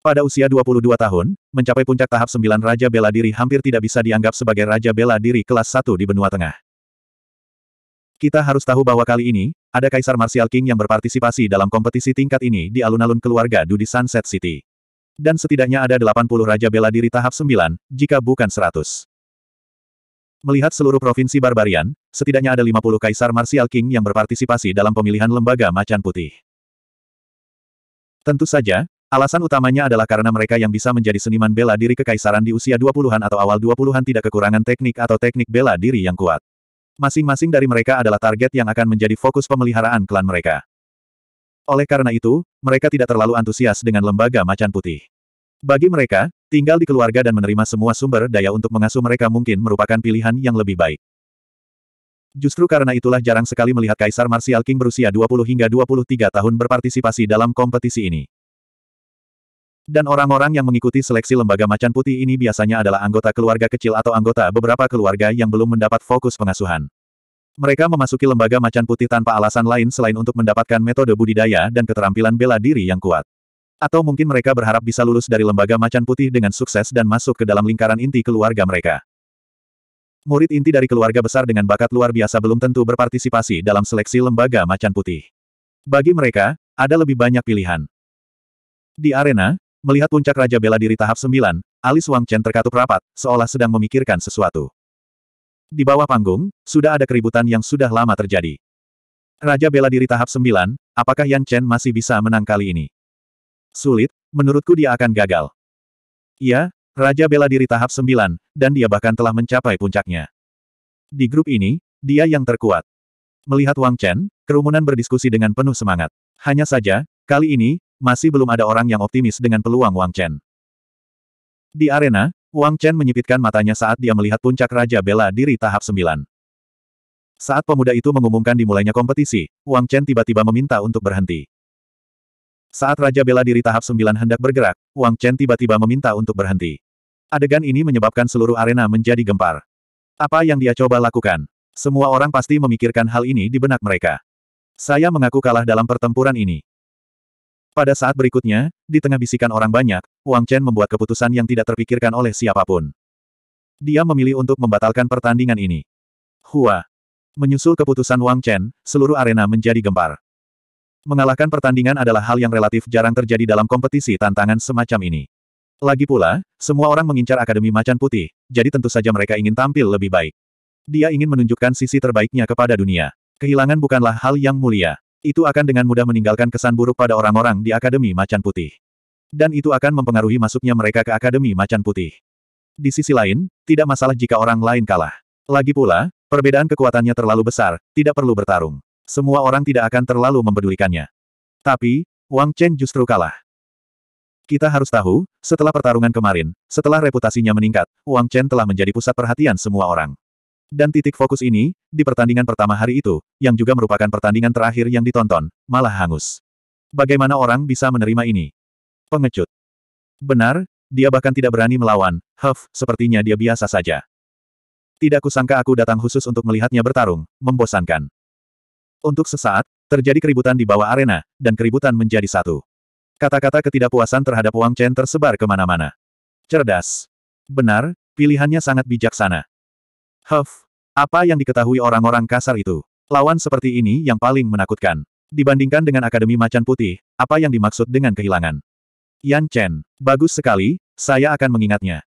Pada usia 22 tahun, mencapai puncak tahap 9 Raja Bela Diri hampir tidak bisa dianggap sebagai Raja Bela Diri kelas 1 di benua tengah. Kita harus tahu bahwa kali ini, ada Kaisar Martial King yang berpartisipasi dalam kompetisi tingkat ini di alun-alun keluarga Dudi Sunset City. Dan setidaknya ada 80 Raja Bela Diri tahap 9, jika bukan 100. Melihat seluruh provinsi Barbarian, setidaknya ada 50 Kaisar Martial King yang berpartisipasi dalam pemilihan lembaga macan putih. Tentu saja, Alasan utamanya adalah karena mereka yang bisa menjadi seniman bela diri kekaisaran di usia 20-an atau awal 20-an tidak kekurangan teknik atau teknik bela diri yang kuat. Masing-masing dari mereka adalah target yang akan menjadi fokus pemeliharaan klan mereka. Oleh karena itu, mereka tidak terlalu antusias dengan lembaga macan putih. Bagi mereka, tinggal di keluarga dan menerima semua sumber daya untuk mengasuh mereka mungkin merupakan pilihan yang lebih baik. Justru karena itulah jarang sekali melihat Kaisar Martial King berusia 20 hingga 23 tahun berpartisipasi dalam kompetisi ini. Dan orang-orang yang mengikuti seleksi lembaga macan putih ini biasanya adalah anggota keluarga kecil atau anggota beberapa keluarga yang belum mendapat fokus pengasuhan. Mereka memasuki lembaga macan putih tanpa alasan lain selain untuk mendapatkan metode budidaya dan keterampilan bela diri yang kuat. Atau mungkin mereka berharap bisa lulus dari lembaga macan putih dengan sukses dan masuk ke dalam lingkaran inti keluarga mereka. Murid inti dari keluarga besar dengan bakat luar biasa belum tentu berpartisipasi dalam seleksi lembaga macan putih. Bagi mereka, ada lebih banyak pilihan. Di arena, Melihat puncak Raja Bela Diri tahap 9, alis Wang Chen terkatup rapat, seolah sedang memikirkan sesuatu. Di bawah panggung, sudah ada keributan yang sudah lama terjadi. Raja Bela Diri tahap 9, apakah Yan Chen masih bisa menang kali ini? Sulit, menurutku dia akan gagal. Iya, Raja Bela Diri tahap 9, dan dia bahkan telah mencapai puncaknya. Di grup ini, dia yang terkuat. Melihat Wang Chen, kerumunan berdiskusi dengan penuh semangat. Hanya saja, kali ini, masih belum ada orang yang optimis dengan peluang Wang Chen. Di arena, Wang Chen menyipitkan matanya saat dia melihat puncak Raja Bela Diri tahap 9. Saat pemuda itu mengumumkan dimulainya kompetisi, Wang Chen tiba-tiba meminta untuk berhenti. Saat Raja Bela Diri tahap 9 hendak bergerak, Wang Chen tiba-tiba meminta untuk berhenti. Adegan ini menyebabkan seluruh arena menjadi gempar. Apa yang dia coba lakukan? Semua orang pasti memikirkan hal ini di benak mereka. Saya mengaku kalah dalam pertempuran ini. Pada saat berikutnya, di tengah bisikan orang banyak, Wang Chen membuat keputusan yang tidak terpikirkan oleh siapapun. Dia memilih untuk membatalkan pertandingan ini. Hua. Menyusul keputusan Wang Chen, seluruh arena menjadi gempar. Mengalahkan pertandingan adalah hal yang relatif jarang terjadi dalam kompetisi tantangan semacam ini. Lagi pula, semua orang mengincar Akademi Macan Putih, jadi tentu saja mereka ingin tampil lebih baik. Dia ingin menunjukkan sisi terbaiknya kepada dunia. Kehilangan bukanlah hal yang mulia. Itu akan dengan mudah meninggalkan kesan buruk pada orang-orang di Akademi Macan Putih. Dan itu akan mempengaruhi masuknya mereka ke Akademi Macan Putih. Di sisi lain, tidak masalah jika orang lain kalah. Lagi pula, perbedaan kekuatannya terlalu besar, tidak perlu bertarung. Semua orang tidak akan terlalu mempedulikannya. Tapi, Wang Chen justru kalah. Kita harus tahu, setelah pertarungan kemarin, setelah reputasinya meningkat, Wang Chen telah menjadi pusat perhatian semua orang. Dan titik fokus ini, di pertandingan pertama hari itu, yang juga merupakan pertandingan terakhir yang ditonton, malah hangus. Bagaimana orang bisa menerima ini? Pengecut. Benar, dia bahkan tidak berani melawan, Huff, sepertinya dia biasa saja. Tidak kusangka aku datang khusus untuk melihatnya bertarung, membosankan. Untuk sesaat, terjadi keributan di bawah arena, dan keributan menjadi satu. Kata-kata ketidakpuasan terhadap Wang Chen tersebar kemana-mana. Cerdas. Benar, pilihannya sangat bijaksana. Huff! Apa yang diketahui orang-orang kasar itu? Lawan seperti ini yang paling menakutkan. Dibandingkan dengan Akademi Macan Putih, apa yang dimaksud dengan kehilangan? Yan Chen, bagus sekali, saya akan mengingatnya.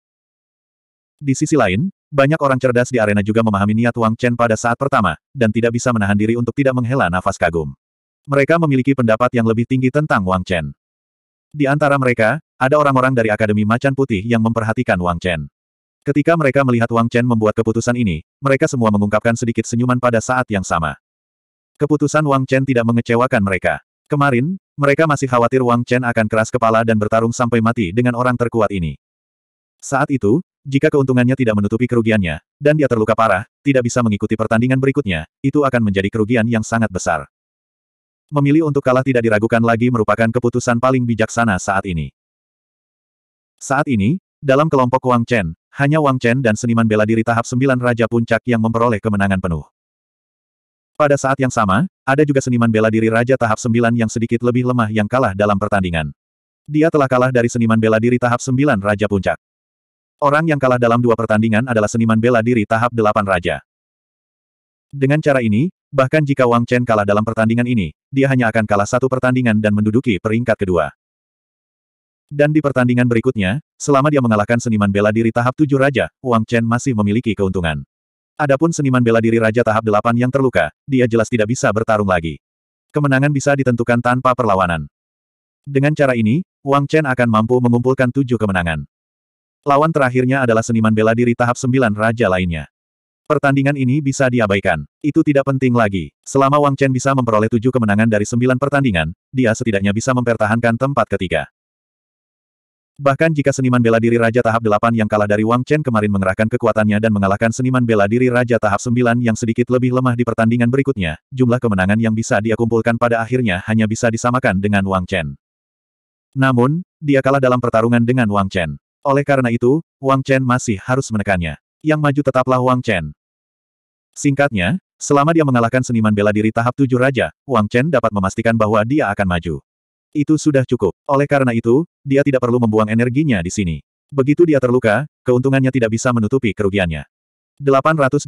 Di sisi lain, banyak orang cerdas di arena juga memahami niat Wang Chen pada saat pertama, dan tidak bisa menahan diri untuk tidak menghela nafas kagum. Mereka memiliki pendapat yang lebih tinggi tentang Wang Chen. Di antara mereka, ada orang-orang dari Akademi Macan Putih yang memperhatikan Wang Chen. Ketika mereka melihat Wang Chen membuat keputusan ini, mereka semua mengungkapkan sedikit senyuman pada saat yang sama. Keputusan Wang Chen tidak mengecewakan mereka. Kemarin, mereka masih khawatir Wang Chen akan keras kepala dan bertarung sampai mati dengan orang terkuat ini. Saat itu, jika keuntungannya tidak menutupi kerugiannya, dan dia terluka parah, tidak bisa mengikuti pertandingan berikutnya, itu akan menjadi kerugian yang sangat besar. Memilih untuk kalah tidak diragukan lagi merupakan keputusan paling bijaksana saat ini. Saat ini, dalam kelompok Wang Chen, hanya Wang Chen dan seniman bela diri tahap sembilan Raja Puncak yang memperoleh kemenangan penuh. Pada saat yang sama, ada juga seniman bela diri Raja tahap sembilan yang sedikit lebih lemah yang kalah dalam pertandingan. Dia telah kalah dari seniman bela diri tahap sembilan Raja Puncak. Orang yang kalah dalam dua pertandingan adalah seniman bela diri tahap delapan Raja. Dengan cara ini, bahkan jika Wang Chen kalah dalam pertandingan ini, dia hanya akan kalah satu pertandingan dan menduduki peringkat kedua. Dan di pertandingan berikutnya, selama dia mengalahkan seniman bela diri tahap tujuh Raja, Wang Chen masih memiliki keuntungan. Adapun seniman bela diri Raja tahap delapan yang terluka, dia jelas tidak bisa bertarung lagi. Kemenangan bisa ditentukan tanpa perlawanan. Dengan cara ini, Wang Chen akan mampu mengumpulkan tujuh kemenangan. Lawan terakhirnya adalah seniman bela diri tahap sembilan Raja lainnya. Pertandingan ini bisa diabaikan. Itu tidak penting lagi. Selama Wang Chen bisa memperoleh tujuh kemenangan dari sembilan pertandingan, dia setidaknya bisa mempertahankan tempat ketiga. Bahkan jika seniman bela diri Raja Tahap 8 yang kalah dari Wang Chen kemarin mengerahkan kekuatannya dan mengalahkan seniman bela diri Raja Tahap 9 yang sedikit lebih lemah di pertandingan berikutnya, jumlah kemenangan yang bisa dia kumpulkan pada akhirnya hanya bisa disamakan dengan Wang Chen. Namun, dia kalah dalam pertarungan dengan Wang Chen. Oleh karena itu, Wang Chen masih harus menekannya. Yang maju tetaplah Wang Chen. Singkatnya, selama dia mengalahkan seniman bela diri tahap 7 Raja, Wang Chen dapat memastikan bahwa dia akan maju. Itu sudah cukup. Oleh karena itu, dia tidak perlu membuang energinya di sini. Begitu dia terluka, keuntungannya tidak bisa menutupi kerugiannya. 829.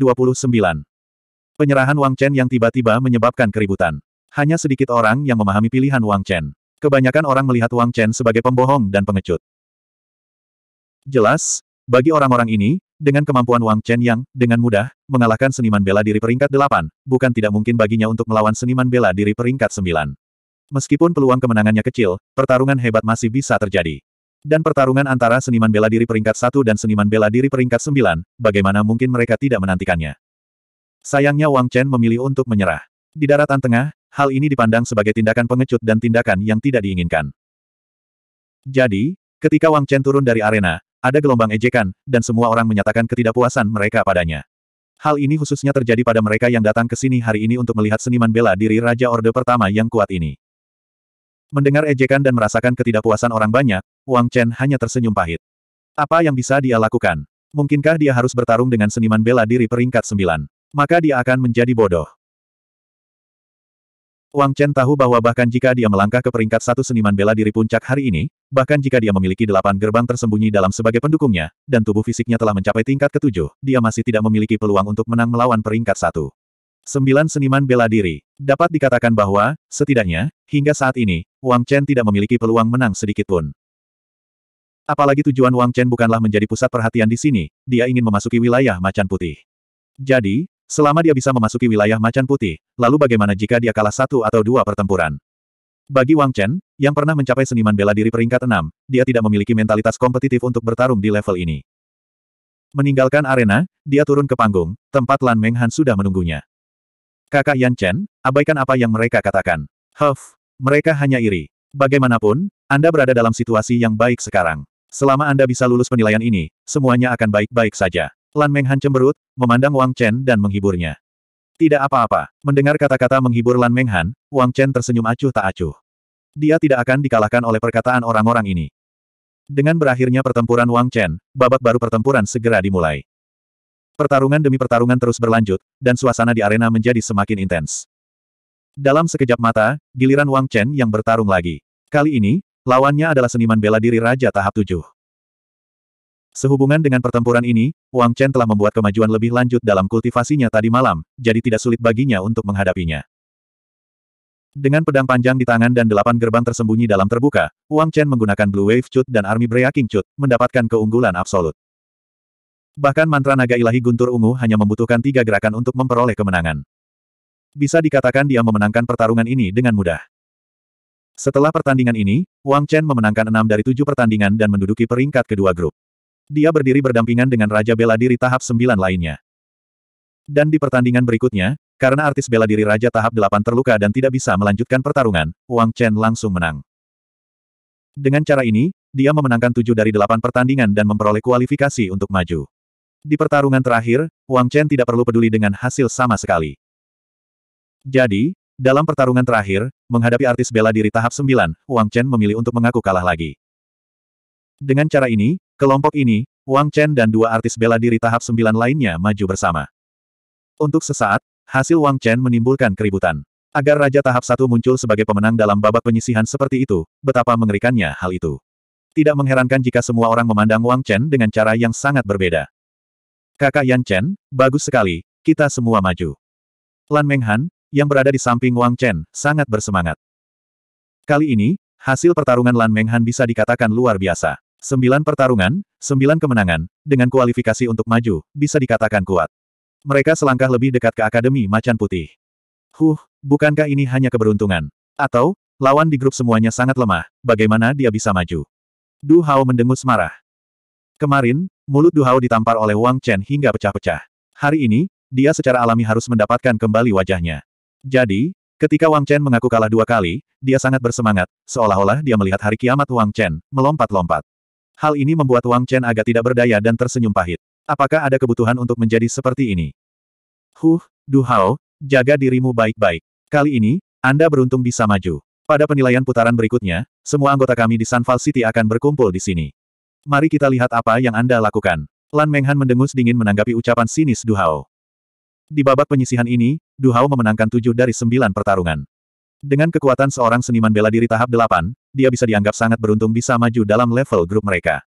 Penyerahan Wang Chen yang tiba-tiba menyebabkan keributan. Hanya sedikit orang yang memahami pilihan Wang Chen. Kebanyakan orang melihat Wang Chen sebagai pembohong dan pengecut. Jelas, bagi orang-orang ini, dengan kemampuan Wang Chen yang, dengan mudah, mengalahkan seniman bela diri peringkat 8, bukan tidak mungkin baginya untuk melawan seniman bela diri peringkat 9. Meskipun peluang kemenangannya kecil, pertarungan hebat masih bisa terjadi. Dan pertarungan antara seniman bela diri peringkat 1 dan seniman bela diri peringkat 9, bagaimana mungkin mereka tidak menantikannya? Sayangnya Wang Chen memilih untuk menyerah. Di daratan tengah, hal ini dipandang sebagai tindakan pengecut dan tindakan yang tidak diinginkan. Jadi, ketika Wang Chen turun dari arena, ada gelombang ejekan, dan semua orang menyatakan ketidakpuasan mereka padanya. Hal ini khususnya terjadi pada mereka yang datang ke sini hari ini untuk melihat seniman bela diri Raja Orde Pertama yang kuat ini. Mendengar ejekan dan merasakan ketidakpuasan orang banyak, Wang Chen hanya tersenyum pahit. Apa yang bisa dia lakukan? Mungkinkah dia harus bertarung dengan seniman bela diri peringkat sembilan? Maka dia akan menjadi bodoh. Wang Chen tahu bahwa bahkan jika dia melangkah ke peringkat satu seniman bela diri puncak hari ini, bahkan jika dia memiliki delapan gerbang tersembunyi dalam sebagai pendukungnya, dan tubuh fisiknya telah mencapai tingkat ketujuh, dia masih tidak memiliki peluang untuk menang melawan peringkat satu. Sembilan seniman bela diri. Dapat dikatakan bahwa, setidaknya, hingga saat ini, Wang Chen tidak memiliki peluang menang sedikitpun. Apalagi tujuan Wang Chen bukanlah menjadi pusat perhatian di sini, dia ingin memasuki wilayah macan putih. Jadi, selama dia bisa memasuki wilayah macan putih, lalu bagaimana jika dia kalah satu atau dua pertempuran? Bagi Wang Chen, yang pernah mencapai seniman bela diri peringkat enam, dia tidak memiliki mentalitas kompetitif untuk bertarung di level ini. Meninggalkan arena, dia turun ke panggung, tempat Lan Menghan sudah menunggunya. Kakak Yan Chen, abaikan apa yang mereka katakan. Huff, mereka hanya iri. Bagaimanapun, Anda berada dalam situasi yang baik sekarang. Selama Anda bisa lulus penilaian ini, semuanya akan baik-baik saja. Lan Menghan cemberut, memandang Wang Chen dan menghiburnya. Tidak apa-apa, mendengar kata-kata menghibur Lan Menghan, Wang Chen tersenyum acuh tak acuh. Dia tidak akan dikalahkan oleh perkataan orang-orang ini. Dengan berakhirnya pertempuran Wang Chen, babak baru pertempuran segera dimulai. Pertarungan demi pertarungan terus berlanjut, dan suasana di arena menjadi semakin intens. Dalam sekejap mata, giliran Wang Chen yang bertarung lagi. Kali ini, lawannya adalah seniman bela diri Raja Tahap 7. Sehubungan dengan pertempuran ini, Wang Chen telah membuat kemajuan lebih lanjut dalam kultivasinya tadi malam, jadi tidak sulit baginya untuk menghadapinya. Dengan pedang panjang di tangan dan delapan gerbang tersembunyi dalam terbuka, Wang Chen menggunakan Blue Wave Chut dan Army Breaking Chut, mendapatkan keunggulan absolut. Bahkan mantra naga ilahi guntur ungu hanya membutuhkan tiga gerakan untuk memperoleh kemenangan. Bisa dikatakan dia memenangkan pertarungan ini dengan mudah. Setelah pertandingan ini, Wang Chen memenangkan enam dari tujuh pertandingan dan menduduki peringkat kedua grup. Dia berdiri berdampingan dengan Raja Bela Diri tahap sembilan lainnya. Dan di pertandingan berikutnya, karena artis bela diri Raja tahap delapan terluka dan tidak bisa melanjutkan pertarungan, Wang Chen langsung menang. Dengan cara ini, dia memenangkan tujuh dari delapan pertandingan dan memperoleh kualifikasi untuk maju. Di pertarungan terakhir, Wang Chen tidak perlu peduli dengan hasil sama sekali. Jadi, dalam pertarungan terakhir, menghadapi artis bela diri tahap 9, Wang Chen memilih untuk mengaku kalah lagi. Dengan cara ini, kelompok ini, Wang Chen dan dua artis bela diri tahap 9 lainnya maju bersama. Untuk sesaat, hasil Wang Chen menimbulkan keributan. Agar Raja Tahap Satu muncul sebagai pemenang dalam babak penyisihan seperti itu, betapa mengerikannya hal itu. Tidak mengherankan jika semua orang memandang Wang Chen dengan cara yang sangat berbeda. Kakak Yan Chen, bagus sekali, kita semua maju. Lan Menghan, yang berada di samping Wang Chen, sangat bersemangat. Kali ini, hasil pertarungan Lan Menghan bisa dikatakan luar biasa. Sembilan pertarungan, sembilan kemenangan, dengan kualifikasi untuk maju, bisa dikatakan kuat. Mereka selangkah lebih dekat ke Akademi Macan Putih. Huh, bukankah ini hanya keberuntungan? Atau, lawan di grup semuanya sangat lemah, bagaimana dia bisa maju? Du Hao mendengus marah. Kemarin, Mulut Duhao ditampar oleh Wang Chen hingga pecah-pecah. Hari ini, dia secara alami harus mendapatkan kembali wajahnya. Jadi, ketika Wang Chen mengaku kalah dua kali, dia sangat bersemangat, seolah-olah dia melihat hari kiamat Wang Chen, melompat-lompat. Hal ini membuat Wang Chen agak tidak berdaya dan tersenyum pahit. Apakah ada kebutuhan untuk menjadi seperti ini? Huh, Hao, jaga dirimu baik-baik. Kali ini, Anda beruntung bisa maju. Pada penilaian putaran berikutnya, semua anggota kami di Sunfall City akan berkumpul di sini. Mari kita lihat apa yang Anda lakukan. Lan Menghan mendengus dingin menanggapi ucapan sinis Du Hao. Di babak penyisihan ini, Du Hao memenangkan tujuh dari sembilan pertarungan. Dengan kekuatan seorang seniman bela diri tahap delapan, dia bisa dianggap sangat beruntung bisa maju dalam level grup mereka.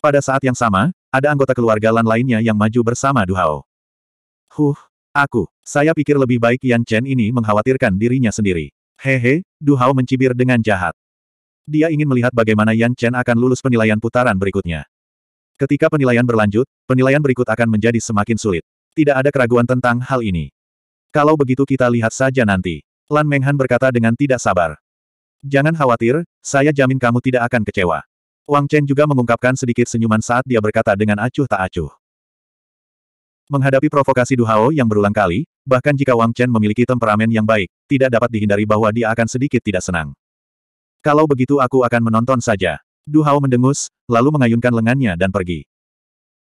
Pada saat yang sama, ada anggota keluarga Lan lainnya yang maju bersama Du Hao. Huh, aku, saya pikir lebih baik Yan Chen ini mengkhawatirkan dirinya sendiri. Hehe, Du Hao mencibir dengan jahat. Dia ingin melihat bagaimana Yan Chen akan lulus penilaian putaran berikutnya. Ketika penilaian berlanjut, penilaian berikut akan menjadi semakin sulit. Tidak ada keraguan tentang hal ini. Kalau begitu kita lihat saja nanti. Lan Menghan berkata dengan tidak sabar. Jangan khawatir, saya jamin kamu tidak akan kecewa. Wang Chen juga mengungkapkan sedikit senyuman saat dia berkata dengan acuh tak acuh. Menghadapi provokasi Du Hao yang berulang kali, bahkan jika Wang Chen memiliki temperamen yang baik, tidak dapat dihindari bahwa dia akan sedikit tidak senang. Kalau begitu aku akan menonton saja. Du Hao mendengus, lalu mengayunkan lengannya dan pergi.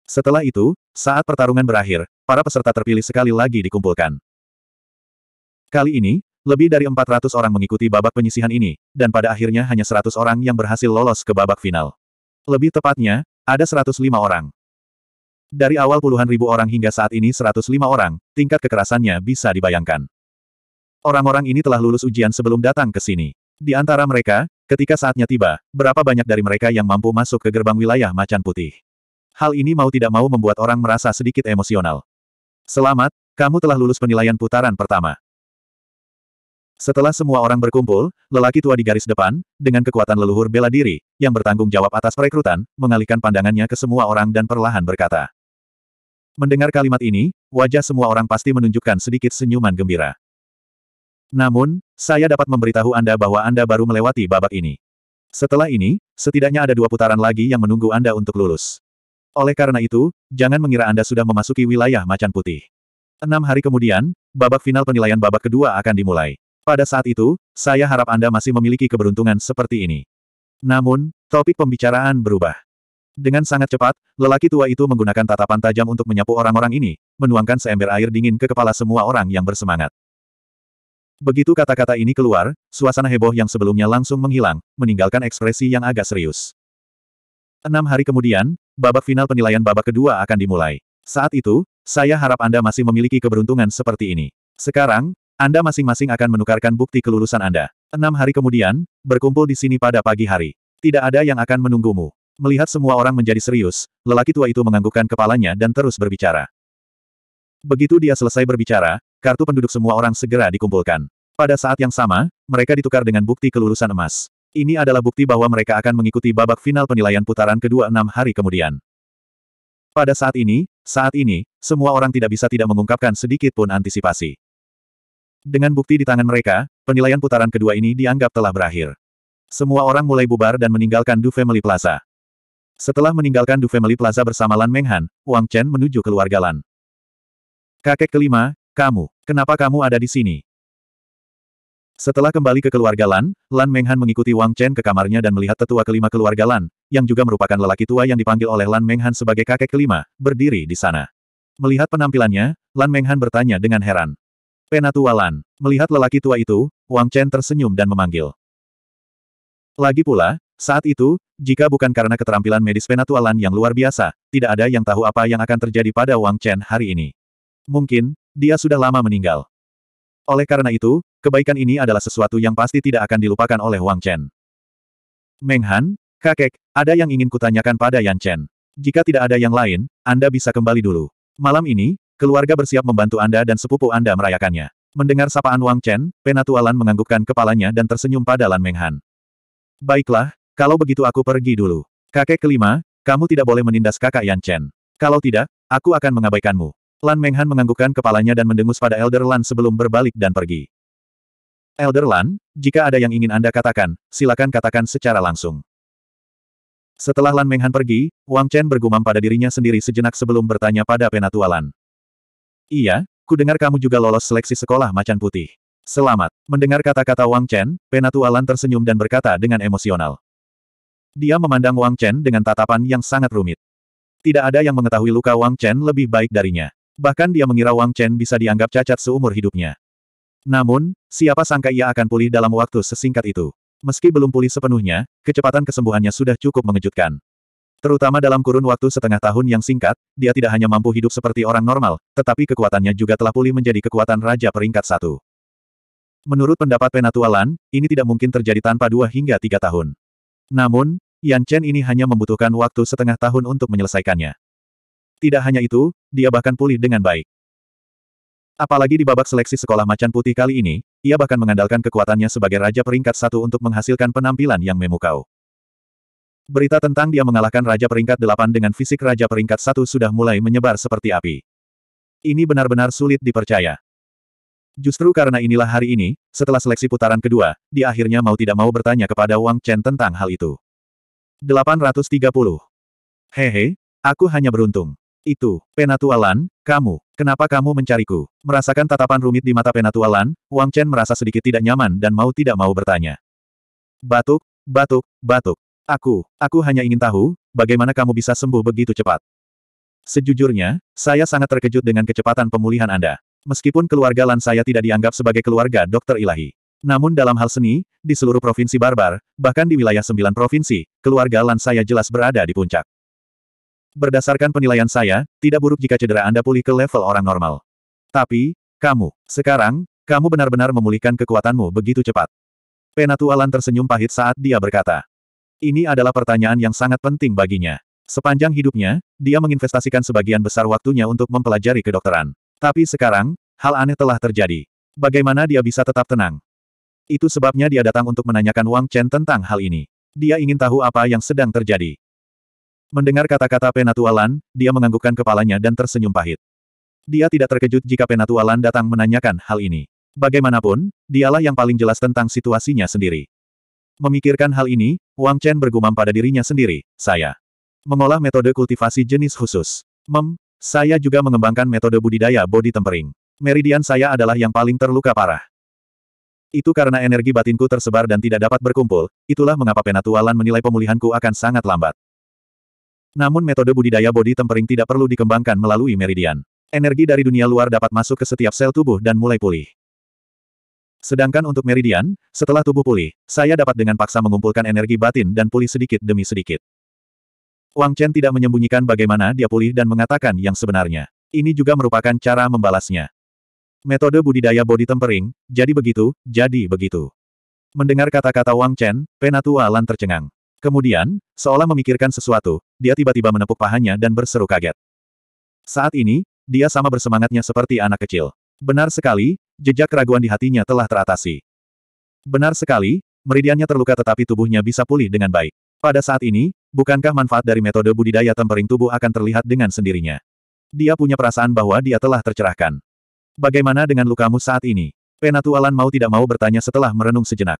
Setelah itu, saat pertarungan berakhir, para peserta terpilih sekali lagi dikumpulkan. Kali ini, lebih dari 400 orang mengikuti babak penyisihan ini, dan pada akhirnya hanya 100 orang yang berhasil lolos ke babak final. Lebih tepatnya, ada 105 orang. Dari awal puluhan ribu orang hingga saat ini 105 orang, tingkat kekerasannya bisa dibayangkan. Orang-orang ini telah lulus ujian sebelum datang ke sini. Di antara mereka, ketika saatnya tiba, berapa banyak dari mereka yang mampu masuk ke gerbang wilayah macan putih. Hal ini mau tidak mau membuat orang merasa sedikit emosional. Selamat, kamu telah lulus penilaian putaran pertama. Setelah semua orang berkumpul, lelaki tua di garis depan, dengan kekuatan leluhur bela diri, yang bertanggung jawab atas perekrutan, mengalihkan pandangannya ke semua orang dan perlahan berkata. Mendengar kalimat ini, wajah semua orang pasti menunjukkan sedikit senyuman gembira. Namun, saya dapat memberitahu Anda bahwa Anda baru melewati babak ini. Setelah ini, setidaknya ada dua putaran lagi yang menunggu Anda untuk lulus. Oleh karena itu, jangan mengira Anda sudah memasuki wilayah macan putih. Enam hari kemudian, babak final penilaian babak kedua akan dimulai. Pada saat itu, saya harap Anda masih memiliki keberuntungan seperti ini. Namun, topik pembicaraan berubah. Dengan sangat cepat, lelaki tua itu menggunakan tatapan tajam untuk menyapu orang-orang ini, menuangkan seember air dingin ke kepala semua orang yang bersemangat. Begitu kata-kata ini keluar, suasana heboh yang sebelumnya langsung menghilang, meninggalkan ekspresi yang agak serius. Enam hari kemudian, babak final penilaian babak kedua akan dimulai. Saat itu, saya harap Anda masih memiliki keberuntungan seperti ini. Sekarang, Anda masing-masing akan menukarkan bukti kelulusan Anda. Enam hari kemudian, berkumpul di sini pada pagi hari. Tidak ada yang akan menunggumu. Melihat semua orang menjadi serius, lelaki tua itu menganggukkan kepalanya dan terus berbicara. Begitu dia selesai berbicara, Kartu penduduk semua orang segera dikumpulkan. Pada saat yang sama, mereka ditukar dengan bukti kelulusan emas. Ini adalah bukti bahwa mereka akan mengikuti babak final penilaian putaran kedua enam hari kemudian. Pada saat ini, saat ini, semua orang tidak bisa tidak mengungkapkan sedikit pun antisipasi. Dengan bukti di tangan mereka, penilaian putaran kedua ini dianggap telah berakhir. Semua orang mulai bubar dan meninggalkan Du Family Plaza. Setelah meninggalkan Du Family Plaza bersama Lan Menghan, Wang Chen menuju keluarga Lan. Kakek kelima, kamu. Kenapa kamu ada di sini? Setelah kembali ke keluarga Lan, Lan Menghan mengikuti Wang Chen ke kamarnya dan melihat tetua kelima keluarga Lan, yang juga merupakan lelaki tua yang dipanggil oleh Lan Menghan sebagai kakek kelima, berdiri di sana. Melihat penampilannya, Lan Menghan bertanya dengan heran. Penatua Lan, melihat lelaki tua itu, Wang Chen tersenyum dan memanggil. Lagi pula, saat itu, jika bukan karena keterampilan medis Penatua Lan yang luar biasa, tidak ada yang tahu apa yang akan terjadi pada Wang Chen hari ini. Mungkin, dia sudah lama meninggal. Oleh karena itu, kebaikan ini adalah sesuatu yang pasti tidak akan dilupakan oleh Wang Chen. Meng Han, kakek, ada yang ingin kutanyakan pada Yan Chen. Jika tidak ada yang lain, Anda bisa kembali dulu. Malam ini, keluarga bersiap membantu Anda dan sepupu Anda merayakannya. Mendengar sapaan Wang Chen, Penatua Lan menganggukkan kepalanya dan tersenyum pada Lan Meng Han. Baiklah, kalau begitu aku pergi dulu. Kakek kelima, kamu tidak boleh menindas kakak Yan Chen. Kalau tidak, aku akan mengabaikanmu. Lan Menghan menganggukkan kepalanya dan mendengus pada Elder Lan sebelum berbalik dan pergi. Elder Lan, jika ada yang ingin Anda katakan, silakan katakan secara langsung. Setelah Lan Menghan pergi, Wang Chen bergumam pada dirinya sendiri sejenak sebelum bertanya pada Penatua Lan. Iya, ku dengar kamu juga lolos seleksi sekolah macan putih. Selamat. Mendengar kata-kata Wang Chen, Penatua Lan tersenyum dan berkata dengan emosional. Dia memandang Wang Chen dengan tatapan yang sangat rumit. Tidak ada yang mengetahui luka Wang Chen lebih baik darinya. Bahkan dia mengira Wang Chen bisa dianggap cacat seumur hidupnya. Namun, siapa sangka ia akan pulih dalam waktu sesingkat itu. Meski belum pulih sepenuhnya, kecepatan kesembuhannya sudah cukup mengejutkan. Terutama dalam kurun waktu setengah tahun yang singkat, dia tidak hanya mampu hidup seperti orang normal, tetapi kekuatannya juga telah pulih menjadi kekuatan Raja Peringkat Satu. Menurut pendapat Penatualan, ini tidak mungkin terjadi tanpa dua hingga tiga tahun. Namun, Yan Chen ini hanya membutuhkan waktu setengah tahun untuk menyelesaikannya. Tidak hanya itu, dia bahkan pulih dengan baik. Apalagi di babak seleksi sekolah macan putih kali ini, ia bahkan mengandalkan kekuatannya sebagai raja peringkat satu untuk menghasilkan penampilan yang memukau. Berita tentang dia mengalahkan raja peringkat delapan dengan fisik raja peringkat satu sudah mulai menyebar seperti api. Ini benar-benar sulit dipercaya. Justru karena inilah hari ini, setelah seleksi putaran kedua, dia akhirnya mau tidak mau bertanya kepada Wang Chen tentang hal itu. 830. Hehe, aku hanya beruntung. Itu, Penatualan, kamu, kenapa kamu mencariku? Merasakan tatapan rumit di mata Penatualan, Wang Chen merasa sedikit tidak nyaman dan mau tidak mau bertanya. Batuk, batuk, batuk. Aku, aku hanya ingin tahu, bagaimana kamu bisa sembuh begitu cepat? Sejujurnya, saya sangat terkejut dengan kecepatan pemulihan Anda. Meskipun keluarga Lan saya tidak dianggap sebagai keluarga dokter ilahi. Namun dalam hal seni, di seluruh provinsi barbar, bahkan di wilayah sembilan provinsi, keluarga Lan saya jelas berada di puncak. Berdasarkan penilaian saya, tidak buruk jika cedera Anda pulih ke level orang normal. Tapi, kamu, sekarang, kamu benar-benar memulihkan kekuatanmu begitu cepat. Penatu Alan tersenyum pahit saat dia berkata. Ini adalah pertanyaan yang sangat penting baginya. Sepanjang hidupnya, dia menginvestasikan sebagian besar waktunya untuk mempelajari kedokteran. Tapi sekarang, hal aneh telah terjadi. Bagaimana dia bisa tetap tenang? Itu sebabnya dia datang untuk menanyakan Wang Chen tentang hal ini. Dia ingin tahu apa yang sedang terjadi. Mendengar kata-kata Penatualan, dia menganggukkan kepalanya dan tersenyum pahit. Dia tidak terkejut jika Penatualan datang menanyakan hal ini. Bagaimanapun, dialah yang paling jelas tentang situasinya sendiri. Memikirkan hal ini, Wang Chen bergumam pada dirinya sendiri, saya mengolah metode kultivasi jenis khusus. Mem, saya juga mengembangkan metode budidaya body tempering. Meridian saya adalah yang paling terluka parah. Itu karena energi batinku tersebar dan tidak dapat berkumpul, itulah mengapa penatualan menilai pemulihanku akan sangat lambat. Namun metode budidaya body tempering tidak perlu dikembangkan melalui meridian. Energi dari dunia luar dapat masuk ke setiap sel tubuh dan mulai pulih. Sedangkan untuk meridian, setelah tubuh pulih, saya dapat dengan paksa mengumpulkan energi batin dan pulih sedikit demi sedikit. Wang Chen tidak menyembunyikan bagaimana dia pulih dan mengatakan yang sebenarnya. Ini juga merupakan cara membalasnya. Metode budidaya body tempering, jadi begitu, jadi begitu. Mendengar kata-kata Wang Chen, Penatua Lan tercengang. Kemudian, seolah memikirkan sesuatu, dia tiba-tiba menepuk pahanya dan berseru kaget. Saat ini, dia sama bersemangatnya seperti anak kecil. Benar sekali, jejak keraguan di hatinya telah teratasi. Benar sekali, meridiannya terluka tetapi tubuhnya bisa pulih dengan baik. Pada saat ini, bukankah manfaat dari metode budidaya tempering tubuh akan terlihat dengan sendirinya? Dia punya perasaan bahwa dia telah tercerahkan. Bagaimana dengan lukamu saat ini? Penatualan mau tidak mau bertanya setelah merenung sejenak.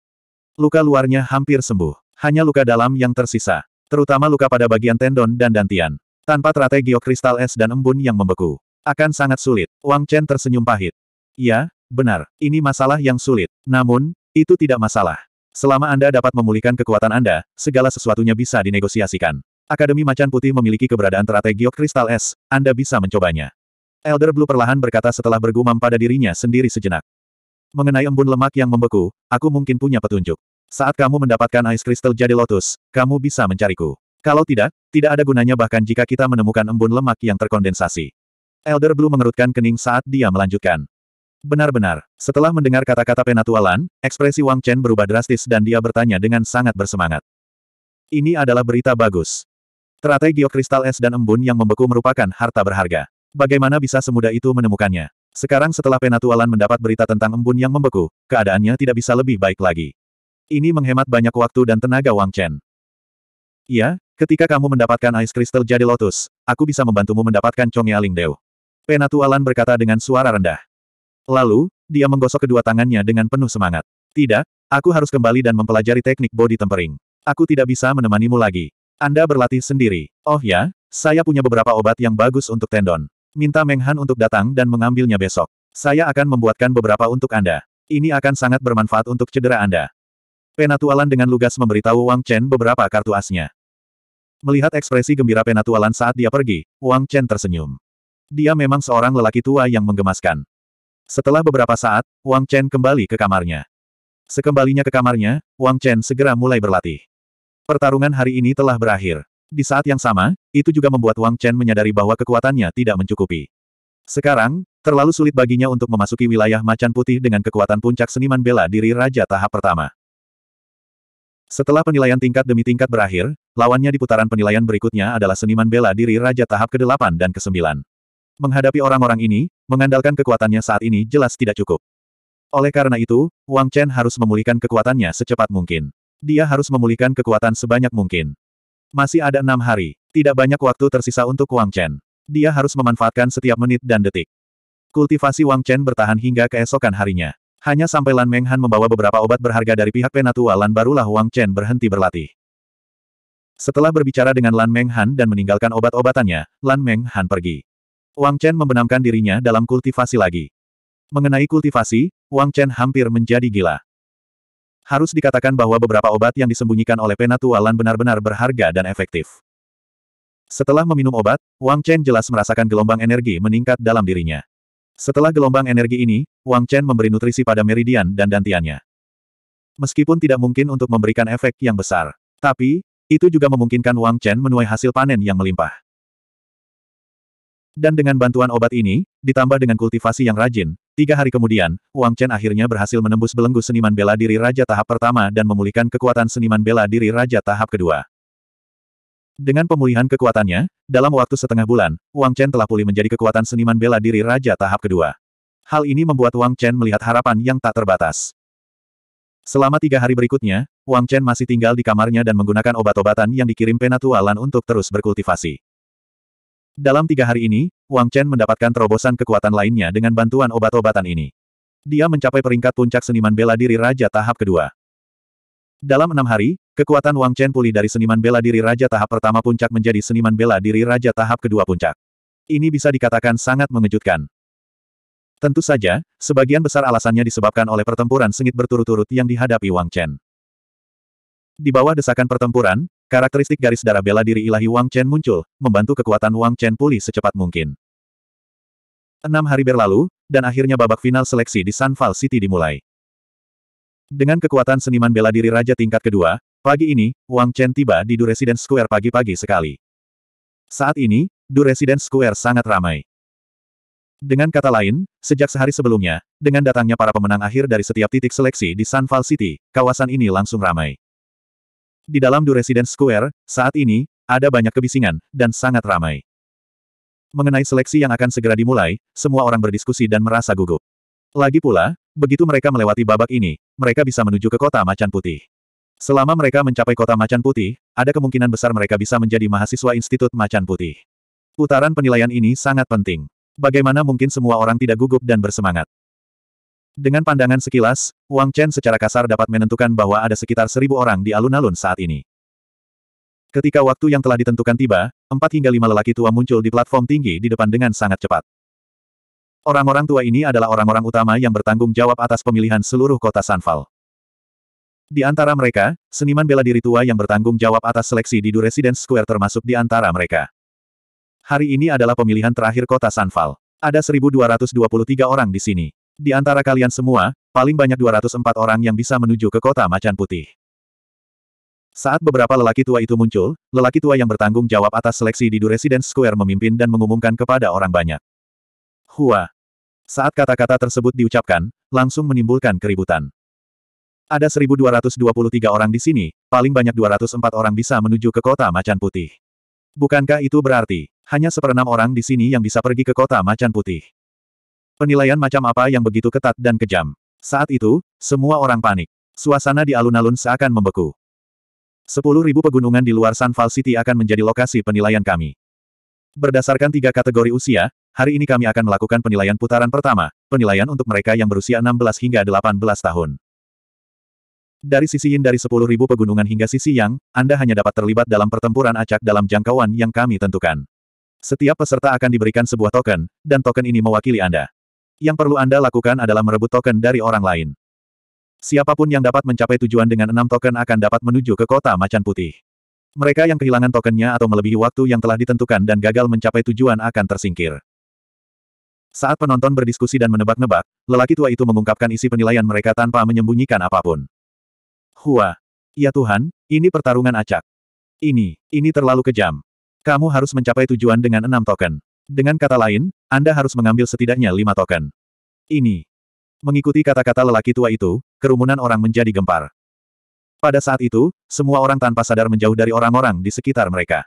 Luka luarnya hampir sembuh. Hanya luka dalam yang tersisa. Terutama luka pada bagian tendon dan dantian. Tanpa teratai geokristal es dan embun yang membeku. Akan sangat sulit. Wang Chen tersenyum pahit. Ya, benar. Ini masalah yang sulit. Namun, itu tidak masalah. Selama Anda dapat memulihkan kekuatan Anda, segala sesuatunya bisa dinegosiasikan. Akademi Macan Putih memiliki keberadaan teratai geokristal es, Anda bisa mencobanya. Elder Blue perlahan berkata setelah bergumam pada dirinya sendiri sejenak. Mengenai embun lemak yang membeku, aku mungkin punya petunjuk. Saat kamu mendapatkan Ice Crystal jadi Lotus, kamu bisa mencariku. Kalau tidak, tidak ada gunanya bahkan jika kita menemukan embun lemak yang terkondensasi. Elder Blue mengerutkan kening saat dia melanjutkan. Benar-benar, setelah mendengar kata-kata penatualan, ekspresi Wang Chen berubah drastis dan dia bertanya dengan sangat bersemangat. Ini adalah berita bagus. Teratai geokristal es dan embun yang membeku merupakan harta berharga. Bagaimana bisa semudah itu menemukannya? Sekarang setelah penatualan mendapat berita tentang embun yang membeku, keadaannya tidak bisa lebih baik lagi. Ini menghemat banyak waktu dan tenaga Wang Chen. Iya, ketika kamu mendapatkan Ice Crystal jadi Lotus, aku bisa membantumu mendapatkan Chongya Lingdeu. Penatu Alan berkata dengan suara rendah. Lalu, dia menggosok kedua tangannya dengan penuh semangat. Tidak, aku harus kembali dan mempelajari teknik body tempering. Aku tidak bisa menemanimu lagi. Anda berlatih sendiri. Oh ya, saya punya beberapa obat yang bagus untuk tendon. Minta Meng Han untuk datang dan mengambilnya besok. Saya akan membuatkan beberapa untuk Anda. Ini akan sangat bermanfaat untuk cedera Anda. Penatualan dengan lugas memberitahu Wang Chen beberapa kartu asnya. Melihat ekspresi gembira Penatualan saat dia pergi, Wang Chen tersenyum. Dia memang seorang lelaki tua yang menggemaskan. Setelah beberapa saat, Wang Chen kembali ke kamarnya. Sekembalinya ke kamarnya, Wang Chen segera mulai berlatih. Pertarungan hari ini telah berakhir. Di saat yang sama, itu juga membuat Wang Chen menyadari bahwa kekuatannya tidak mencukupi. Sekarang, terlalu sulit baginya untuk memasuki wilayah macan putih dengan kekuatan puncak seniman bela diri Raja tahap pertama. Setelah penilaian tingkat demi tingkat berakhir, lawannya di putaran penilaian berikutnya adalah seniman bela diri Raja tahap ke-8 dan ke-9. Menghadapi orang-orang ini, mengandalkan kekuatannya saat ini jelas tidak cukup. Oleh karena itu, Wang Chen harus memulihkan kekuatannya secepat mungkin. Dia harus memulihkan kekuatan sebanyak mungkin. Masih ada enam hari, tidak banyak waktu tersisa untuk Wang Chen. Dia harus memanfaatkan setiap menit dan detik. Kultivasi Wang Chen bertahan hingga keesokan harinya. Hanya sampai Lan Menghan membawa beberapa obat berharga dari pihak Penatua Lan barulah Wang Chen berhenti berlatih. Setelah berbicara dengan Lan Menghan dan meninggalkan obat-obatannya, Lan Menghan pergi. Wang Chen membenamkan dirinya dalam kultivasi lagi. Mengenai kultivasi, Wang Chen hampir menjadi gila. Harus dikatakan bahwa beberapa obat yang disembunyikan oleh Penatua Lan benar-benar berharga dan efektif. Setelah meminum obat, Wang Chen jelas merasakan gelombang energi meningkat dalam dirinya. Setelah gelombang energi ini, Wang Chen memberi nutrisi pada meridian dan dantiannya. Meskipun tidak mungkin untuk memberikan efek yang besar, tapi, itu juga memungkinkan Wang Chen menuai hasil panen yang melimpah. Dan dengan bantuan obat ini, ditambah dengan kultivasi yang rajin, tiga hari kemudian, Wang Chen akhirnya berhasil menembus belenggu seniman bela diri Raja tahap pertama dan memulihkan kekuatan seniman bela diri Raja tahap kedua. Dengan pemulihan kekuatannya, dalam waktu setengah bulan, Wang Chen telah pulih menjadi kekuatan seniman bela diri Raja tahap kedua. Hal ini membuat Wang Chen melihat harapan yang tak terbatas. Selama tiga hari berikutnya, Wang Chen masih tinggal di kamarnya dan menggunakan obat-obatan yang dikirim Penatualan untuk terus berkultivasi. Dalam tiga hari ini, Wang Chen mendapatkan terobosan kekuatan lainnya dengan bantuan obat-obatan ini. Dia mencapai peringkat puncak seniman bela diri Raja tahap kedua. Dalam enam hari, kekuatan Wang Chen pulih dari seniman bela diri Raja Tahap Pertama Puncak menjadi seniman bela diri Raja Tahap Kedua Puncak. Ini bisa dikatakan sangat mengejutkan. Tentu saja, sebagian besar alasannya disebabkan oleh pertempuran sengit berturut-turut yang dihadapi Wang Chen. Di bawah desakan pertempuran, karakteristik garis darah bela diri ilahi Wang Chen muncul, membantu kekuatan Wang Chen pulih secepat mungkin. Enam hari berlalu, dan akhirnya babak final seleksi di Sunval City dimulai. Dengan kekuatan seniman bela diri Raja tingkat kedua, pagi ini, Wang Chen tiba di Du Residence Square pagi-pagi sekali. Saat ini, Du Residence Square sangat ramai. Dengan kata lain, sejak sehari sebelumnya, dengan datangnya para pemenang akhir dari setiap titik seleksi di Sunval City, kawasan ini langsung ramai. Di dalam Du Residence Square, saat ini, ada banyak kebisingan, dan sangat ramai. Mengenai seleksi yang akan segera dimulai, semua orang berdiskusi dan merasa gugup. Lagi pula, Begitu mereka melewati babak ini, mereka bisa menuju ke kota macan putih. Selama mereka mencapai kota macan putih, ada kemungkinan besar mereka bisa menjadi mahasiswa Institut Macan Putih. Putaran penilaian ini sangat penting. Bagaimana mungkin semua orang tidak gugup dan bersemangat? Dengan pandangan sekilas, Wang Chen secara kasar dapat menentukan bahwa ada sekitar seribu orang di alun-alun saat ini. Ketika waktu yang telah ditentukan tiba, empat hingga lima lelaki tua muncul di platform tinggi di depan dengan sangat cepat. Orang-orang tua ini adalah orang-orang utama yang bertanggung jawab atas pemilihan seluruh kota Sanval. Di antara mereka, seniman bela diri tua yang bertanggung jawab atas seleksi di Du Residence Square termasuk di antara mereka. Hari ini adalah pemilihan terakhir kota Sanval. Ada 1223 orang di sini. Di antara kalian semua, paling banyak 204 orang yang bisa menuju ke kota Macan Putih. Saat beberapa lelaki tua itu muncul, lelaki tua yang bertanggung jawab atas seleksi di Du Residence Square memimpin dan mengumumkan kepada orang banyak. Hua, saat kata-kata tersebut diucapkan, langsung menimbulkan keributan. Ada 1223 orang di sini, paling banyak 204 orang bisa menuju ke kota macan putih. Bukankah itu berarti, hanya seperenam orang di sini yang bisa pergi ke kota macan putih. Penilaian macam apa yang begitu ketat dan kejam. Saat itu, semua orang panik. Suasana di alun-alun seakan membeku. 10.000 pegunungan di luar Sunval City akan menjadi lokasi penilaian kami. Berdasarkan tiga kategori usia, hari ini kami akan melakukan penilaian putaran pertama, penilaian untuk mereka yang berusia 16 hingga 18 tahun. Dari sisi yin dari 10.000 pegunungan hingga sisi yang, Anda hanya dapat terlibat dalam pertempuran acak dalam jangkauan yang kami tentukan. Setiap peserta akan diberikan sebuah token, dan token ini mewakili Anda. Yang perlu Anda lakukan adalah merebut token dari orang lain. Siapapun yang dapat mencapai tujuan dengan enam token akan dapat menuju ke kota macan putih. Mereka yang kehilangan tokennya atau melebihi waktu yang telah ditentukan dan gagal mencapai tujuan akan tersingkir. Saat penonton berdiskusi dan menebak-nebak, lelaki tua itu mengungkapkan isi penilaian mereka tanpa menyembunyikan apapun. Hua. Ya Tuhan, ini pertarungan acak. Ini, ini terlalu kejam. Kamu harus mencapai tujuan dengan enam token. Dengan kata lain, Anda harus mengambil setidaknya lima token. Ini. Mengikuti kata-kata lelaki tua itu, kerumunan orang menjadi gempar. Pada saat itu, semua orang tanpa sadar menjauh dari orang-orang di sekitar mereka.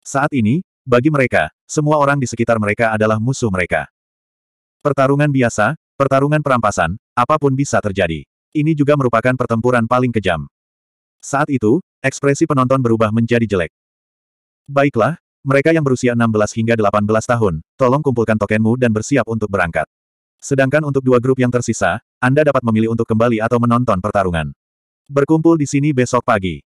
Saat ini, bagi mereka, semua orang di sekitar mereka adalah musuh mereka. Pertarungan biasa, pertarungan perampasan, apapun bisa terjadi. Ini juga merupakan pertempuran paling kejam. Saat itu, ekspresi penonton berubah menjadi jelek. Baiklah, mereka yang berusia 16 hingga 18 tahun, tolong kumpulkan tokenmu dan bersiap untuk berangkat. Sedangkan untuk dua grup yang tersisa, Anda dapat memilih untuk kembali atau menonton pertarungan. Berkumpul di sini besok pagi.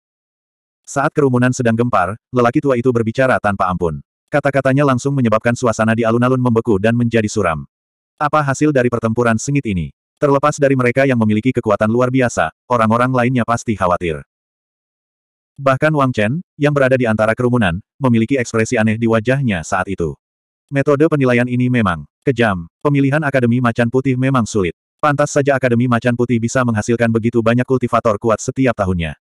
Saat kerumunan sedang gempar, lelaki tua itu berbicara tanpa ampun. Kata-katanya langsung menyebabkan suasana di alun-alun membeku dan menjadi suram. Apa hasil dari pertempuran sengit ini? Terlepas dari mereka yang memiliki kekuatan luar biasa, orang-orang lainnya pasti khawatir. Bahkan Wang Chen, yang berada di antara kerumunan, memiliki ekspresi aneh di wajahnya saat itu. Metode penilaian ini memang kejam. Pemilihan Akademi Macan Putih memang sulit. Pantas saja Akademi Macan Putih bisa menghasilkan begitu banyak kultivator kuat setiap tahunnya.